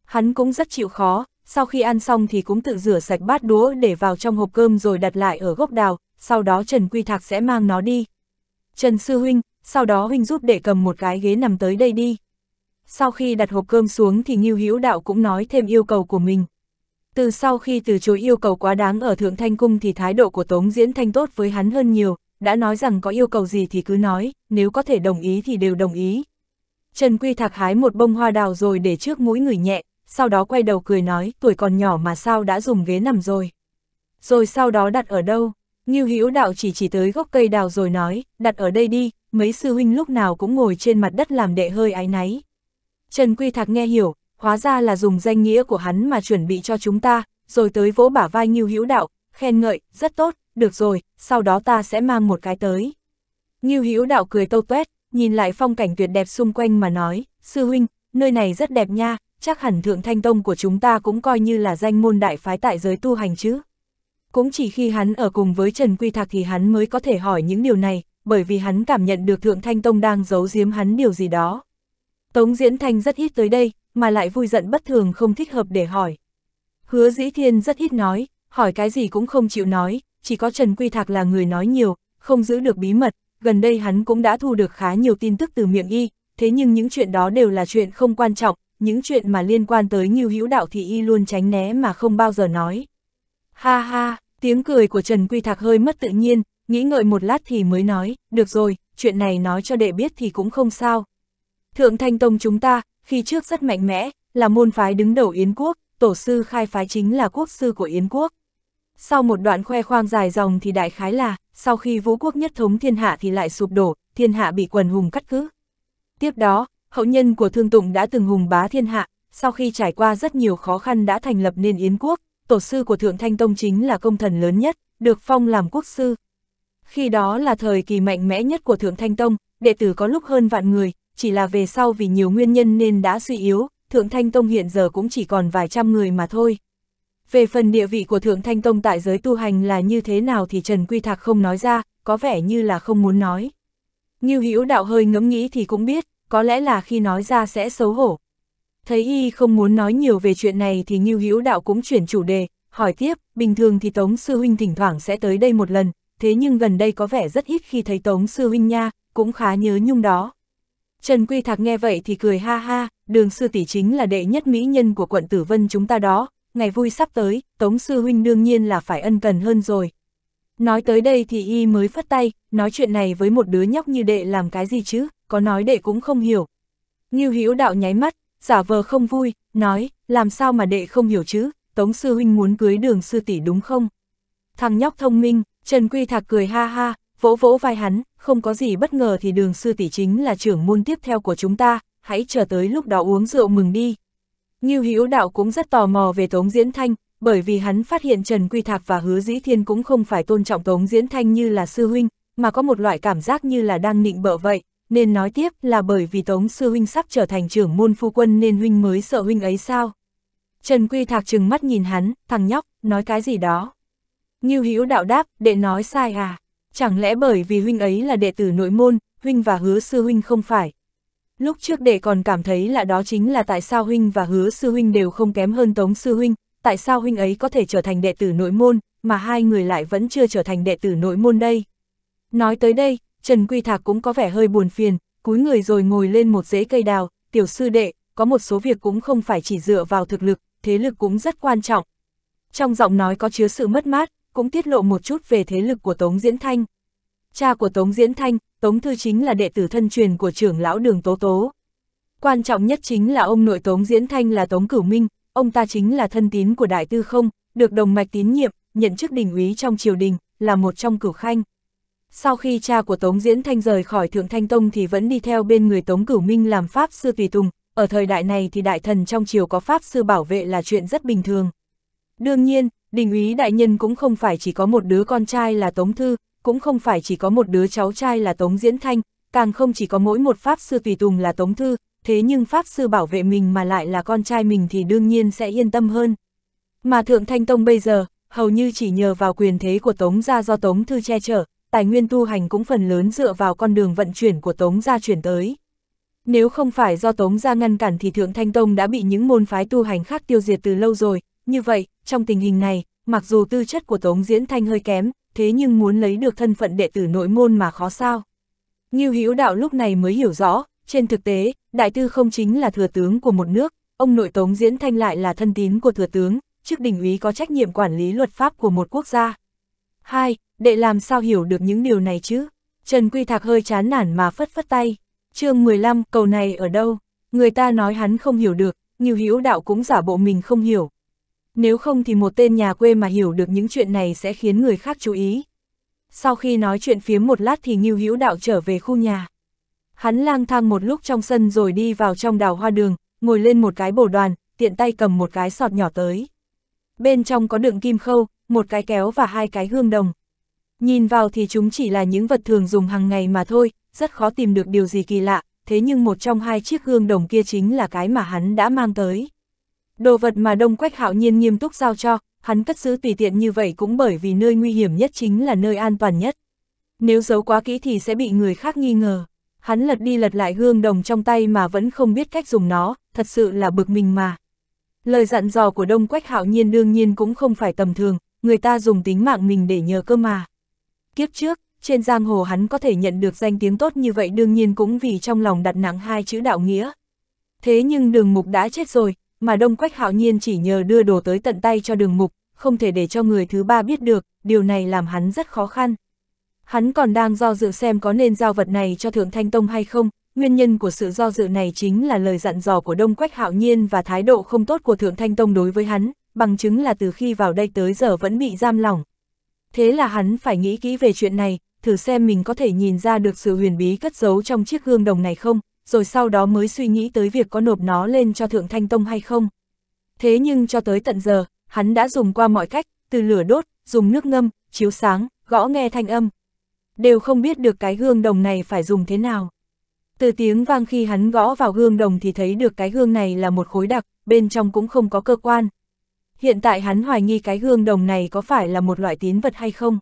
Hắn cũng rất chịu khó, sau khi ăn xong thì cũng tự rửa sạch bát đũa để vào trong hộp cơm rồi đặt lại ở gốc đào, sau đó Trần Quy Thạc sẽ mang nó đi. Trần Sư Huynh, sau đó Huynh giúp để cầm một cái ghế nằm tới đây đi. Sau khi đặt hộp cơm xuống thì Ngưu Hữu Đạo cũng nói thêm yêu cầu của mình. Từ sau khi từ chối yêu cầu quá đáng ở Thượng Thanh Cung thì thái độ của Tống Diễn Thanh tốt với hắn hơn nhiều, đã nói rằng có yêu cầu gì thì cứ nói, nếu có thể đồng ý thì đều đồng ý. Trần Quy Thạc hái một bông hoa đào rồi để trước mũi người nhẹ, sau đó quay đầu cười nói tuổi còn nhỏ mà sao đã dùng ghế nằm rồi. Rồi sau đó đặt ở đâu? Như Hữu Đạo chỉ chỉ tới gốc cây đào rồi nói, đặt ở đây đi, mấy sư huynh lúc nào cũng ngồi trên mặt đất làm đệ hơi ái náy. Trần Quy Thạc nghe hiểu, hóa ra là dùng danh nghĩa của hắn mà chuẩn bị cho chúng ta, rồi tới vỗ bả vai Ngưu Hữu Đạo, khen ngợi, rất tốt, được rồi, sau đó ta sẽ mang một cái tới. Ngưu Hữu Đạo cười tâu tuét, nhìn lại phong cảnh tuyệt đẹp xung quanh mà nói, sư huynh, nơi này rất đẹp nha, chắc hẳn thượng thanh tông của chúng ta cũng coi như là danh môn đại phái tại giới tu hành chứ. Cũng chỉ khi hắn ở cùng với Trần Quy Thạc thì hắn mới có thể hỏi những điều này, bởi vì hắn cảm nhận được Thượng Thanh Tông đang giấu giếm hắn điều gì đó. Tống Diễn Thanh rất ít tới đây, mà lại vui giận bất thường không thích hợp để hỏi. Hứa dĩ thiên rất ít nói, hỏi cái gì cũng không chịu nói, chỉ có Trần Quy Thạc là người nói nhiều, không giữ được bí mật, gần đây hắn cũng đã thu được khá nhiều tin tức từ miệng y, thế nhưng những chuyện đó đều là chuyện không quan trọng, những chuyện mà liên quan tới Ngưu Hữu Đạo thì y luôn tránh né mà không bao giờ nói. Ha ha, tiếng cười của Trần Quy Thạc hơi mất tự nhiên, nghĩ ngợi một lát thì mới nói, được rồi, chuyện này nói cho đệ biết thì cũng không sao. Thượng Thanh Tông chúng ta, khi trước rất mạnh mẽ, là môn phái đứng đầu Yến quốc, tổ sư khai phái chính là quốc sư của Yến quốc. Sau một đoạn khoe khoang dài dòng thì đại khái là, sau khi vũ quốc nhất thống thiên hạ thì lại sụp đổ, thiên hạ bị quần hùng cắt cứ. Tiếp đó, hậu nhân của Thương Tụng đã từng hùng bá thiên hạ, sau khi trải qua rất nhiều khó khăn đã thành lập nên Yến quốc, tổ sư của Thượng Thanh Tông chính là công thần lớn nhất, được phong làm quốc sư. Khi đó là thời kỳ mạnh mẽ nhất của Thượng Thanh Tông, đệ tử có lúc hơn vạn người, chỉ là về sau vì nhiều nguyên nhân nên đã suy yếu, Thượng Thanh Tông hiện giờ cũng chỉ còn vài trăm người mà thôi. Về phần địa vị của Thượng Thanh Tông tại giới tu hành là như thế nào thì Trần Quy Thạc không nói ra, có vẻ như là không muốn nói. Như Hữu đạo hơi ngẫm nghĩ thì cũng biết, có lẽ là khi nói ra sẽ xấu hổ. Thấy y không muốn nói nhiều về chuyện này thì Như Hữu đạo cũng chuyển chủ đề, hỏi tiếp, bình thường thì Tống Sư Huynh thỉnh thoảng sẽ tới đây một lần, thế nhưng gần đây có vẻ rất ít khi thấy Tống Sư Huynh nha, cũng khá nhớ nhung đó. Trần Quy Thạc nghe vậy thì cười ha ha, đường sư tỷ chính là đệ nhất mỹ nhân của quận Tử Vân chúng ta đó, ngày vui sắp tới, Tống Sư Huynh đương nhiên là phải ân cần hơn rồi. Nói tới đây thì y mới phất tay, nói chuyện này với một đứa nhóc như đệ làm cái gì chứ, có nói đệ cũng không hiểu. Ngưu Hữu đạo nháy mắt, giả vờ không vui, nói, làm sao mà đệ không hiểu chứ, Tống Sư Huynh muốn cưới đường sư tỷ đúng không? Thằng nhóc thông minh, Trần Quy Thạc cười ha ha, vỗ vỗ vai hắn, không có gì bất ngờ thì đường sư tỷ chính là trưởng môn tiếp theo của chúng ta, hãy chờ tới lúc đó uống rượu mừng đi. Ngưu Hữu Đạo cũng rất tò mò về Tống Diễn Thanh, bởi vì hắn phát hiện Trần Quy Thạc và Hứa Dĩ Thiên cũng không phải tôn trọng Tống Diễn Thanh như là sư huynh, mà có một loại cảm giác như là đang nịnh bợ vậy, nên nói tiếp là bởi vì Tống sư huynh sắp trở thành trưởng môn phu quân nên huynh mới sợ huynh ấy sao? Trần Quy Thạc trừng mắt nhìn hắn, thằng nhóc, nói cái gì đó. Ngưu Hữu Đạo đáp, đệ nói sai à? Chẳng lẽ bởi vì huynh ấy là đệ tử nội môn, huynh và hứa sư huynh không phải? Lúc trước đệ còn cảm thấy là đó chính là tại sao huynh và hứa sư huynh đều không kém hơn tống sư huynh, tại sao huynh ấy có thể trở thành đệ tử nội môn, mà hai người lại vẫn chưa trở thành đệ tử nội môn đây. Nói tới đây, Trần Quy Thạc cũng có vẻ hơi buồn phiền, cúi người rồi ngồi lên một rễ cây đào, tiểu sư đệ, có một số việc cũng không phải chỉ dựa vào thực lực, thế lực cũng rất quan trọng. Trong giọng nói có chứa sự mất mát, cũng tiết lộ một chút về thế lực của Tống Diễn Thanh. Cha của Tống Diễn Thanh, Tống Thư chính là đệ tử thân truyền của trưởng lão đường Tố Tố. Quan trọng nhất chính là ông nội Tống Diễn Thanh là Tống Cửu Minh, ông ta chính là thân tín của Đại Tư Không, được đồng mạch tín nhiệm, nhận chức đình úy trong triều đình, là một trong cửu khanh. Sau khi cha của Tống Diễn Thanh rời khỏi Thượng Thanh Tông thì vẫn đi theo bên người Tống Cửu Minh làm Pháp Sư Tùy Tùng, ở thời đại này thì đại thần trong triều có Pháp Sư bảo vệ là chuyện rất bình thường. Đương nhiên, Đình úy đại nhân cũng không phải chỉ có một đứa con trai là Tống Thư, cũng không phải chỉ có một đứa cháu trai là Tống Diễn Thanh, càng không chỉ có mỗi một Pháp Sư Tùy Tùng là Tống Thư, thế nhưng Pháp Sư bảo vệ mình mà lại là con trai mình thì đương nhiên sẽ yên tâm hơn. Mà Thượng Thanh Tông bây giờ, hầu như chỉ nhờ vào quyền thế của Tống gia do Tống Thư che chở, tài nguyên tu hành cũng phần lớn dựa vào con đường vận chuyển của Tống gia chuyển tới. Nếu không phải do Tống gia ngăn cản thì Thượng Thanh Tông đã bị những môn phái tu hành khác tiêu diệt từ lâu rồi, như vậy, trong tình hình này, mặc dù tư chất của Tống Diễn Thanh hơi kém, thế nhưng muốn lấy được thân phận đệ tử nội môn mà khó sao. Ngưu Hữu Đạo lúc này mới hiểu rõ, trên thực tế, đại tư không chính là thừa tướng của một nước, ông nội Tống Diễn Thanh lại là thân tín của thừa tướng, chức đỉnh úy có trách nhiệm quản lý luật pháp của một quốc gia. Hai, đệ làm sao hiểu được những điều này chứ? Trần Quy Thạc hơi chán nản mà phất phất tay. chương 15, cầu này ở đâu? Người ta nói hắn không hiểu được, Ngưu Hữu Đạo cũng giả bộ mình không hiểu. Nếu không thì một tên nhà quê mà hiểu được những chuyện này sẽ khiến người khác chú ý. Sau khi nói chuyện phiếm một lát thì Ngưu Hữu Đạo trở về khu nhà. Hắn lang thang một lúc trong sân rồi đi vào trong đào hoa đường, ngồi lên một cái bổ đoàn, tiện tay cầm một cái sọt nhỏ tới. Bên trong có đựng kim khâu, một cái kéo và hai cái hương đồng. Nhìn vào thì chúng chỉ là những vật thường dùng hàng ngày mà thôi, rất khó tìm được điều gì kỳ lạ, thế nhưng một trong hai chiếc hương đồng kia chính là cái mà hắn đã mang tới. Đồ vật mà Đông Quách Hạo Nhiên nghiêm túc giao cho, hắn cất giữ tùy tiện như vậy cũng bởi vì nơi nguy hiểm nhất chính là nơi an toàn nhất. Nếu giấu quá kỹ thì sẽ bị người khác nghi ngờ. Hắn lật đi lật lại gương đồng trong tay mà vẫn không biết cách dùng nó, thật sự là bực mình mà. Lời dặn dò của Đông Quách Hạo Nhiên đương nhiên cũng không phải tầm thường, người ta dùng tính mạng mình để nhờ cơ mà. Kiếp trước, trên giang hồ hắn có thể nhận được danh tiếng tốt như vậy đương nhiên cũng vì trong lòng đặt nặng hai chữ đạo nghĩa. Thế nhưng đường mục đã chết rồi, mà Đông Quách Hạo Nhiên chỉ nhờ đưa đồ tới tận tay cho đường mục, không thể để cho người thứ ba biết được, điều này làm hắn rất khó khăn. Hắn còn đang do dự xem có nên giao vật này cho Thượng Thanh Tông hay không, nguyên nhân của sự do dự này chính là lời dặn dò của Đông Quách Hạo Nhiên và thái độ không tốt của Thượng Thanh Tông đối với hắn, bằng chứng là từ khi vào đây tới giờ vẫn bị giam lỏng. Thế là hắn phải nghĩ kỹ về chuyện này, thử xem mình có thể nhìn ra được sự huyền bí cất giấu trong chiếc gương đồng này không rồi sau đó mới suy nghĩ tới việc có nộp nó lên cho Thượng Thanh Tông hay không. Thế nhưng cho tới tận giờ, hắn đã dùng qua mọi cách, từ lửa đốt, dùng nước ngâm, chiếu sáng, gõ nghe thanh âm. Đều không biết được cái gương đồng này phải dùng thế nào. Từ tiếng vang khi hắn gõ vào gương đồng thì thấy được cái gương này là một khối đặc, bên trong cũng không có cơ quan. Hiện tại hắn hoài nghi cái gương đồng này có phải là một loại tín vật hay không.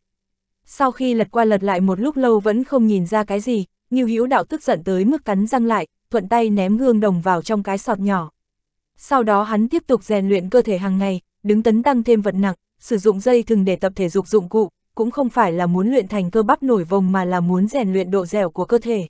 Sau khi lật qua lật lại một lúc lâu vẫn không nhìn ra cái gì, Ngưu Hữu Đạo tức giận tới mức cắn răng lại, thuận tay ném gương đồng vào trong cái sọt nhỏ. Sau đó hắn tiếp tục rèn luyện cơ thể hàng ngày, đứng tấn tăng thêm vật nặng, sử dụng dây thừng để tập thể dục dụng cụ, cũng không phải là muốn luyện thành cơ bắp nổi vòng mà là muốn rèn luyện độ dẻo của cơ thể.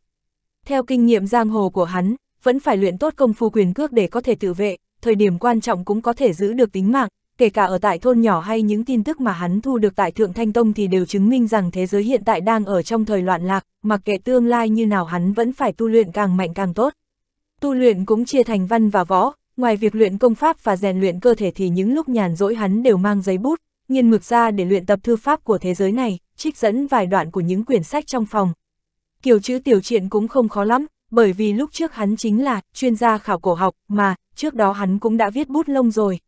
Theo kinh nghiệm giang hồ của hắn, vẫn phải luyện tốt công phu quyền cước để có thể tự vệ, thời điểm quan trọng cũng có thể giữ được tính mạng, kể cả ở tại thôn nhỏ hay những tin tức mà hắn thu được tại Thượng Thanh Tông thì đều chứng minh rằng thế giới hiện tại đang ở trong thời loạn lạc, mặc kệ tương lai như nào hắn vẫn phải tu luyện càng mạnh càng tốt. Tu luyện cũng chia thành văn và võ, ngoài việc luyện công pháp và rèn luyện cơ thể thì những lúc nhàn rỗi hắn đều mang giấy bút, nghiên mực ra để luyện tập thư pháp của thế giới này, trích dẫn vài đoạn của những quyển sách trong phòng. Kiểu chữ tiểu truyện cũng không khó lắm, bởi vì lúc trước hắn chính là chuyên gia khảo cổ học mà, trước đó hắn cũng đã viết bút lông rồi.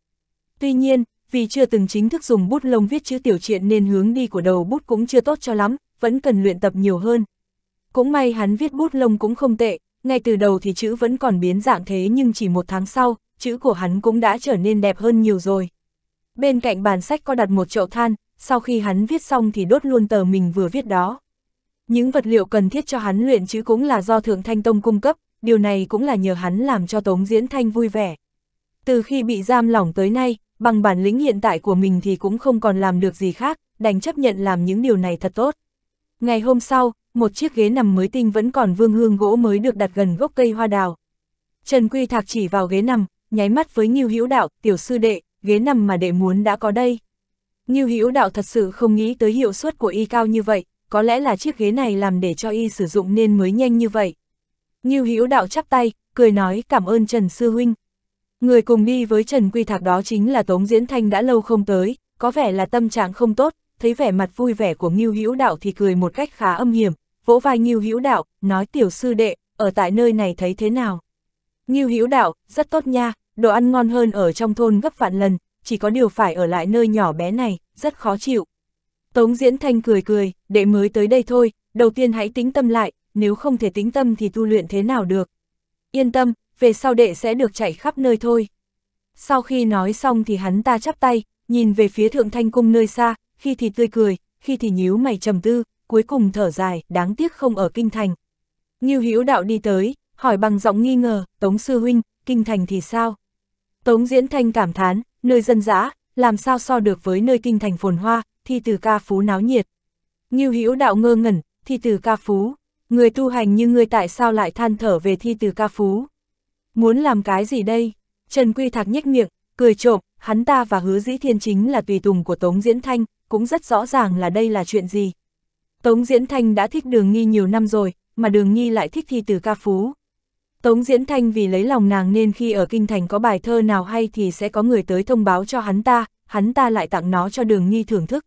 Tuy nhiên, vì chưa từng chính thức dùng bút lông viết chữ tiểu truyện nên hướng đi của đầu bút cũng chưa tốt cho lắm, vẫn cần luyện tập nhiều hơn. Cũng may hắn viết bút lông cũng không tệ, ngay từ đầu thì chữ vẫn còn biến dạng thế nhưng chỉ một tháng sau, chữ của hắn cũng đã trở nên đẹp hơn nhiều rồi. Bên cạnh bàn sách có đặt một chậu than, sau khi hắn viết xong thì đốt luôn tờ mình vừa viết đó. Những vật liệu cần thiết cho hắn luyện chữ cũng là do Thượng Thanh Tông cung cấp, điều này cũng là nhờ hắn làm cho Tống Diễn Thanh vui vẻ. Từ khi bị giam lỏng tới nay, bằng bản lĩnh hiện tại của mình thì cũng không còn làm được gì khác, đành chấp nhận làm những điều này thật tốt. Ngày hôm sau, một chiếc ghế nằm mới tinh vẫn còn vương hương gỗ mới được đặt gần gốc cây hoa đào. Trần Quy Thạc chỉ vào ghế nằm, nháy mắt với Nghiêu Hữu Đạo, tiểu sư đệ, ghế nằm mà đệ muốn đã có đây. Nghiêu Hữu Đạo thật sự không nghĩ tới hiệu suất của y cao như vậy, có lẽ là chiếc ghế này làm để cho y sử dụng nên mới nhanh như vậy. Nghiêu Hữu Đạo chắp tay, cười nói cảm ơn Trần sư huynh. Người cùng đi với Trần Quy Thạc đó chính là Tống Diễn Thanh đã lâu không tới, có vẻ là tâm trạng không tốt, thấy vẻ mặt vui vẻ của Ngưu Hữu Đạo thì cười một cách khá âm hiểm, vỗ vai Ngưu Hữu Đạo, nói tiểu sư đệ, ở tại nơi này thấy thế nào? Ngưu Hữu Đạo, rất tốt nha, đồ ăn ngon hơn ở trong thôn gấp vạn lần, chỉ có điều phải ở lại nơi nhỏ bé này, rất khó chịu. Tống Diễn Thanh cười cười, đệ mới tới đây thôi, đầu tiên hãy tính tâm lại, nếu không thể tính tâm thì tu luyện thế nào được. Yên tâm, về sau đệ sẽ được chạy khắp nơi thôi. Sau khi nói xong thì hắn ta chắp tay, nhìn về phía thượng thanh cung nơi xa, khi thì tươi cười, khi thì nhíu mày trầm tư, cuối cùng thở dài, đáng tiếc không ở kinh thành. Ngưu Hữu Đạo đi tới, hỏi bằng giọng nghi ngờ, Tống sư huynh, kinh thành thì sao? Tống Diễn Thanh cảm thán, nơi dân dã, làm sao so được với nơi kinh thành phồn hoa, thi từ ca phú náo nhiệt. Ngưu Hữu Đạo ngơ ngẩn, thi từ ca phú, người tu hành như ngươi tại sao lại than thở về thi từ ca phú? Muốn làm cái gì đây? Trần Quy Thạc nhếch miệng, cười trộm, hắn ta và hứa dĩ thiên chính là tùy tùng của Tống Diễn Thanh, cũng rất rõ ràng là đây là chuyện gì. Tống Diễn Thanh đã thích Đường Nghi nhiều năm rồi, mà Đường Nghi lại thích thi từ ca phú. Tống Diễn Thanh vì lấy lòng nàng nên khi ở Kinh Thành có bài thơ nào hay thì sẽ có người tới thông báo cho hắn ta, hắn ta lại tặng nó cho Đường Nghi thưởng thức.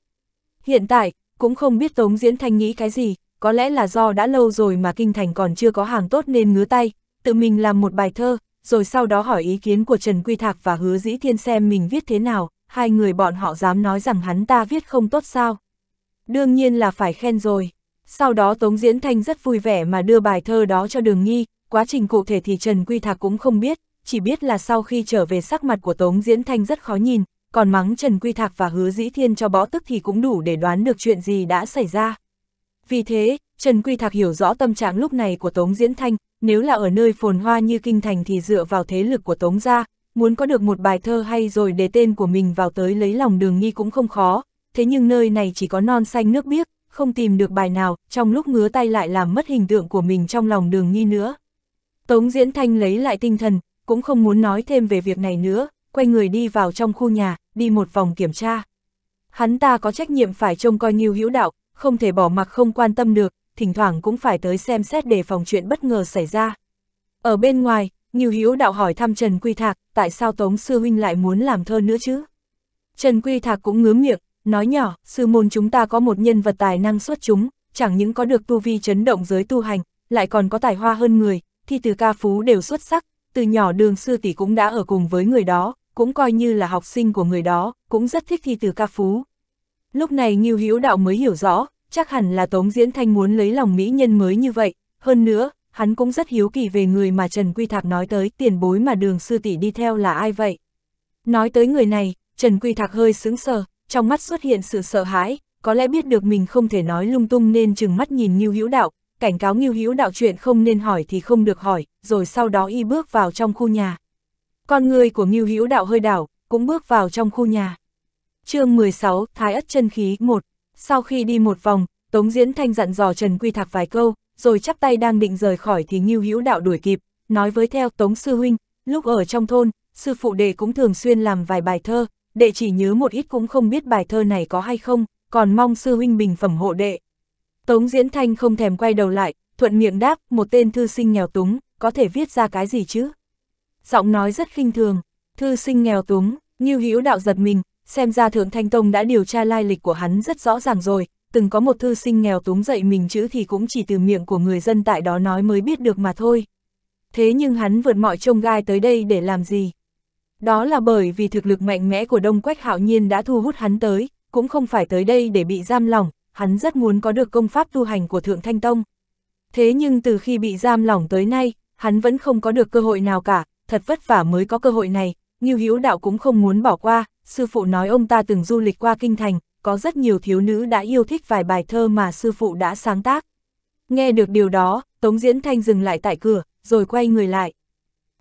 Hiện tại, cũng không biết Tống Diễn Thanh nghĩ cái gì, có lẽ là do đã lâu rồi mà Kinh Thành còn chưa có hàng tốt nên ngứa tay, tự mình làm một bài thơ, rồi sau đó hỏi ý kiến của Trần Quy Thạc và Hứa Dĩ Thiên xem mình viết thế nào, hai người bọn họ dám nói rằng hắn ta viết không tốt sao. Đương nhiên là phải khen rồi. Sau đó Tống Diễn Thanh rất vui vẻ mà đưa bài thơ đó cho Đường Nghi, quá trình cụ thể thì Trần Quy Thạc cũng không biết, chỉ biết là sau khi trở về sắc mặt của Tống Diễn Thanh rất khó nhìn, còn mắng Trần Quy Thạc và Hứa Dĩ Thiên cho bõ tức thì cũng đủ để đoán được chuyện gì đã xảy ra. Vì thế, Trần Quy Thạc hiểu rõ tâm trạng lúc này của Tống Diễn Thanh, nếu là ở nơi phồn hoa như kinh thành thì dựa vào thế lực của Tống Gia, muốn có được một bài thơ hay rồi để tên của mình vào tới lấy lòng đường nghi cũng không khó, thế nhưng nơi này chỉ có non xanh nước biếc, không tìm được bài nào, trong lúc ngứa tay lại làm mất hình tượng của mình trong lòng đường nghi nữa. Tống Diễn Thanh lấy lại tinh thần, cũng không muốn nói thêm về việc này nữa, quay người đi vào trong khu nhà, đi một vòng kiểm tra. Hắn ta có trách nhiệm phải trông coi nghiêu hữu đạo, không thể bỏ mặc không quan tâm được, thỉnh thoảng cũng phải tới xem xét để phòng chuyện bất ngờ xảy ra. Ở bên ngoài, Nghiêu Hiếu đạo hỏi thăm Trần Quy Thạc, tại sao Tống Sư Huynh lại muốn làm thơ nữa chứ? Trần Quy Thạc cũng ngứa miệng, nói nhỏ, sư môn chúng ta có một nhân vật tài năng xuất chúng, chẳng những có được tu vi chấn động giới tu hành, lại còn có tài hoa hơn người, thi từ ca phú đều xuất sắc, từ nhỏ đường sư tỷ cũng đã ở cùng với người đó, cũng coi như là học sinh của người đó, cũng rất thích thi từ ca phú. Lúc này Ngưu Hiếu Đạo mới hiểu rõ, chắc hẳn là Tống Diễn Thanh muốn lấy lòng mỹ nhân mới như vậy, hơn nữa, hắn cũng rất hiếu kỳ về người mà Trần Quy Thạc nói tới, tiền bối mà đường sư tỷ đi theo là ai vậy. Nói tới người này, Trần Quy Thạc hơi sững sờ, trong mắt xuất hiện sự sợ hãi, có lẽ biết được mình không thể nói lung tung nên chừng mắt nhìn nghiêu Hữu Đạo, cảnh cáo nghiêu Hữu Đạo chuyện không nên hỏi thì không được hỏi, rồi sau đó y bước vào trong khu nhà. Con người của nghiêu Hữu Đạo hơi đảo, cũng bước vào trong khu nhà. Chương 16, Thái Ất chân khí 1 sau khi đi một vòng, Tống Diễn Thanh dặn dò Trần Quy Thạc vài câu, rồi chắp tay đang định rời khỏi thì Ngưu Hữu Đạo đuổi kịp, nói với theo Tống Sư Huynh, lúc ở trong thôn, sư phụ đệ cũng thường xuyên làm vài bài thơ, đệ chỉ nhớ một ít cũng không biết bài thơ này có hay không, còn mong sư huynh bình phẩm hộ đệ. Tống Diễn Thanh không thèm quay đầu lại, thuận miệng đáp, một tên thư sinh nghèo túng, có thể viết ra cái gì chứ? Giọng nói rất khinh thường, thư sinh nghèo túng, như hữu đạo giật mình, xem ra Thượng Thanh Tông đã điều tra lai lịch của hắn rất rõ ràng rồi, từng có một thư sinh nghèo túng dậy mình chữ thì cũng chỉ từ miệng của người dân tại đó nói mới biết được mà thôi. Thế nhưng hắn vượt mọi trông gai tới đây để làm gì? Đó là bởi vì thực lực mạnh mẽ của Đông Quách Hạo Nhiên đã thu hút hắn tới, cũng không phải tới đây để bị giam lỏng, hắn rất muốn có được công pháp tu hành của Thượng Thanh Tông. Thế nhưng từ khi bị giam lỏng tới nay, hắn vẫn không có được cơ hội nào cả, thật vất vả mới có cơ hội này, Ngưu hiếu Đạo cũng không muốn bỏ qua, sư phụ nói ông ta từng du lịch qua kinh thành, có rất nhiều thiếu nữ đã yêu thích vài bài thơ mà sư phụ đã sáng tác. Nghe được điều đó, Tống Diễn Thanh dừng lại tại cửa, rồi quay người lại.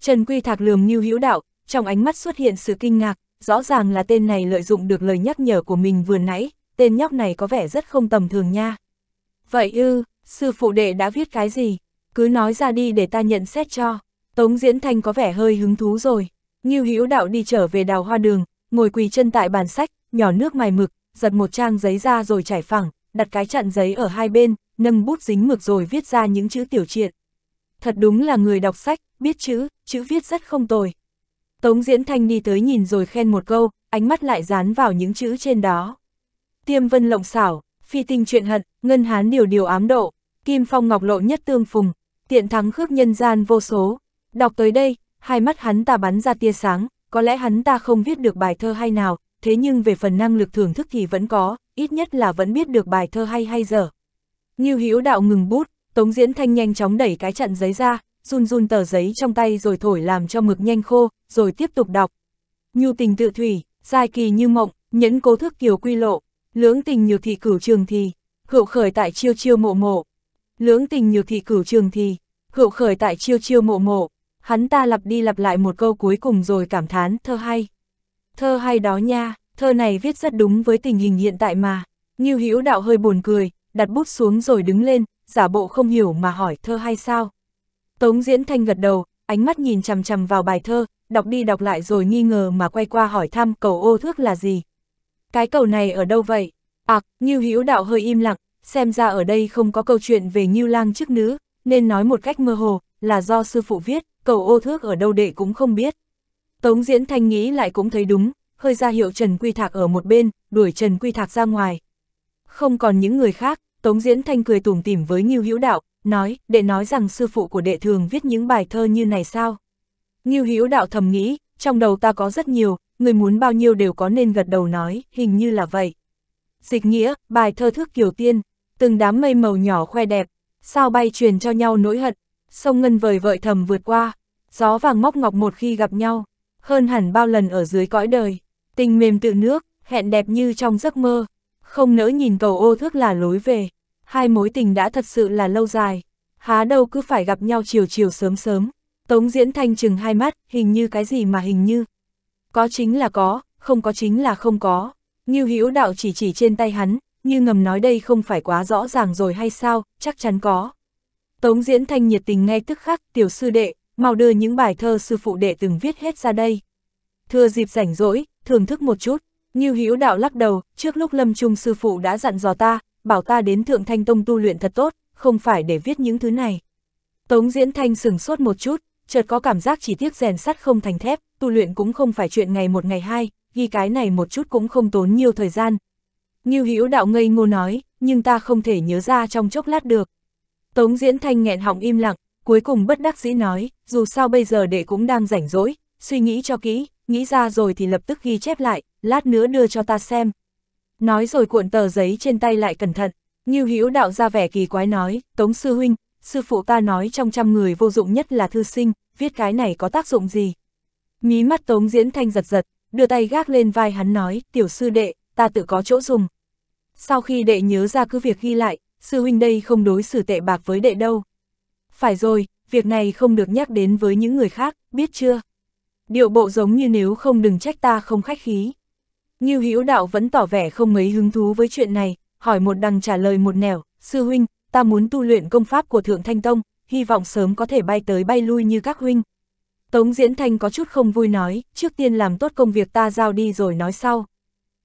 Trần Quy Thạc lườm như hữu đạo, trong ánh mắt xuất hiện sự kinh ngạc, rõ ràng là tên này lợi dụng được lời nhắc nhở của mình vừa nãy, tên nhóc này có vẻ rất không tầm thường nha. Vậy ư, sư phụ đệ đã viết cái gì? Cứ nói ra đi để ta nhận xét cho. Tống Diễn Thanh có vẻ hơi hứng thú rồi. Nghiêu Hữu Đạo đi trở về đào hoa đường, ngồi quỳ chân tại bàn sách, nhỏ nước mài mực, giật một trang giấy ra rồi trải phẳng, đặt cái chặn giấy ở hai bên, nâng bút dính mực rồi viết ra những chữ tiểu triện. Thật đúng là người đọc sách, biết chữ, chữ viết rất không tồi. Tống Diễn Thanh đi tới nhìn rồi khen một câu, ánh mắt lại dán vào những chữ trên đó. Tiêm vân lộng xảo, phi tinh chuyện hận, ngân hán điều điều ám độ, kim phong ngọc lộ nhất tương phùng, tiện thắng khước nhân gian vô số. Đọc tới đây, hai mắt hắn ta bắn ra tia sáng, có lẽ hắn ta không viết được bài thơ hay nào, thế nhưng về phần năng lực thưởng thức thì vẫn có, ít nhất là vẫn biết được bài thơ hay hay dở. Ngưu Hữu Đạo ngừng bút, Tống Diễn Thanh nhanh chóng đẩy cái trận giấy ra, run run tờ giấy trong tay rồi thổi làm cho mực nhanh khô, rồi tiếp tục đọc. Nhu tình tự thủy, dài kỳ như mộng, nhẫn cố thức kiều quy lộ, lưỡng tình nhược thị cửu trường thì, hữu khởi tại chiêu chiêu mộ mộ. Lưỡng tình nhược thị cửu trường thì, hữu khởi tại chiêu chiêu mộ mộ hắn ta lặp đi lặp lại một câu cuối cùng rồi cảm thán, thơ hay. Thơ hay đó nha, thơ này viết rất đúng với tình hình hiện tại mà. Nghiêu hữu đạo hơi buồn cười, đặt bút xuống rồi đứng lên, giả bộ không hiểu mà hỏi thơ hay sao. Tống Diễn Thanh gật đầu, ánh mắt nhìn chằm chằm vào bài thơ, đọc đi đọc lại rồi nghi ngờ mà quay qua hỏi thăm cầu ô thước là gì. Cái cầu này ở đâu vậy? À, Nghiêu Hữu Đạo hơi im lặng, xem ra ở đây không có câu chuyện về Nghiêu Lang trước nữ, nên nói một cách mơ hồ, là do sư phụ viết, cầu ô thước ở đâu đệ cũng không biết. Tống Diễn Thanh nghĩ lại cũng thấy đúng, hơi ra hiệu Trần Quy Thạc ở một bên, đuổi Trần Quy Thạc ra ngoài. Không còn những người khác, Tống Diễn Thanh cười tủm tỉm với Ngưu Hữu Đạo, nói, đệ nói rằng sư phụ của đệ thường viết những bài thơ như này sao? Ngưu Hữu Đạo thầm nghĩ, trong đầu ta có rất nhiều, người muốn bao nhiêu đều có nên gật đầu nói, hình như là vậy. Dịch nghĩa, bài thơ thước kiều tiên, từng đám mây màu nhỏ khoe đẹp, sao bay truyền cho nhau nỗi hận, sông ngân vời vợi thầm vượt qua, gió vàng móc ngọc một khi gặp nhau, hơn hẳn bao lần ở dưới cõi đời, tình mềm tự nước, hẹn đẹp như trong giấc mơ, không nỡ nhìn cầu ô thước là lối về, hai mối tình đã thật sự là lâu dài, há đâu cứ phải gặp nhau chiều chiều sớm sớm, tống diễn thanh chừng hai mắt, hình như cái gì mà hình như, có chính là có, không có chính là không có, như hữu đạo chỉ chỉ trên tay hắn, như ngầm nói đây không phải quá rõ ràng rồi hay sao, chắc chắn có. Tống Diễn Thanh nhiệt tình ngay tức khắc, tiểu sư đệ, mau đưa những bài thơ sư phụ đệ từng viết hết ra đây. Thưa dịp rảnh rỗi, thưởng thức một chút, Như Hữu Đạo lắc đầu, trước lúc Lâm Trung sư phụ đã dặn dò ta, bảo ta đến Thượng Thanh Tông tu luyện thật tốt, không phải để viết những thứ này. Tống Diễn Thanh sừng sốt một chút, chợt có cảm giác chỉ tiếc rèn sắt không thành thép, tu luyện cũng không phải chuyện ngày một ngày hai, ghi cái này một chút cũng không tốn nhiều thời gian. Như Hữu Đạo ngây ngô nói, nhưng ta không thể nhớ ra trong chốc lát được, Tống Diễn Thanh nghẹn họng im lặng, cuối cùng bất đắc dĩ nói, dù sao bây giờ đệ cũng đang rảnh rỗi, suy nghĩ cho kỹ, nghĩ ra rồi thì lập tức ghi chép lại, lát nữa đưa cho ta xem. Nói rồi cuộn tờ giấy trên tay lại cẩn thận, Như Hữu đạo ra vẻ kỳ quái nói, Tống Sư Huynh, sư phụ ta nói trong trăm người vô dụng nhất là thư sinh, viết cái này có tác dụng gì? Mí mắt Tống Diễn Thanh giật giật, đưa tay gác lên vai hắn nói, tiểu sư đệ, ta tự có chỗ dùng. Sau khi đệ nhớ ra cứ việc ghi lại, sư huynh đây không đối xử tệ bạc với đệ đâu. Phải rồi, việc này không được nhắc đến với những người khác, biết chưa? Điệu bộ giống như nếu không đừng trách ta không khách khí. Nghiêu Hữu đạo vẫn tỏ vẻ không mấy hứng thú với chuyện này, hỏi một đằng trả lời một nẻo, sư huynh, ta muốn tu luyện công pháp của Thượng Thanh Tông, hy vọng sớm có thể bay tới bay lui như các huynh. Tống Diễn Thanh có chút không vui nói, trước tiên làm tốt công việc ta giao đi rồi nói sau.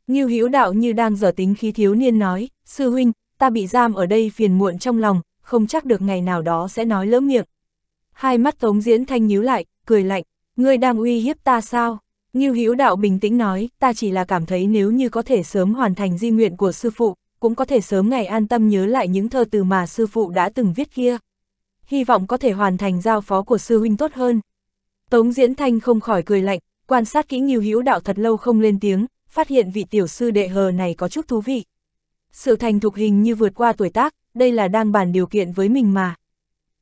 Nghiêu Hữu đạo như đang dở tính khí thiếu niên nói, sư huynh, ta bị giam ở đây phiền muộn trong lòng, không chắc được ngày nào đó sẽ nói lỡ miệng. Hai mắt Tống Diễn Thanh nhíu lại, cười lạnh, ngươi đang uy hiếp ta sao? Ngưu Hữu Đạo bình tĩnh nói, ta chỉ là cảm thấy nếu như có thể sớm hoàn thành di nguyện của sư phụ, cũng có thể sớm ngày an tâm nhớ lại những thơ từ mà sư phụ đã từng viết kia. Hy vọng có thể hoàn thành giao phó của sư huynh tốt hơn. Tống Diễn Thanh không khỏi cười lạnh, quan sát kỹ Ngưu Hữu Đạo thật lâu không lên tiếng, phát hiện vị tiểu sư đệ hờ này có chút thú vị. Sự thành thục hình như vượt qua tuổi tác, đây là đang bàn điều kiện với mình mà.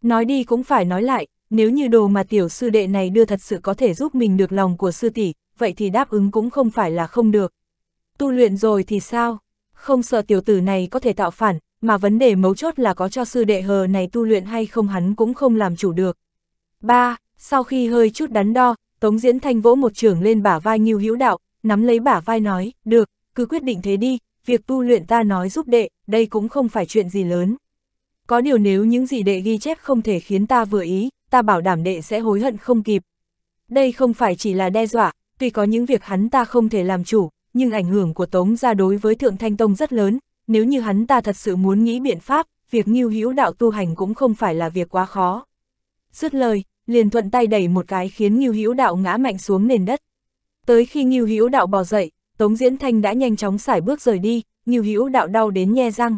Nói đi cũng phải nói lại, nếu như đồ mà tiểu sư đệ này đưa thật sự có thể giúp mình được lòng của sư tỷ, vậy thì đáp ứng cũng không phải là không được. Tu luyện rồi thì sao? Không sợ tiểu tử này có thể tạo phản, mà vấn đề mấu chốt là có cho sư đệ hờ này tu luyện hay không hắn cũng không làm chủ được. 3. Sau khi hơi chút đắn đo, Tống Diễn Thanh vỗ một trưởng lên bả vai nhiêu Hữu Đạo, nắm lấy bả vai nói, được, cứ quyết định thế đi, việc tu luyện ta nói giúp đệ, đây cũng không phải chuyện gì lớn. Có điều nếu những gì đệ ghi chép không thể khiến ta vừa ý, ta bảo đảm đệ sẽ hối hận không kịp. Đây không phải chỉ là đe dọa, tuy có những việc hắn ta không thể làm chủ, nhưng ảnh hưởng của Tống gia đối với Thượng Thanh Tông rất lớn, nếu như hắn ta thật sự muốn nghĩ biện pháp, việc nghiêu hữu đạo tu hành cũng không phải là việc quá khó. Dứt lời, liền thuận tay đẩy một cái khiến nghiêu hữu đạo ngã mạnh xuống nền đất. Tới khi nghiêu hữu đạo bò dậy, Tống Diễn Thanh đã nhanh chóng xải bước rời đi, Ngưu Hữu đạo đau đến nhe răng.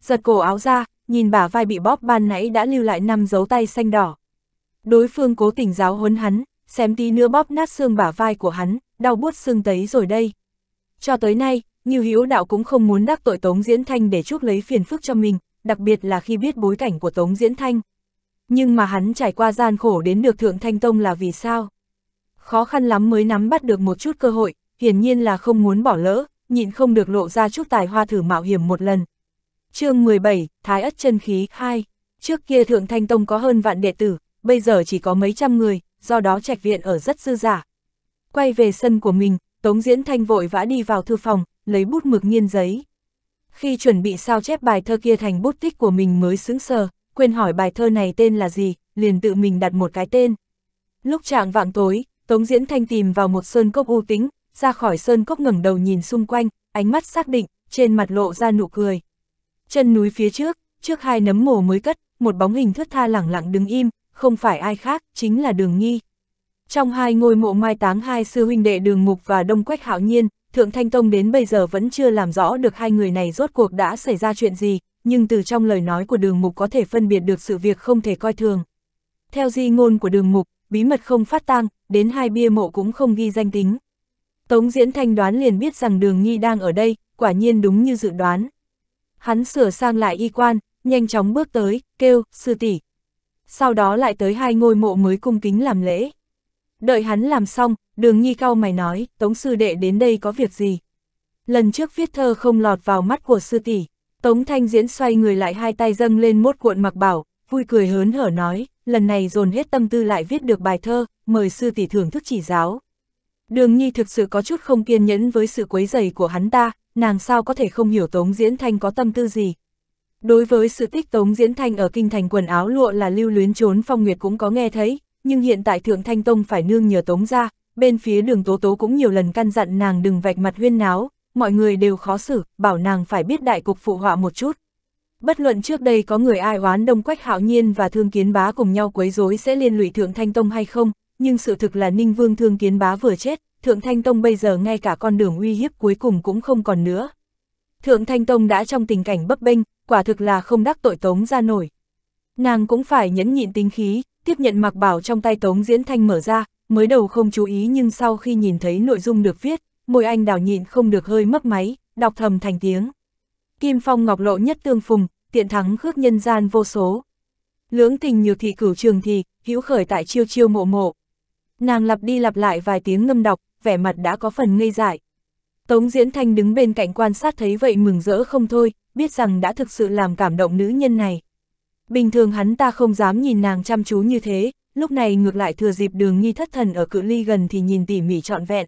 Giật cổ áo ra, nhìn bả vai bị bóp ban nãy đã lưu lại năm dấu tay xanh đỏ. Đối phương cố tình giáo huấn hắn, xém tí nữa bóp nát xương bả vai của hắn, đau buốt xương tấy rồi đây. Cho tới nay, Ngưu Hữu đạo cũng không muốn đắc tội Tống Diễn Thanh để chuốc lấy phiền phức cho mình, đặc biệt là khi biết bối cảnh của Tống Diễn Thanh. Nhưng mà hắn trải qua gian khổ đến được Thượng Thanh Tông là vì sao? Khó khăn lắm mới nắm bắt được một chút cơ hội, hiển nhiên là không muốn bỏ lỡ, nhịn không được lộ ra chút tài hoa thử mạo hiểm một lần. chương 17, Thái Ất chân Khí 2 Trước kia Thượng Thanh Tông có hơn vạn đệ tử, bây giờ chỉ có mấy trăm người, do đó trạch viện ở rất dư giả. Quay về sân của mình, Tống Diễn Thanh vội vã đi vào thư phòng, lấy bút mực nghiên giấy. Khi chuẩn bị sao chép bài thơ kia thành bút tích của mình mới xứng sờ, quên hỏi bài thơ này tên là gì, liền tự mình đặt một cái tên. Lúc trạng vạng tối, Tống Diễn Thanh tìm vào một sơn cốc u tính, ra khỏi sơn cốc ngẩng đầu nhìn xung quanh, ánh mắt xác định, trên mặt lộ ra nụ cười. Chân núi phía trước, trước hai nấm mồ mới cất, một bóng hình thướt tha lẳng lặng đứng im, không phải ai khác, chính là đường nghi. Trong hai ngôi mộ mai táng hai sư huynh đệ đường mục và đông quách hạo nhiên, Thượng Thanh Tông đến bây giờ vẫn chưa làm rõ được hai người này rốt cuộc đã xảy ra chuyện gì, nhưng từ trong lời nói của đường mục có thể phân biệt được sự việc không thể coi thường. Theo di ngôn của đường mục, bí mật không phát tang, đến hai bia mộ cũng không ghi danh tính. Tống Diễn Thanh đoán liền biết rằng Đường Nghi đang ở đây, quả nhiên đúng như dự đoán. Hắn sửa sang lại y quan, nhanh chóng bước tới, kêu, sư tỷ. Sau đó lại tới hai ngôi mộ mới cung kính làm lễ. Đợi hắn làm xong, Đường Nhi cau mày nói, Tống sư đệ đến đây có việc gì? Lần trước viết thơ không lọt vào mắt của sư tỷ, Tống Thanh Diễn xoay người lại hai tay dâng lên mốt cuộn mặc bảo, vui cười hớn hở nói, lần này dồn hết tâm tư lại viết được bài thơ, mời sư tỷ thưởng thức chỉ giáo. Đường Nhi thực sự có chút không kiên nhẫn với sự quấy rầy của hắn ta, nàng sao có thể không hiểu Tống Diễn Thanh có tâm tư gì. Đối với sự tích Tống Diễn Thanh ở kinh thành quần áo lụa là lưu luyến trốn phong nguyệt cũng có nghe thấy, nhưng hiện tại Thượng Thanh Tông phải nương nhờ Tống ra, bên phía đường Tố Tố cũng nhiều lần căn dặn nàng đừng vạch mặt huyên náo, mọi người đều khó xử, bảo nàng phải biết đại cục phụ họa một chút. Bất luận trước đây có người ai oán đông quách hạo nhiên và thương kiến bá cùng nhau quấy rối sẽ liên lụy Thượng Thanh Tông hay không, nhưng sự thực là Ninh Vương Thương Kiến Bá vừa chết, Thượng Thanh Tông bây giờ ngay cả con đường uy hiếp cuối cùng cũng không còn nữa. Thượng Thanh Tông đã trong tình cảnh bấp bênh, quả thực là không đắc tội Tống ra nổi. Nàng cũng phải nhẫn nhịn tính khí, tiếp nhận mặc bảo trong tay Tống Diễn Thanh mở ra, mới đầu không chú ý nhưng sau khi nhìn thấy nội dung được viết, môi anh đào nhịn không được hơi mấp máy, đọc thầm thành tiếng. Kim Phong Ngọc Lộ nhất tương phùng, tiện thắng khước nhân gian vô số. Lưỡng tình nhược thị cửu trường thì, hữu khởi tại chiêu chiêu mộ mộ, Nàng lặp đi lặp lại vài tiếng ngâm đọc, vẻ mặt đã có phần ngây dại. Tống Diễn Thanh đứng bên cạnh quan sát thấy vậy mừng rỡ không thôi, biết rằng đã thực sự làm cảm động nữ nhân này. Bình thường hắn ta không dám nhìn nàng chăm chú như thế, lúc này ngược lại thừa dịp đường nghi thất thần ở cự ly gần thì nhìn tỉ mỉ trọn vẹn.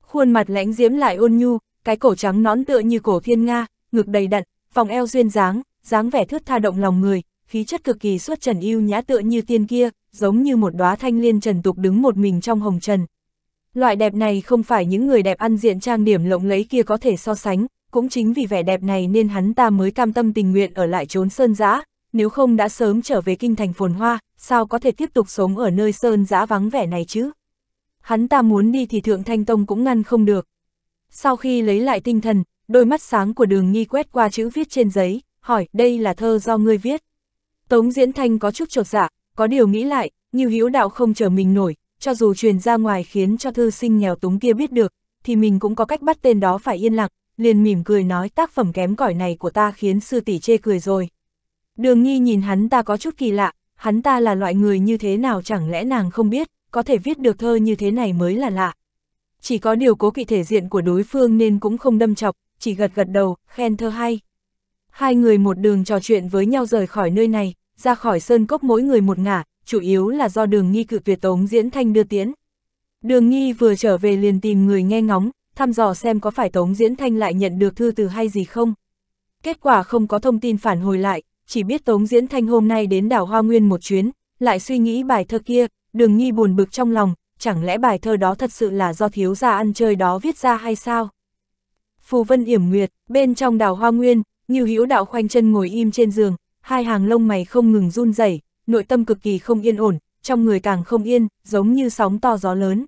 Khuôn mặt lãnh diễm lại ôn nhu, cái cổ trắng nón tựa như cổ thiên Nga, ngực đầy đặn, vòng eo duyên dáng, dáng vẻ thướt tha động lòng người, khí chất cực kỳ xuất trần yêu nhã tựa như tiên kia giống như một đóa thanh liên trần tục đứng một mình trong hồng trần. Loại đẹp này không phải những người đẹp ăn diện trang điểm lộng lẫy kia có thể so sánh, cũng chính vì vẻ đẹp này nên hắn ta mới cam tâm tình nguyện ở lại trốn sơn giã, nếu không đã sớm trở về kinh thành phồn hoa, sao có thể tiếp tục sống ở nơi sơn giã vắng vẻ này chứ? Hắn ta muốn đi thì Thượng Thanh Tông cũng ngăn không được. Sau khi lấy lại tinh thần, đôi mắt sáng của đường nghi quét qua chữ viết trên giấy, hỏi đây là thơ do ngươi viết. Tống Diễn Thanh có chút chột dạ, có điều nghĩ lại, như hữu đạo không chờ mình nổi, cho dù truyền ra ngoài khiến cho thư sinh nghèo túng kia biết được, thì mình cũng có cách bắt tên đó phải yên lặng, liền mỉm cười nói tác phẩm kém cỏi này của ta khiến sư tỷ chê cười rồi. Đường nghi nhìn hắn ta có chút kỳ lạ, hắn ta là loại người như thế nào chẳng lẽ nàng không biết, có thể viết được thơ như thế này mới là lạ. Chỉ có điều cố kỵ thể diện của đối phương nên cũng không đâm chọc, chỉ gật gật đầu, khen thơ hay. Hai người một đường trò chuyện với nhau rời khỏi nơi này, ra khỏi sơn cốc mỗi người một ngả, chủ yếu là do đường nghi cự tuyệt tống diễn thanh đưa tiễn. Đường nghi vừa trở về liền tìm người nghe ngóng, thăm dò xem có phải tống diễn thanh lại nhận được thư từ hay gì không. Kết quả không có thông tin phản hồi lại, chỉ biết tống diễn thanh hôm nay đến đảo Hoa Nguyên một chuyến, lại suy nghĩ bài thơ kia, đường nghi buồn bực trong lòng, chẳng lẽ bài thơ đó thật sự là do thiếu gia ăn chơi đó viết ra hay sao? Phù Vân Yểm Nguyệt, bên trong đảo Hoa Nguyên, Ngưu Hữu Đạo khoanh chân ngồi im trên giường, hai hàng lông mày không ngừng run rẩy, nội tâm cực kỳ không yên ổn, trong người càng không yên, giống như sóng to gió lớn.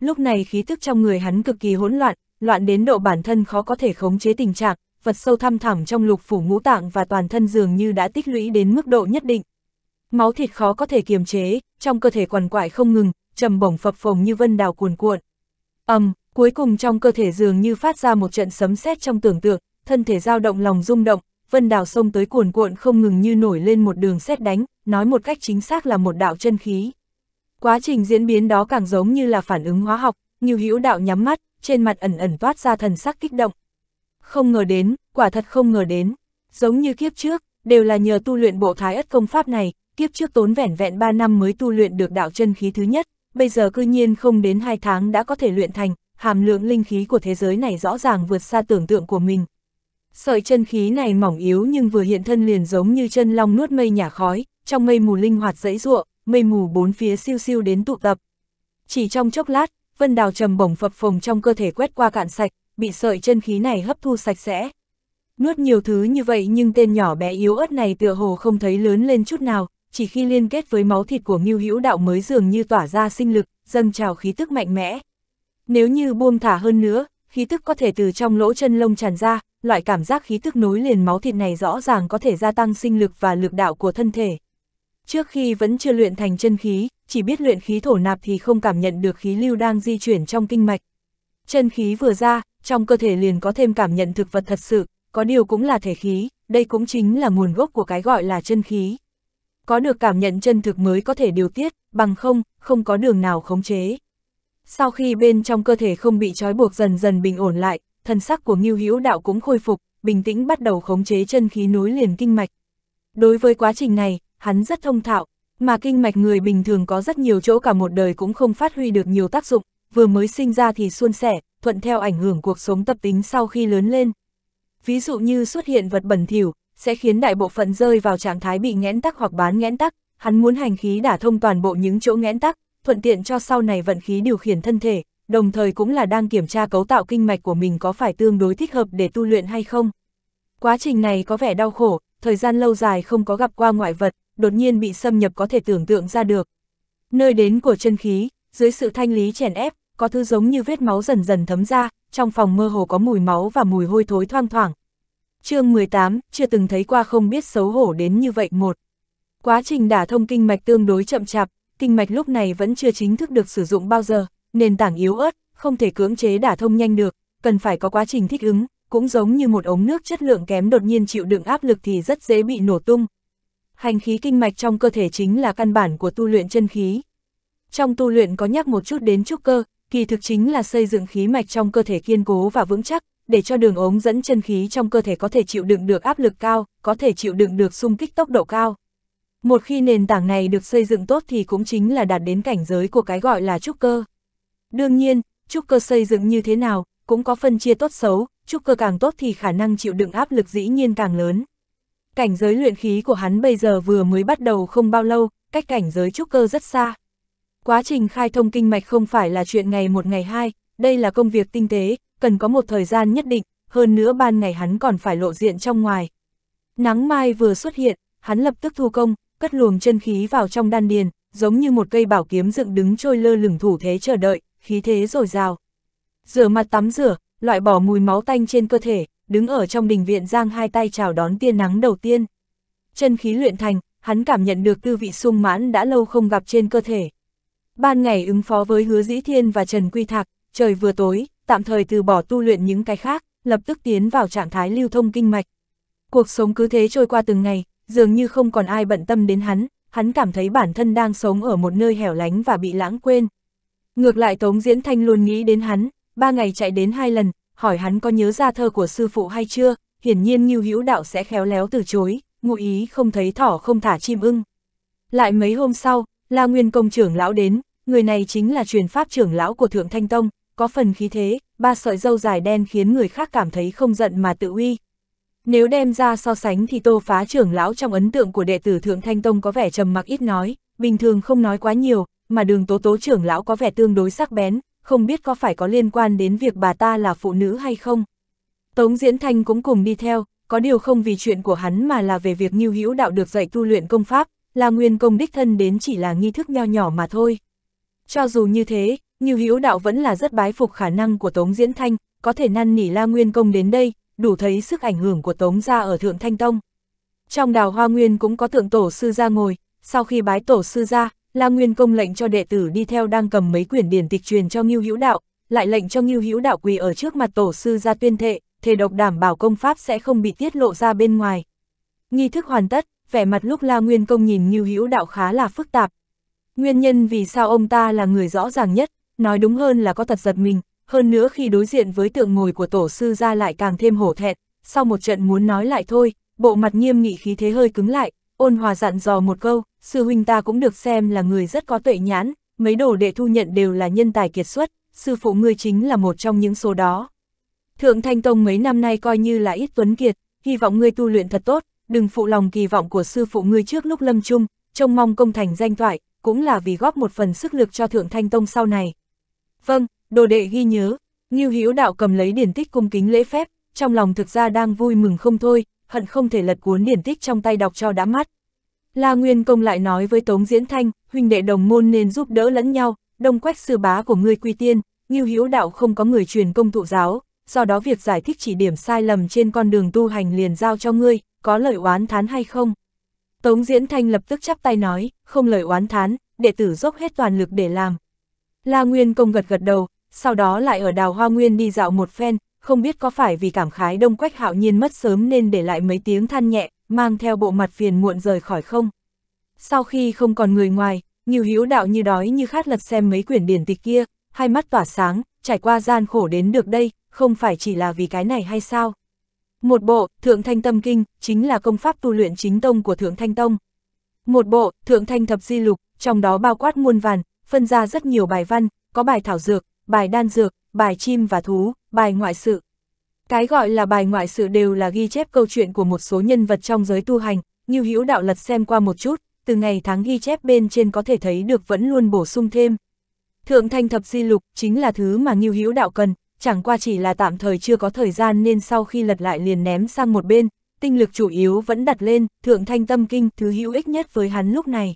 Lúc này khí tức trong người hắn cực kỳ hỗn loạn, loạn đến độ bản thân khó có thể khống chế tình trạng, vật sâu thăm thẳm trong lục phủ ngũ tạng và toàn thân dường như đã tích lũy đến mức độ nhất định. Máu thịt khó có thể kiềm chế, trong cơ thể quằn quại không ngừng, trầm bổng phập phồng như vân đào cuồn cuộn. Ầm, um, cuối cùng trong cơ thể dường như phát ra một trận sấm sét trong tưởng tượng, thân thể dao động lòng rung động, vân đào sông tới cuồn cuộn không ngừng như nổi lên một đường xét đánh, nói một cách chính xác là một đạo chân khí. Quá trình diễn biến đó càng giống như là phản ứng hóa học, như hữu đạo nhắm mắt, trên mặt ẩn ẩn toát ra thần sắc kích động. Không ngờ đến, quả thật không ngờ đến, giống như kiếp trước, đều là nhờ tu luyện bộ thái ất công pháp này, kiếp trước tốn vẻn vẹn 3 năm mới tu luyện được đạo chân khí thứ nhất, bây giờ cư nhiên không đến 2 tháng đã có thể luyện thành, hàm lượng linh khí của thế giới này rõ ràng vượt xa tưởng tượng của mình. Sợi chân khí này mỏng yếu nhưng vừa hiện thân liền giống như chân long nuốt mây nhả khói, trong mây mù linh hoạt dãy ruộng, mây mù bốn phía siêu siêu đến tụ tập. Chỉ trong chốc lát, Vân Đào trầm bổng phập phồng trong cơ thể quét qua cạn sạch, bị sợi chân khí này hấp thu sạch sẽ. Nuốt nhiều thứ như vậy nhưng tên nhỏ bé yếu ớt này tựa hồ không thấy lớn lên chút nào, chỉ khi liên kết với máu thịt của Ngưu Hữu Đạo mới dường như tỏa ra sinh lực, dâng trào khí tức mạnh mẽ. Nếu như buông thả hơn nữa, khí tức có thể từ trong lỗ chân lông tràn ra, loại cảm giác khí tức nối liền máu thịt này rõ ràng có thể gia tăng sinh lực và lực đạo của thân thể. Trước khi vẫn chưa luyện thành chân khí, chỉ biết luyện khí thổ nạp thì không cảm nhận được khí lưu đang di chuyển trong kinh mạch. Chân khí vừa ra, trong cơ thể liền có thêm cảm nhận thực vật thật sự, có điều cũng là thể khí, đây cũng chính là nguồn gốc của cái gọi là chân khí. Có được cảm nhận chân thực mới có thể điều tiết, bằng không, không có đường nào khống chế. Sau khi bên trong cơ thể không bị trói buộc dần dần bình ổn lại, thần sắc của Ngưu Hữu Đạo cũng khôi phục, bình tĩnh bắt đầu khống chế chân khí núi liền kinh mạch. Đối với quá trình này, hắn rất thông thạo, mà kinh mạch người bình thường có rất nhiều chỗ cả một đời cũng không phát huy được nhiều tác dụng, vừa mới sinh ra thì suôn sẻ, thuận theo ảnh hưởng cuộc sống tập tính sau khi lớn lên. Ví dụ như xuất hiện vật bẩn thỉu, sẽ khiến đại bộ phận rơi vào trạng thái bị nghẽn tắc hoặc bán nghẽn tắc, hắn muốn hành khí đả thông toàn bộ những chỗ nghẽn tắc, thuận tiện cho sau này vận khí điều khiển thân thể, đồng thời cũng là đang kiểm tra cấu tạo kinh mạch của mình có phải tương đối thích hợp để tu luyện hay không. Quá trình này có vẻ đau khổ, thời gian lâu dài không có gặp qua ngoại vật, đột nhiên bị xâm nhập có thể tưởng tượng ra được. Nơi đến của chân khí, dưới sự thanh lý chèn ép, có thứ giống như vết máu dần dần thấm ra, trong phòng mơ hồ có mùi máu và mùi hôi thối thoang thoảng. chương 18, chưa từng thấy qua không biết xấu hổ đến như vậy một. Quá trình đả thông kinh mạch tương đối chậm chạp, kinh mạch lúc này vẫn chưa chính thức được sử dụng bao giờ nền tảng yếu ớt, không thể cưỡng chế đả thông nhanh được, cần phải có quá trình thích ứng, cũng giống như một ống nước chất lượng kém đột nhiên chịu đựng áp lực thì rất dễ bị nổ tung. Hành khí kinh mạch trong cơ thể chính là căn bản của tu luyện chân khí. Trong tu luyện có nhắc một chút đến trúc cơ, kỳ thực chính là xây dựng khí mạch trong cơ thể kiên cố và vững chắc, để cho đường ống dẫn chân khí trong cơ thể có thể chịu đựng được áp lực cao, có thể chịu đựng được xung kích tốc độ cao. Một khi nền tảng này được xây dựng tốt thì cũng chính là đạt đến cảnh giới của cái gọi là trúc cơ. Đương nhiên, trúc cơ xây dựng như thế nào, cũng có phân chia tốt xấu, trúc cơ càng tốt thì khả năng chịu đựng áp lực dĩ nhiên càng lớn. Cảnh giới luyện khí của hắn bây giờ vừa mới bắt đầu không bao lâu, cách cảnh giới trúc cơ rất xa. Quá trình khai thông kinh mạch không phải là chuyện ngày một ngày hai, đây là công việc tinh tế, cần có một thời gian nhất định, hơn nữa ban ngày hắn còn phải lộ diện trong ngoài. Nắng mai vừa xuất hiện, hắn lập tức thu công, cất luồng chân khí vào trong đan điền, giống như một cây bảo kiếm dựng đứng trôi lơ lửng thủ thế chờ đợi, khí thế dồi dào. Rửa mặt tắm rửa, loại bỏ mùi máu tanh trên cơ thể, đứng ở trong đình viện giang hai tay chào đón tia nắng đầu tiên. Chân khí luyện thành, hắn cảm nhận được tư vị sung mãn đã lâu không gặp trên cơ thể. Ban ngày ứng phó với Hứa Dĩ Thiên và Trần Quy Thạc, trời vừa tối, tạm thời từ bỏ tu luyện những cái khác, lập tức tiến vào trạng thái lưu thông kinh mạch. Cuộc sống cứ thế trôi qua từng ngày, dường như không còn ai bận tâm đến hắn, hắn cảm thấy bản thân đang sống ở một nơi hẻo lánh và bị lãng quên, Ngược lại Tống Diễn Thanh luôn nghĩ đến hắn, ba ngày chạy đến hai lần, hỏi hắn có nhớ ra thơ của sư phụ hay chưa, hiển nhiên Như Hữu Đạo sẽ khéo léo từ chối, ngụ ý không thấy thỏ không thả chim ưng. Lại mấy hôm sau, La Nguyên công trưởng lão đến, người này chính là truyền pháp trưởng lão của Thượng Thanh Tông, có phần khí thế, ba sợi dâu dài đen khiến người khác cảm thấy không giận mà tự uy. Nếu đem ra so sánh thì Tô Phá trưởng lão trong ấn tượng của đệ tử Thượng Thanh Tông có vẻ trầm mặc ít nói, bình thường không nói quá nhiều, mà đường tố tố trưởng lão có vẻ tương đối sắc bén, không biết có phải có liên quan đến việc bà ta là phụ nữ hay không. Tống Diễn Thanh cũng cùng đi theo, có điều không vì chuyện của hắn mà là về việc nghiêu hữu đạo được dạy tu luyện công pháp, là nguyên công đích thân đến chỉ là nghi thức nho nhỏ mà thôi. Cho dù như thế, nghiêu hữu đạo vẫn là rất bái phục khả năng của Tống Diễn Thanh, có thể năn nỉ la nguyên công đến đây, đủ thấy sức ảnh hưởng của Tống gia ở Thượng Thanh Tông. Trong đào hoa nguyên cũng có tượng tổ sư gia ngồi, sau khi bái tổ sư gia, La Nguyên Công lệnh cho đệ tử đi theo đang cầm mấy quyển điển tịch truyền cho Ngưu Hữu Đạo, lại lệnh cho Ngưu Hữu Đạo quỳ ở trước mặt tổ sư ra tuyên thệ, thề độc đảm bảo công pháp sẽ không bị tiết lộ ra bên ngoài. Nghi thức hoàn tất, vẻ mặt lúc La Nguyên Công nhìn Ngưu Hữu Đạo khá là phức tạp. Nguyên nhân vì sao ông ta là người rõ ràng nhất, nói đúng hơn là có thật giật mình, hơn nữa khi đối diện với tượng ngồi của tổ sư ra lại càng thêm hổ thẹn, sau một trận muốn nói lại thôi, bộ mặt nghiêm nghị khí thế hơi cứng lại, ôn hòa dặn dò một câu, sư huynh ta cũng được xem là người rất có tuệ nhãn, mấy đồ đệ thu nhận đều là nhân tài kiệt xuất, sư phụ ngươi chính là một trong những số đó. Thượng Thanh Tông mấy năm nay coi như là ít tuấn kiệt, hy vọng ngươi tu luyện thật tốt, đừng phụ lòng kỳ vọng của sư phụ ngươi trước lúc lâm chung, trông mong công thành danh toại, cũng là vì góp một phần sức lực cho Thượng Thanh Tông sau này. Vâng, đồ đệ ghi nhớ, Ngưu Hữu Đạo cầm lấy điển tích cung kính lễ phép, trong lòng thực ra đang vui mừng không thôi, hận không thể lật cuốn điển tích trong tay đọc cho đã mắt. La Nguyên Công lại nói với Tống Diễn Thanh, huynh đệ đồng môn nên giúp đỡ lẫn nhau, đông quách sư bá của ngươi quy tiên, như hữu đạo không có người truyền công thụ giáo, do đó việc giải thích chỉ điểm sai lầm trên con đường tu hành liền giao cho ngươi, có lợi oán thán hay không? Tống Diễn Thanh lập tức chắp tay nói, không lợi oán thán, đệ tử dốc hết toàn lực để làm. La Nguyên Công gật gật đầu, sau đó lại ở đào hoa nguyên đi dạo một phen, không biết có phải vì cảm khái đông quách hạo nhiên mất sớm nên để lại mấy tiếng than nhẹ, mang theo bộ mặt phiền muộn rời khỏi không. Sau khi không còn người ngoài, nhiều hiếu Đạo như đói như khát lật xem mấy quyển điển tịch kia, hai mắt tỏa sáng, trải qua gian khổ đến được đây, không phải chỉ là vì cái này hay sao? Một bộ, Thượng Thanh Tâm Kinh, chính là công pháp tu luyện chính tông của Thượng Thanh Tông. Một bộ, Thượng Thanh Thập Di Lục, trong đó bao quát muôn vàn, phân ra rất nhiều bài văn, có bài thảo dược, bài đan dược, bài chim và thú, bài ngoại sự. Cái gọi là bài ngoại sự đều là ghi chép câu chuyện của một số nhân vật trong giới tu hành, như hữu đạo lật xem qua một chút, từ ngày tháng ghi chép bên trên có thể thấy được vẫn luôn bổ sung thêm. Thượng thanh thập di lục chính là thứ mà Ngưu Hữu Đạo cần, chẳng qua chỉ là tạm thời chưa có thời gian nên sau khi lật lại liền ném sang một bên, tinh lực chủ yếu vẫn đặt lên Thượng thanh tâm kinh thứ hữu ích nhất với hắn lúc này.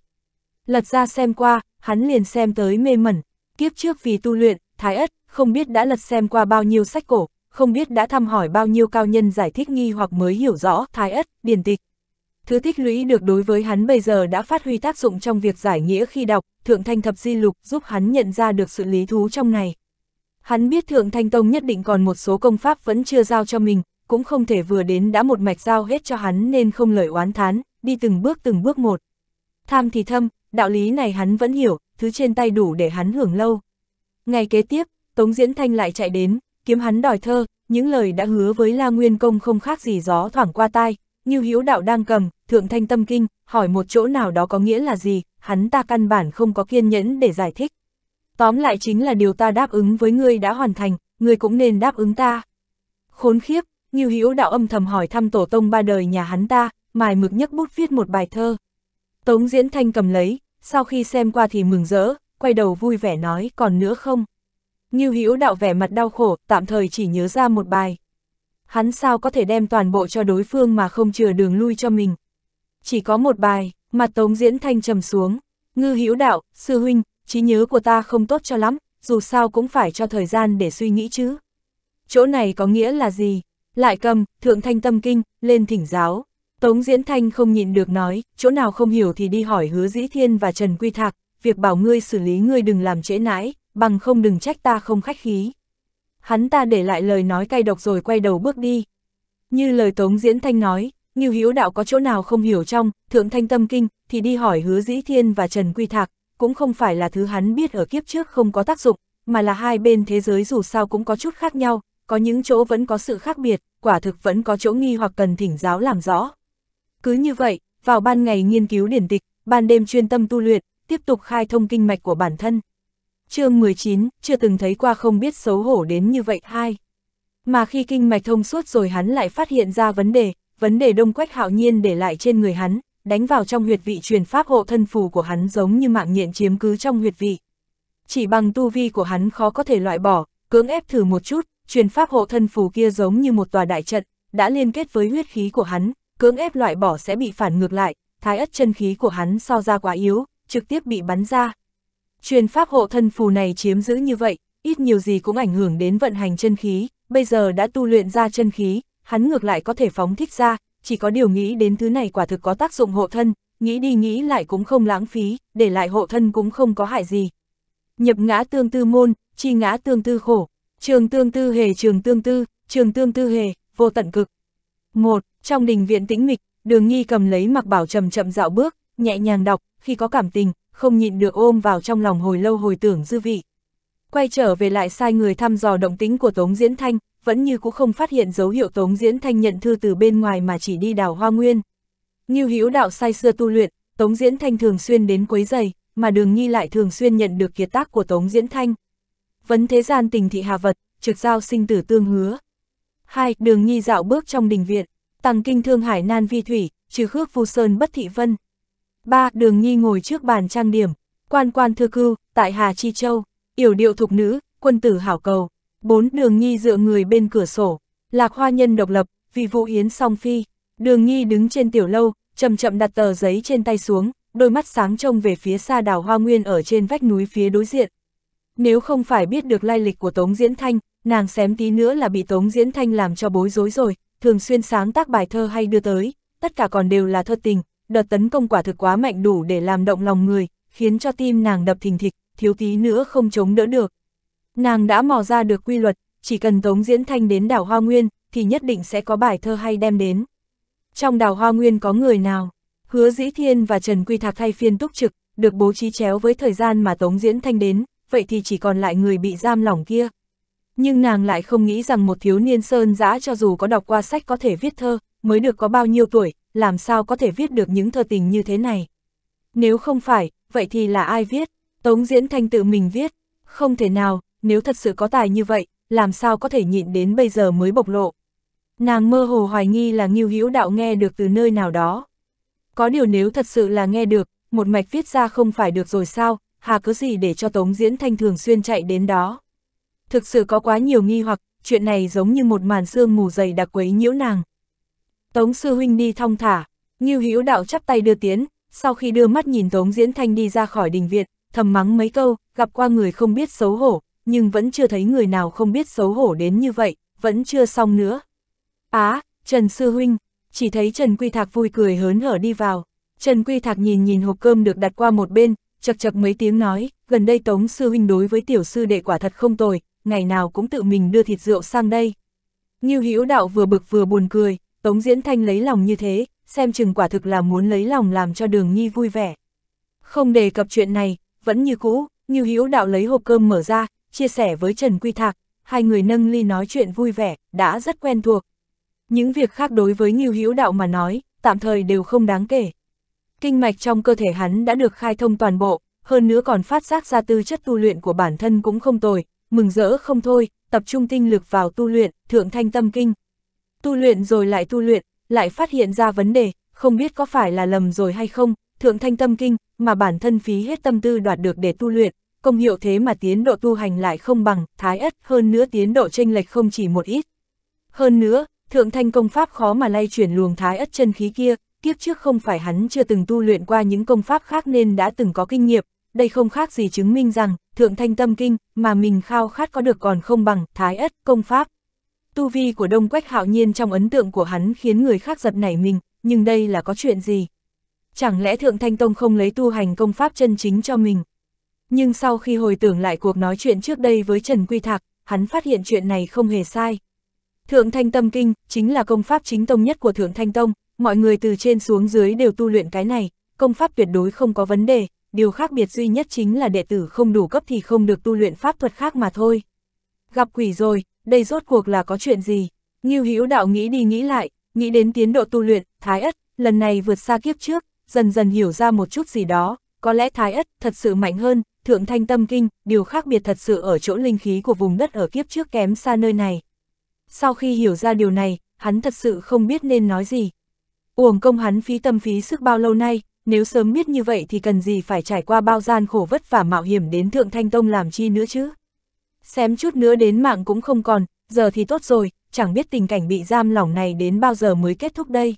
Lật ra xem qua, hắn liền xem tới mê mẩn, kiếp trước vì tu luyện, Thái Ất, không biết đã lật xem qua bao nhiêu sách cổ, không biết đã thăm hỏi bao nhiêu cao nhân giải thích nghi hoặc mới hiểu rõ thái ất, điển tịch. Thứ tích lũy được đối với hắn bây giờ đã phát huy tác dụng trong việc giải nghĩa khi đọc, Thượng Thanh Thập Di Lục giúp hắn nhận ra được sự lý thú trong này. Hắn biết Thượng Thanh Tông nhất định còn một số công pháp vẫn chưa giao cho mình, cũng không thể vừa đến đã một mạch giao hết cho hắn nên không lời oán thán, đi từng bước từng bước một. Tham thì thâm, đạo lý này hắn vẫn hiểu, thứ trên tay đủ để hắn hưởng lâu. Ngày kế tiếp, Tống Diễn Thanh lại chạy đến, kiếm hắn đòi thơ, những lời đã hứa với La Nguyên Công không khác gì gió thoảng qua tai, như hữu đạo đang cầm, thượng thanh tâm kinh, hỏi một chỗ nào đó có nghĩa là gì, hắn ta căn bản không có kiên nhẫn để giải thích. Tóm lại chính là điều ta đáp ứng với ngươi đã hoàn thành, ngươi cũng nên đáp ứng ta. Khốn khiếp, như hữu đạo âm thầm hỏi thăm tổ tông ba đời nhà hắn ta, mài mực nhấc bút viết một bài thơ. Tống Diễn Thanh cầm lấy, sau khi xem qua thì mừng rỡ, quay đầu vui vẻ nói còn nữa không. Ngưu Hữu đạo vẻ mặt đau khổ, tạm thời chỉ nhớ ra một bài. Hắn sao có thể đem toàn bộ cho đối phương mà không chừa đường lui cho mình. Chỉ có một bài, mặt Tống Diễn Thanh trầm xuống. Ngư Hữu đạo, sư huynh, trí nhớ của ta không tốt cho lắm, dù sao cũng phải cho thời gian để suy nghĩ chứ. Chỗ này có nghĩa là gì? Lại cầm, thượng thanh tâm kinh, lên thỉnh giáo. Tống Diễn Thanh không nhịn được nói, chỗ nào không hiểu thì đi hỏi hứa Dĩ Thiên và Trần Quy Thạc, việc bảo ngươi xử lý ngươi đừng làm trễ nãi, bằng không đừng trách ta không khách khí. Hắn ta để lại lời nói cay độc rồi quay đầu bước đi. Như lời Tống Diễn Thanh nói, Ngưu Hữu Đạo có chỗ nào không hiểu trong, Thượng Thanh Tâm Kinh, thì đi hỏi Hứa Dĩ Thiên và Trần Quy Thạc, cũng không phải là thứ hắn biết ở kiếp trước không có tác dụng, mà là hai bên thế giới dù sao cũng có chút khác nhau, có những chỗ vẫn có sự khác biệt, quả thực vẫn có chỗ nghi hoặc cần thỉnh giáo làm rõ. Cứ như vậy, vào ban ngày nghiên cứu điển tịch, ban đêm chuyên tâm tu luyện, tiếp tục khai thông kinh mạch của bản thân chương 19, chưa từng thấy qua không biết xấu hổ đến như vậy hai. Mà khi kinh mạch thông suốt rồi hắn lại phát hiện ra vấn đề, vấn đề đông quách hạo nhiên để lại trên người hắn, đánh vào trong huyệt vị truyền pháp hộ thân phù của hắn giống như mạng nhện chiếm cứ trong huyệt vị. Chỉ bằng tu vi của hắn khó có thể loại bỏ, cưỡng ép thử một chút, truyền pháp hộ thân phù kia giống như một tòa đại trận, đã liên kết với huyết khí của hắn, cưỡng ép loại bỏ sẽ bị phản ngược lại, thái ất chân khí của hắn so ra quá yếu, trực tiếp bị bắn ra, Truyền pháp hộ thân phù này chiếm giữ như vậy, ít nhiều gì cũng ảnh hưởng đến vận hành chân khí, bây giờ đã tu luyện ra chân khí, hắn ngược lại có thể phóng thích ra, chỉ có điều nghĩ đến thứ này quả thực có tác dụng hộ thân, nghĩ đi nghĩ lại cũng không lãng phí, để lại hộ thân cũng không có hại gì. Nhập ngã tương tư môn, chi ngã tương tư khổ, trường tương tư hề trường tương tư, trường tương tư hề, vô tận cực. một Trong đình viện tĩnh mịch, đường nghi cầm lấy mặc bảo trầm chậm dạo bước, nhẹ nhàng đọc, khi có cảm tình, không nhịn được ôm vào trong lòng hồi lâu hồi tưởng dư vị. Quay trở về lại sai người thăm dò động tính của Tống Diễn Thanh, vẫn như cũng không phát hiện dấu hiệu Tống Diễn Thanh nhận thư từ bên ngoài mà chỉ đi đào hoa nguyên. Như hữu đạo sai xưa tu luyện, Tống Diễn Thanh thường xuyên đến quấy giày, mà đường nhi lại thường xuyên nhận được kiệt tác của Tống Diễn Thanh. Vấn thế gian tình thị hà vật, trực giao sinh tử tương hứa. hai Đường nhi dạo bước trong đình viện, tăng kinh thương hải nan vi thủy, trừ khước vu sơn bất thị vân ba Đường Nhi ngồi trước bàn trang điểm, quan quan thư cư, tại Hà Chi Châu, yểu điệu thục nữ, quân tử hảo cầu. bốn Đường Nhi dựa người bên cửa sổ, lạc hoa nhân độc lập, vì vụ yến song phi. Đường Nhi đứng trên tiểu lâu, chậm chậm đặt tờ giấy trên tay xuống, đôi mắt sáng trông về phía xa đảo Hoa Nguyên ở trên vách núi phía đối diện. Nếu không phải biết được lai lịch của Tống Diễn Thanh, nàng xém tí nữa là bị Tống Diễn Thanh làm cho bối rối rồi, thường xuyên sáng tác bài thơ hay đưa tới, tất cả còn đều là thơ tình, đợt tấn công quả thực quá mạnh đủ để làm động lòng người, khiến cho tim nàng đập thình thịch, thiếu tí nữa không chống đỡ được. Nàng đã mò ra được quy luật, chỉ cần Tống Diễn Thanh đến đảo Hoa Nguyên, thì nhất định sẽ có bài thơ hay đem đến. Trong đảo Hoa Nguyên có người nào? Hứa Dĩ Thiên và Trần Quy Thạc thay phiên túc trực, được bố trí chéo với thời gian mà Tống Diễn Thanh đến, vậy thì chỉ còn lại người bị giam lỏng kia. Nhưng nàng lại không nghĩ rằng một thiếu niên sơn dã cho dù có đọc qua sách có thể viết thơ, mới được có bao nhiêu tuổi, làm sao có thể viết được những thơ tình như thế này. Nếu không phải, vậy thì là ai viết? Tống Diễn Thanh tự mình viết. Không thể nào, nếu thật sự có tài như vậy, làm sao có thể nhịn đến bây giờ mới bộc lộ. Nàng mơ hồ hoài nghi là Ngưu Hữu Đạo nghe được từ nơi nào đó. Có điều nếu thật sự là nghe được, một mạch viết ra không phải được rồi sao, hà cứ gì để cho Tống Diễn Thanh thường xuyên chạy đến đó. Thực sự có quá nhiều nghi hoặc, chuyện này giống như một màn sương mù dày đặc quấy nhiễu nàng. Tống sư huynh đi thong thả, Ngưu Hữu Đạo chắp tay đưa tiến, sau khi đưa mắt nhìn Tống Diễn Thanh đi ra khỏi đình viện, thầm mắng mấy câu, gặp qua người không biết xấu hổ, nhưng vẫn chưa thấy người nào không biết xấu hổ đến như vậy, vẫn chưa xong nữa. Á, à, Trần sư huynh, chỉ thấy Trần Quy Thạc vui cười hớn hở đi vào. Trần Quy Thạc nhìn nhìn hộp cơm được đặt qua một bên, chật chật mấy tiếng nói, gần đây Tống sư huynh đối với tiểu sư đệ quả thật không tồi, ngày nào cũng tự mình đưa thịt rượu sang đây. Ngưu Hữu Đạo vừa bực vừa buồn cười, Tống Diễn Thanh lấy lòng như thế, xem chừng quả thực là muốn lấy lòng làm cho Đường Nhi vui vẻ. Không đề cập chuyện này, vẫn như cũ, Ngưu Hữu Đạo lấy hộp cơm mở ra, chia sẻ với Trần Quy Thạc, hai người nâng ly nói chuyện vui vẻ, đã rất quen thuộc. Những việc khác đối với Ngưu Hữu Đạo mà nói, tạm thời đều không đáng kể. Kinh mạch trong cơ thể hắn đã được khai thông toàn bộ, hơn nữa còn phát giác ra tư chất tu luyện của bản thân cũng không tồi, mừng rỡ không thôi, tập trung tinh lực vào tu luyện, thượng thanh tâm kinh, tu luyện rồi lại tu luyện, lại phát hiện ra vấn đề, không biết có phải là lầm rồi hay không, thượng thanh tâm kinh, mà bản thân phí hết tâm tư đoạt được để tu luyện, công hiệu thế mà tiến độ tu hành lại không bằng, thái ất hơn nữa tiến độ chênh lệch không chỉ một ít. Hơn nữa, thượng thanh công pháp khó mà lay chuyển luồng thái ất chân khí kia, kiếp trước không phải hắn chưa từng tu luyện qua những công pháp khác nên đã từng có kinh nghiệm, đây không khác gì chứng minh rằng, thượng thanh tâm kinh, mà mình khao khát có được còn không bằng, thái ất, công pháp. Tu vi của Đông Quách hạo nhiên trong ấn tượng của hắn khiến người khác giật nảy mình, nhưng đây là có chuyện gì? Chẳng lẽ Thượng Thanh Tông không lấy tu hành công pháp chân chính cho mình? Nhưng sau khi hồi tưởng lại cuộc nói chuyện trước đây với Trần Quy Thạc, hắn phát hiện chuyện này không hề sai. Thượng Thanh Tâm Kinh chính là công pháp chính tông nhất của Thượng Thanh Tông, mọi người từ trên xuống dưới đều tu luyện cái này, công pháp tuyệt đối không có vấn đề, điều khác biệt duy nhất chính là đệ tử không đủ cấp thì không được tu luyện pháp thuật khác mà thôi. Gặp quỷ rồi, đây rốt cuộc là có chuyện gì? Ngưu Hữu đạo nghĩ đi nghĩ lại, nghĩ đến tiến độ tu luyện, Thái Ất, lần này vượt xa kiếp trước, dần dần hiểu ra một chút gì đó, có lẽ Thái Ất thật sự mạnh hơn, Thượng Thanh Tâm Kinh, điều khác biệt thật sự ở chỗ linh khí của vùng đất ở kiếp trước kém xa nơi này. Sau khi hiểu ra điều này, hắn thật sự không biết nên nói gì. Uổng công hắn phí tâm phí sức bao lâu nay, nếu sớm biết như vậy thì cần gì phải trải qua bao gian khổ vất vả mạo hiểm đến Thượng Thanh Tông làm chi nữa chứ xem chút nữa đến mạng cũng không còn, giờ thì tốt rồi, chẳng biết tình cảnh bị giam lỏng này đến bao giờ mới kết thúc đây.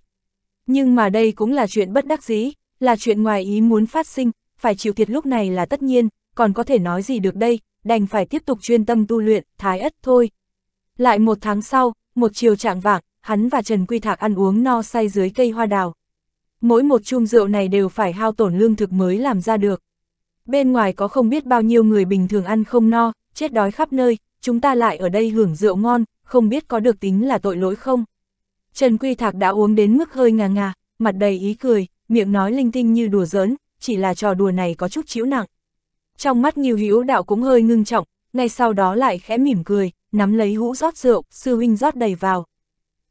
Nhưng mà đây cũng là chuyện bất đắc dĩ, là chuyện ngoài ý muốn phát sinh, phải chịu thiệt lúc này là tất nhiên, còn có thể nói gì được đây, đành phải tiếp tục chuyên tâm tu luyện, thái ất thôi. Lại một tháng sau, một chiều trạng vạng, hắn và Trần Quy Thạc ăn uống no say dưới cây hoa đào. Mỗi một chung rượu này đều phải hao tổn lương thực mới làm ra được. Bên ngoài có không biết bao nhiêu người bình thường ăn không no, chết đói khắp nơi, chúng ta lại ở đây hưởng rượu ngon, không biết có được tính là tội lỗi không. Trần Quy Thạc đã uống đến mức hơi ngà ngà, mặt đầy ý cười, miệng nói linh tinh như đùa giỡn, chỉ là trò đùa này có chút chiếu nặng. Trong mắt Nghiêu Hữu Đạo cũng hơi ngưng trọng, ngay sau đó lại khẽ mỉm cười, nắm lấy hũ rót rượu, sư huynh rót đầy vào.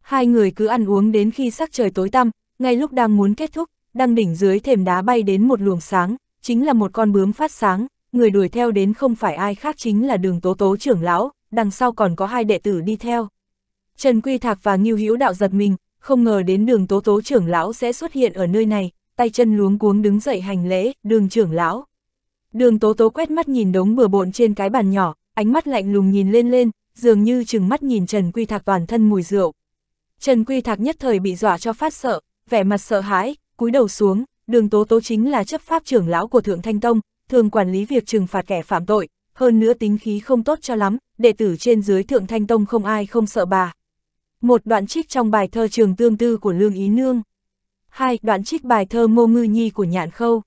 Hai người cứ ăn uống đến khi sắc trời tối tăm, ngay lúc đang muốn kết thúc, đang đỉnh dưới thềm đá bay đến một luồng sáng, chính là một con bướm phát sáng, người đuổi theo đến không phải ai khác chính là đường tố tố trưởng lão, đằng sau còn có hai đệ tử đi theo. Trần Quy Thạc và Ngưu Hữu Đạo giật mình, không ngờ đến đường tố tố trưởng lão sẽ xuất hiện ở nơi này, tay chân luống cuống đứng dậy hành lễ, đường trưởng lão. Đường tố tố quét mắt nhìn đống bừa bộn trên cái bàn nhỏ, ánh mắt lạnh lùng nhìn lên lên, dường như chừng mắt nhìn Trần Quy Thạc toàn thân mùi rượu. Trần Quy Thạc nhất thời bị dọa cho phát sợ, vẻ mặt sợ hãi, cúi đầu xuống, đường tố tố chính là chấp pháp trưởng lão của Thượng Thanh Tông, thường quản lý việc trừng phạt kẻ phạm tội, hơn nữa tính khí không tốt cho lắm, đệ tử trên dưới thượng thanh tông không ai không sợ bà. Một đoạn trích trong bài thơ trường tương tư của Lương Ý Nương. Hai, đoạn trích bài thơ Ngô Ngư Nhi của Nhạn Khâu.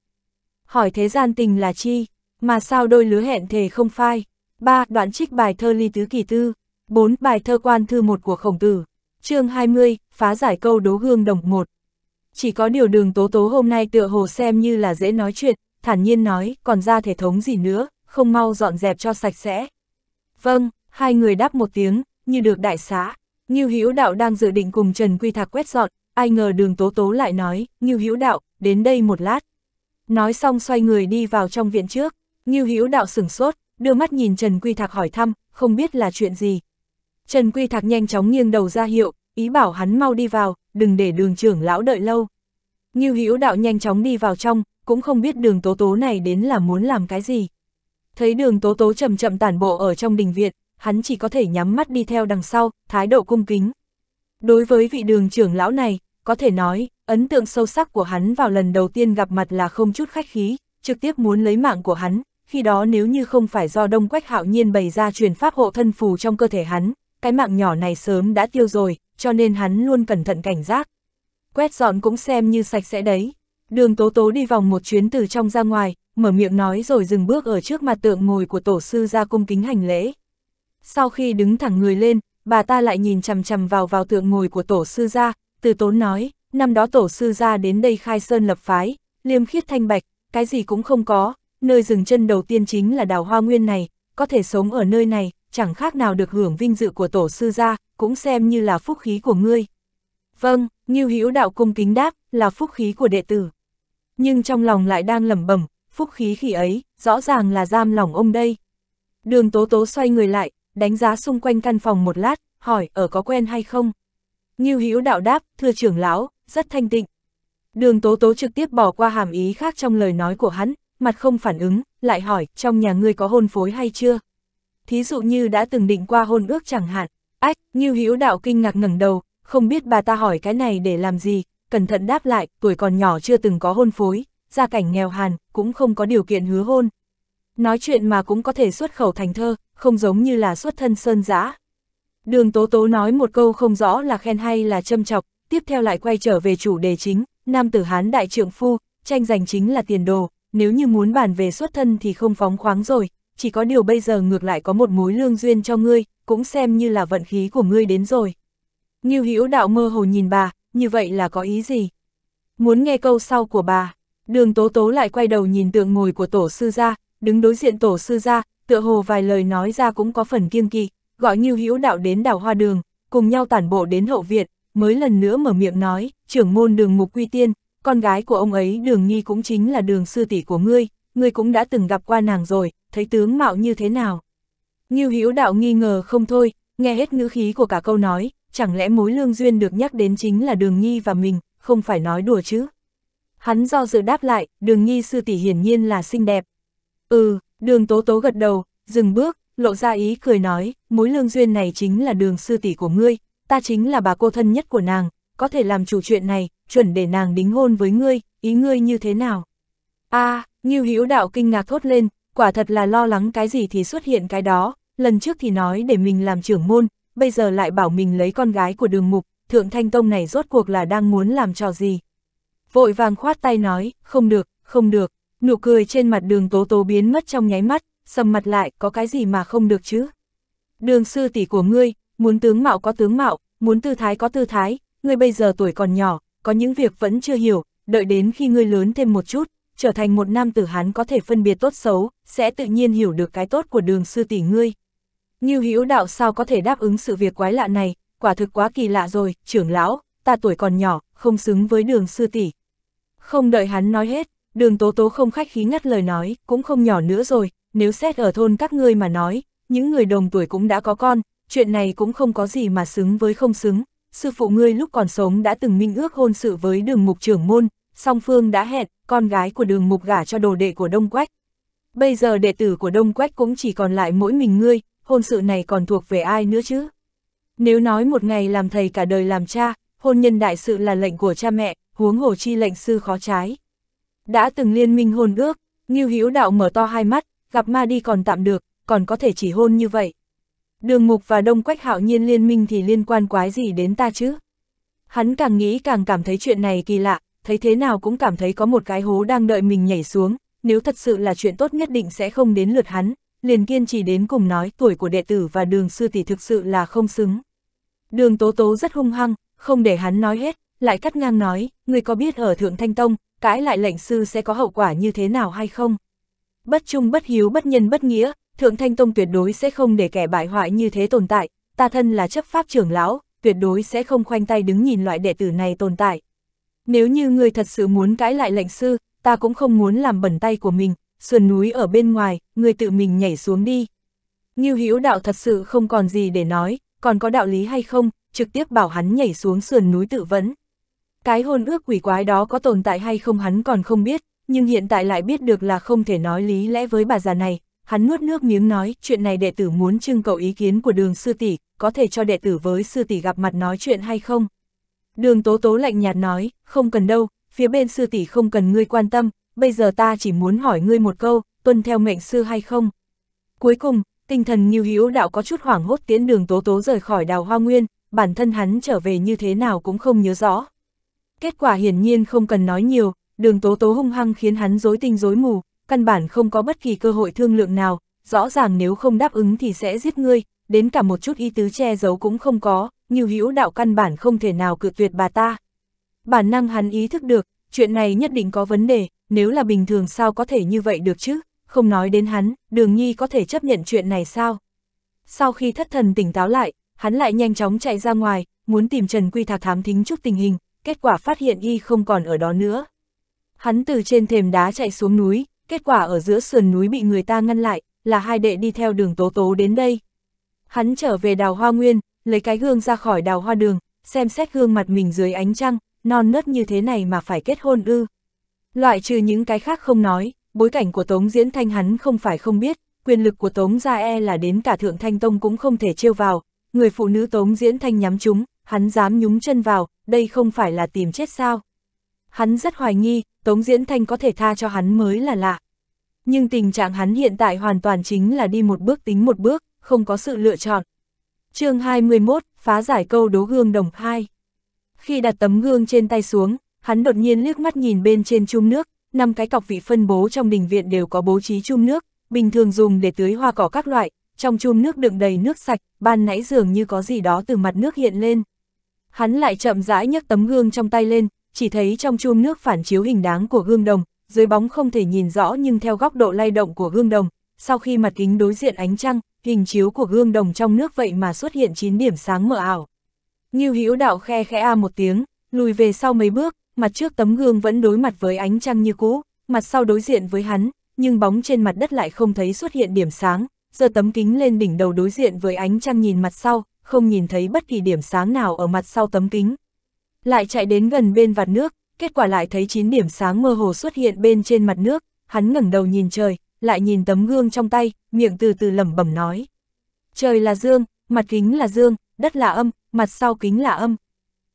Hỏi thế gian tình là chi, mà sao đôi lứa hẹn thề không phai. Ba, đoạn trích bài thơ Ly Tứ Kỳ Tư. Bốn, bài thơ Quan Thư một của Khổng Tử. chương 20, phá giải câu đố gương đồng một. Chỉ có điều đường tố tố hôm nay tựa hồ xem như là dễ nói chuyện, thản nhiên nói, còn ra thể thống gì nữa, không mau dọn dẹp cho sạch sẽ. Vâng, hai người đáp một tiếng, như được đại xã Ngưu Hữu Đạo đang dự định cùng Trần Quy Thạc quét dọn, ai ngờ Đường Tố Tố lại nói, "Ngưu Hữu Đạo, đến đây một lát." Nói xong xoay người đi vào trong viện trước, Ngưu Hữu Đạo sửng sốt, đưa mắt nhìn Trần Quy Thạc hỏi thăm, không biết là chuyện gì. Trần Quy Thạc nhanh chóng nghiêng đầu ra hiệu, ý bảo hắn mau đi vào, đừng để Đường trưởng lão đợi lâu. Ngưu Hữu Đạo nhanh chóng đi vào trong, cũng không biết đường tố tố này đến là muốn làm cái gì. Thấy đường tố tố chậm chậm tản bộ ở trong đình viện, hắn chỉ có thể nhắm mắt đi theo đằng sau, thái độ cung kính. Đối với vị đường trưởng lão này, có thể nói, ấn tượng sâu sắc của hắn vào lần đầu tiên gặp mặt là không chút khách khí, trực tiếp muốn lấy mạng của hắn, khi đó nếu như không phải do đông quách hạo nhiên bày ra truyền pháp hộ thân phù trong cơ thể hắn, cái mạng nhỏ này sớm đã tiêu rồi, cho nên hắn luôn cẩn thận cảnh giác. Quét dọn cũng xem như sạch sẽ đấy. Đường Tố Tố đi vòng một chuyến từ trong ra ngoài, mở miệng nói rồi dừng bước ở trước mặt tượng ngồi của tổ sư ra cung kính hành lễ. Sau khi đứng thẳng người lên, bà ta lại nhìn chằm chằm vào vào tượng ngồi của tổ sư gia, từ tốn nói, năm đó tổ sư gia đến đây khai sơn lập phái, liêm khiết thanh bạch, cái gì cũng không có, nơi dừng chân đầu tiên chính là đào hoa nguyên này, có thể sống ở nơi này, chẳng khác nào được hưởng vinh dự của tổ sư gia, cũng xem như là phúc khí của ngươi. Vâng, như Hữu đạo cung kính đáp, là phúc khí của đệ tử nhưng trong lòng lại đang lẩm bẩm, phúc khí khi ấy, rõ ràng là giam lòng ông đây. Đường tố tố xoay người lại, đánh giá xung quanh căn phòng một lát, hỏi ở có quen hay không. Nghiêu hữu đạo đáp, thưa trưởng lão, rất thanh tịnh. Đường tố tố trực tiếp bỏ qua hàm ý khác trong lời nói của hắn, mặt không phản ứng, lại hỏi, trong nhà ngươi có hôn phối hay chưa? Thí dụ như đã từng định qua hôn ước chẳng hạn, ách, Nghiêu hữu đạo kinh ngạc ngẩng đầu, không biết bà ta hỏi cái này để làm gì, cẩn thận đáp lại, tuổi còn nhỏ chưa từng có hôn phối, gia cảnh nghèo hàn, cũng không có điều kiện hứa hôn. Nói chuyện mà cũng có thể xuất khẩu thành thơ, không giống như là xuất thân sơn giã. Đường Tố Tố nói một câu không rõ là khen hay là châm chọc, tiếp theo lại quay trở về chủ đề chính, nam tử Hán đại trượng phu, tranh giành chính là tiền đồ, nếu như muốn bàn về xuất thân thì không phóng khoáng rồi, chỉ có điều bây giờ ngược lại có một mối lương duyên cho ngươi, cũng xem như là vận khí của ngươi đến rồi. Nghiêu Hữu đạo mơ hồ nhìn bà, như vậy là có ý gì? Muốn nghe câu sau của bà, đường tố tố lại quay đầu nhìn tượng ngồi của tổ sư gia, đứng đối diện tổ sư gia, tựa hồ vài lời nói ra cũng có phần kiêng kỵ, gọi như Hữu Đạo đến đảo hoa đường, cùng nhau tản bộ đến hậu viện, mới lần nữa mở miệng nói, trưởng môn đường mục quy tiên, con gái của ông ấy đường nghi cũng chính là đường sư tỷ của ngươi, ngươi cũng đã từng gặp qua nàng rồi, thấy tướng mạo như thế nào. Nhiêu Hữu Đạo nghi ngờ không thôi, nghe hết ngữ khí của cả câu nói, chẳng lẽ mối lương duyên được nhắc đến chính là Đường Nhi và mình, không phải nói đùa chứ. Hắn do dự đáp lại, Đường Nhi sư tỷ hiển nhiên là xinh đẹp. Ừ, Đường Tố Tố gật đầu, dừng bước, lộ ra ý cười nói, mối lương duyên này chính là Đường sư tỷ của ngươi, ta chính là bà cô thân nhất của nàng, có thể làm chủ chuyện này, chuẩn để nàng đính hôn với ngươi, ý ngươi như thế nào? A, à, Ngưu Hữu Đạo kinh ngạc thốt lên, quả thật là lo lắng cái gì thì xuất hiện cái đó, lần trước thì nói để mình làm trưởng môn, bây giờ lại bảo mình lấy con gái của đường mục, thượng thanh tông này rốt cuộc là đang muốn làm trò gì. Vội vàng khoát tay nói, không được, không được, nụ cười trên mặt đường tố tố biến mất trong nháy mắt, sầm mặt lại, có cái gì mà không được chứ. Đường sư tỷ của ngươi, muốn tướng mạo có tướng mạo, muốn tư thái có tư thái, ngươi bây giờ tuổi còn nhỏ, có những việc vẫn chưa hiểu, đợi đến khi ngươi lớn thêm một chút, trở thành một nam tử hán có thể phân biệt tốt xấu, sẽ tự nhiên hiểu được cái tốt của đường sư tỷ ngươi. Như Hữu Đạo sao có thể đáp ứng sự việc quái lạ này, quả thực quá kỳ lạ rồi, trưởng lão, ta tuổi còn nhỏ, không xứng với đường sư tỷ. Không đợi hắn nói hết, đường tố tố không khách khí ngắt lời nói, cũng không nhỏ nữa rồi, nếu xét ở thôn các ngươi mà nói, những người đồng tuổi cũng đã có con, chuyện này cũng không có gì mà xứng với không xứng. Sư phụ ngươi lúc còn sống đã từng minh ước hôn sự với đường mục trưởng môn, song phương đã hẹn, con gái của đường mục gả cho đồ đệ của Đông Quách. Bây giờ đệ tử của Đông Quách cũng chỉ còn lại mỗi mình ngươi, hôn sự này còn thuộc về ai nữa chứ? Nếu nói một ngày làm thầy cả đời làm cha, hôn nhân đại sự là lệnh của cha mẹ, huống hồ chi lệnh sư khó trái. Đã từng liên minh hôn ước, Ngưu Hữu Đạo mở to hai mắt, gặp ma đi còn tạm được, còn có thể chỉ hôn như vậy. Đường Mục và Đông Quách Hạo Nhiên liên minh thì liên quan quái gì đến ta chứ? Hắn càng nghĩ càng cảm thấy chuyện này kỳ lạ, thấy thế nào cũng cảm thấy có một cái hố đang đợi mình nhảy xuống, nếu thật sự là chuyện tốt nhất định sẽ không đến lượt hắn, liền kiên trì đến cùng nói tuổi của đệ tử và đường sư tỷ thực sự là không xứng. Đường tố tố rất hung hăng, không để hắn nói hết, lại cắt ngang nói, người có biết ở Thượng Thanh Tông, cãi lại lệnh sư sẽ có hậu quả như thế nào hay không? Bất trung bất hiếu bất nhân bất nghĩa, Thượng Thanh Tông tuyệt đối sẽ không để kẻ bại hoại như thế tồn tại, ta thân là chấp pháp trưởng lão, tuyệt đối sẽ không khoanh tay đứng nhìn loại đệ tử này tồn tại. Nếu như người thật sự muốn cãi lại lệnh sư, ta cũng không muốn làm bẩn tay của mình, sườn núi ở bên ngoài, người tự mình nhảy xuống đi. Ngưu Hữu đạo thật sự không còn gì để nói, còn có đạo lý hay không, trực tiếp bảo hắn nhảy xuống sườn núi tự vẫn. Cái hôn ước quỷ quái đó có tồn tại hay không hắn còn không biết, nhưng hiện tại lại biết được là không thể nói lý lẽ với bà già này. Hắn nuốt nước miếng nói, chuyện này đệ tử muốn trưng cầu ý kiến của đường sư tỷ, có thể cho đệ tử với sư tỷ gặp mặt nói chuyện hay không? Đường tố tố lạnh nhạt nói, không cần đâu, phía bên sư tỷ không cần ngươi quan tâm, bây giờ ta chỉ muốn hỏi ngươi một câu, tuân theo mệnh sư hay không? Cuối cùng, tinh thần như hữu đạo có chút hoảng hốt tiến đường tố tố rời khỏi đào hoa nguyên, bản thân hắn trở về như thế nào cũng không nhớ rõ. Kết quả hiển nhiên không cần nói nhiều, đường tố tố hung hăng khiến hắn rối tinh rối mù, căn bản không có bất kỳ cơ hội thương lượng nào, rõ ràng nếu không đáp ứng thì sẽ giết ngươi, đến cả một chút ý tứ che giấu cũng không có, như hữu đạo căn bản không thể nào cự tuyệt bà ta. Bản năng hắn ý thức được, chuyện này nhất định có vấn đề, nếu là bình thường sao có thể như vậy được chứ, không nói đến hắn, đường nhi có thể chấp nhận chuyện này sao. Sau khi thất thần tỉnh táo lại, hắn lại nhanh chóng chạy ra ngoài, muốn tìm Trần Quy Thạc thám thính chút tình hình, kết quả phát hiện y không còn ở đó nữa. Hắn từ trên thềm đá chạy xuống núi, kết quả ở giữa sườn núi bị người ta ngăn lại, là hai đệ đi theo đường tố tố đến đây. Hắn trở về đào hoa nguyên, lấy cái gương ra khỏi đào hoa đường, xem xét gương mặt mình dưới ánh trăng, non nớt như thế này mà phải kết hôn ư. Loại trừ những cái khác không nói, bối cảnh của Tống Diễn Thanh hắn không phải không biết, quyền lực của Tống Gia E là đến cả Thượng Thanh Tông cũng không thể trêu vào, người phụ nữ Tống Diễn Thanh nhắm chúng, hắn dám nhúng chân vào, đây không phải là tìm chết sao. Hắn rất hoài nghi, Tống Diễn Thanh có thể tha cho hắn mới là lạ. Nhưng tình trạng hắn hiện tại hoàn toàn chính là đi một bước tính một bước, không có sự lựa chọn. chương 21, phá giải câu đố gương đồng 2. Khi đặt tấm gương trên tay xuống, hắn đột nhiên liếc mắt nhìn bên trên chum nước, năm cái cọc vị phân bố trong đình viện đều có bố trí chum nước, bình thường dùng để tưới hoa cỏ các loại, trong chum nước đựng đầy nước sạch, ban nãy dường như có gì đó từ mặt nước hiện lên. Hắn lại chậm rãi nhấc tấm gương trong tay lên, chỉ thấy trong chum nước phản chiếu hình dáng của gương đồng, dưới bóng không thể nhìn rõ nhưng theo góc độ lay động của gương đồng, sau khi mặt kính đối diện ánh trăng, hình chiếu của gương đồng trong nước vậy mà xuất hiện 9 điểm sáng mờ ảo. như Hữu Đạo khe khẽ a à một tiếng, lùi về sau mấy bước, mặt trước tấm gương vẫn đối mặt với ánh trăng như cũ, mặt sau đối diện với hắn, nhưng bóng trên mặt đất lại không thấy xuất hiện điểm sáng, giờ tấm kính lên đỉnh đầu đối diện với ánh trăng nhìn mặt sau, không nhìn thấy bất kỳ điểm sáng nào ở mặt sau tấm kính. Lại chạy đến gần bên vạt nước, kết quả lại thấy 9 điểm sáng mơ hồ xuất hiện bên trên mặt nước, hắn ngẩng đầu nhìn trời, lại nhìn tấm gương trong tay, miệng từ từ lẩm bẩm nói. Trời là dương, mặt kính là dương, đất là âm, mặt sau kính là âm.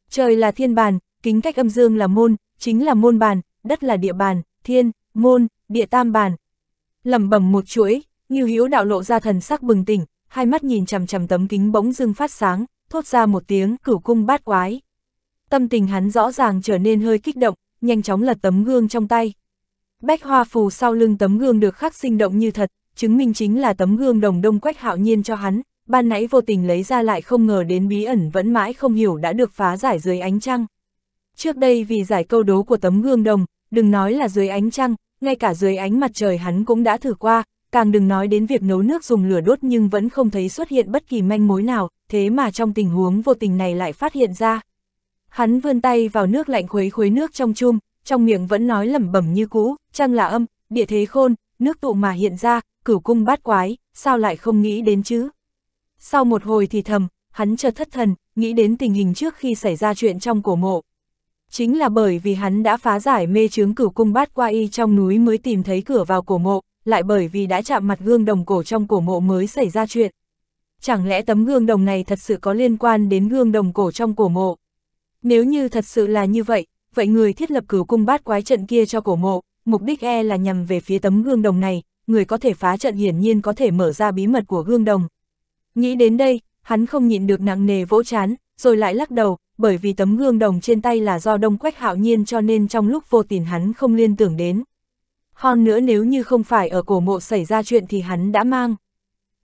Trời là thiên bàn, kính cách âm dương là môn, chính là môn bàn, đất là địa bàn, thiên, môn, địa tam bàn. Lẩm bẩm một chuỗi, Ngưu Hữu đạo lộ ra thần sắc bừng tỉnh, hai mắt nhìn chằm chằm tấm kính bỗng dưng phát sáng, thốt ra một tiếng cửu cung bát quái. Tâm tình hắn rõ ràng trở nên hơi kích động, nhanh chóng lật tấm gương trong tay. Bách hoa phù sau lưng tấm gương được khắc sinh động như thật, chứng minh chính là tấm gương đồng đông quách hạo nhiên cho hắn, ban nãy vô tình lấy ra lại không ngờ đến bí ẩn vẫn mãi không hiểu đã được phá giải dưới ánh trăng. Trước đây vì giải câu đố của tấm gương đồng, đừng nói là dưới ánh trăng, ngay cả dưới ánh mặt trời hắn cũng đã thử qua, càng đừng nói đến việc nấu nước dùng lửa đốt nhưng vẫn không thấy xuất hiện bất kỳ manh mối nào, thế mà trong tình huống vô tình này lại phát hiện ra. Hắn vươn tay vào nước lạnh khuấy khuấy nước trong chum, trong miệng vẫn nói lẩm bẩm như cũ, trăng là âm, địa thế khôn, nước tụ mà hiện ra, cửu cung bát quái, sao lại không nghĩ đến chứ? Sau một hồi thì thầm, hắn chợt thất thần, nghĩ đến tình hình trước khi xảy ra chuyện trong cổ mộ, Chính là bởi vì hắn đã phá giải mê chướng cửu cung bát qua y trong núi mới tìm thấy cửa vào cổ mộ, lại bởi vì đã chạm mặt gương đồng cổ trong cổ mộ mới xảy ra chuyện. Chẳng lẽ tấm gương đồng này thật sự có liên quan đến gương đồng cổ trong cổ mộ? Nếu như thật sự là như vậy, vậy người thiết lập cửu cung bát quái trận kia cho cổ mộ, mục đích e là nhằm về phía tấm gương đồng này, người có thể phá trận hiển nhiên có thể mở ra bí mật của gương đồng. Nghĩ đến đây, hắn không nhịn được nặng nề vỗ chán, rồi lại lắc đầu, bởi vì tấm gương đồng trên tay là do đông quách hạo nhiên cho nên trong lúc vô tình hắn không liên tưởng đến. Hơn nữa nếu như không phải ở cổ mộ xảy ra chuyện thì hắn đã mang.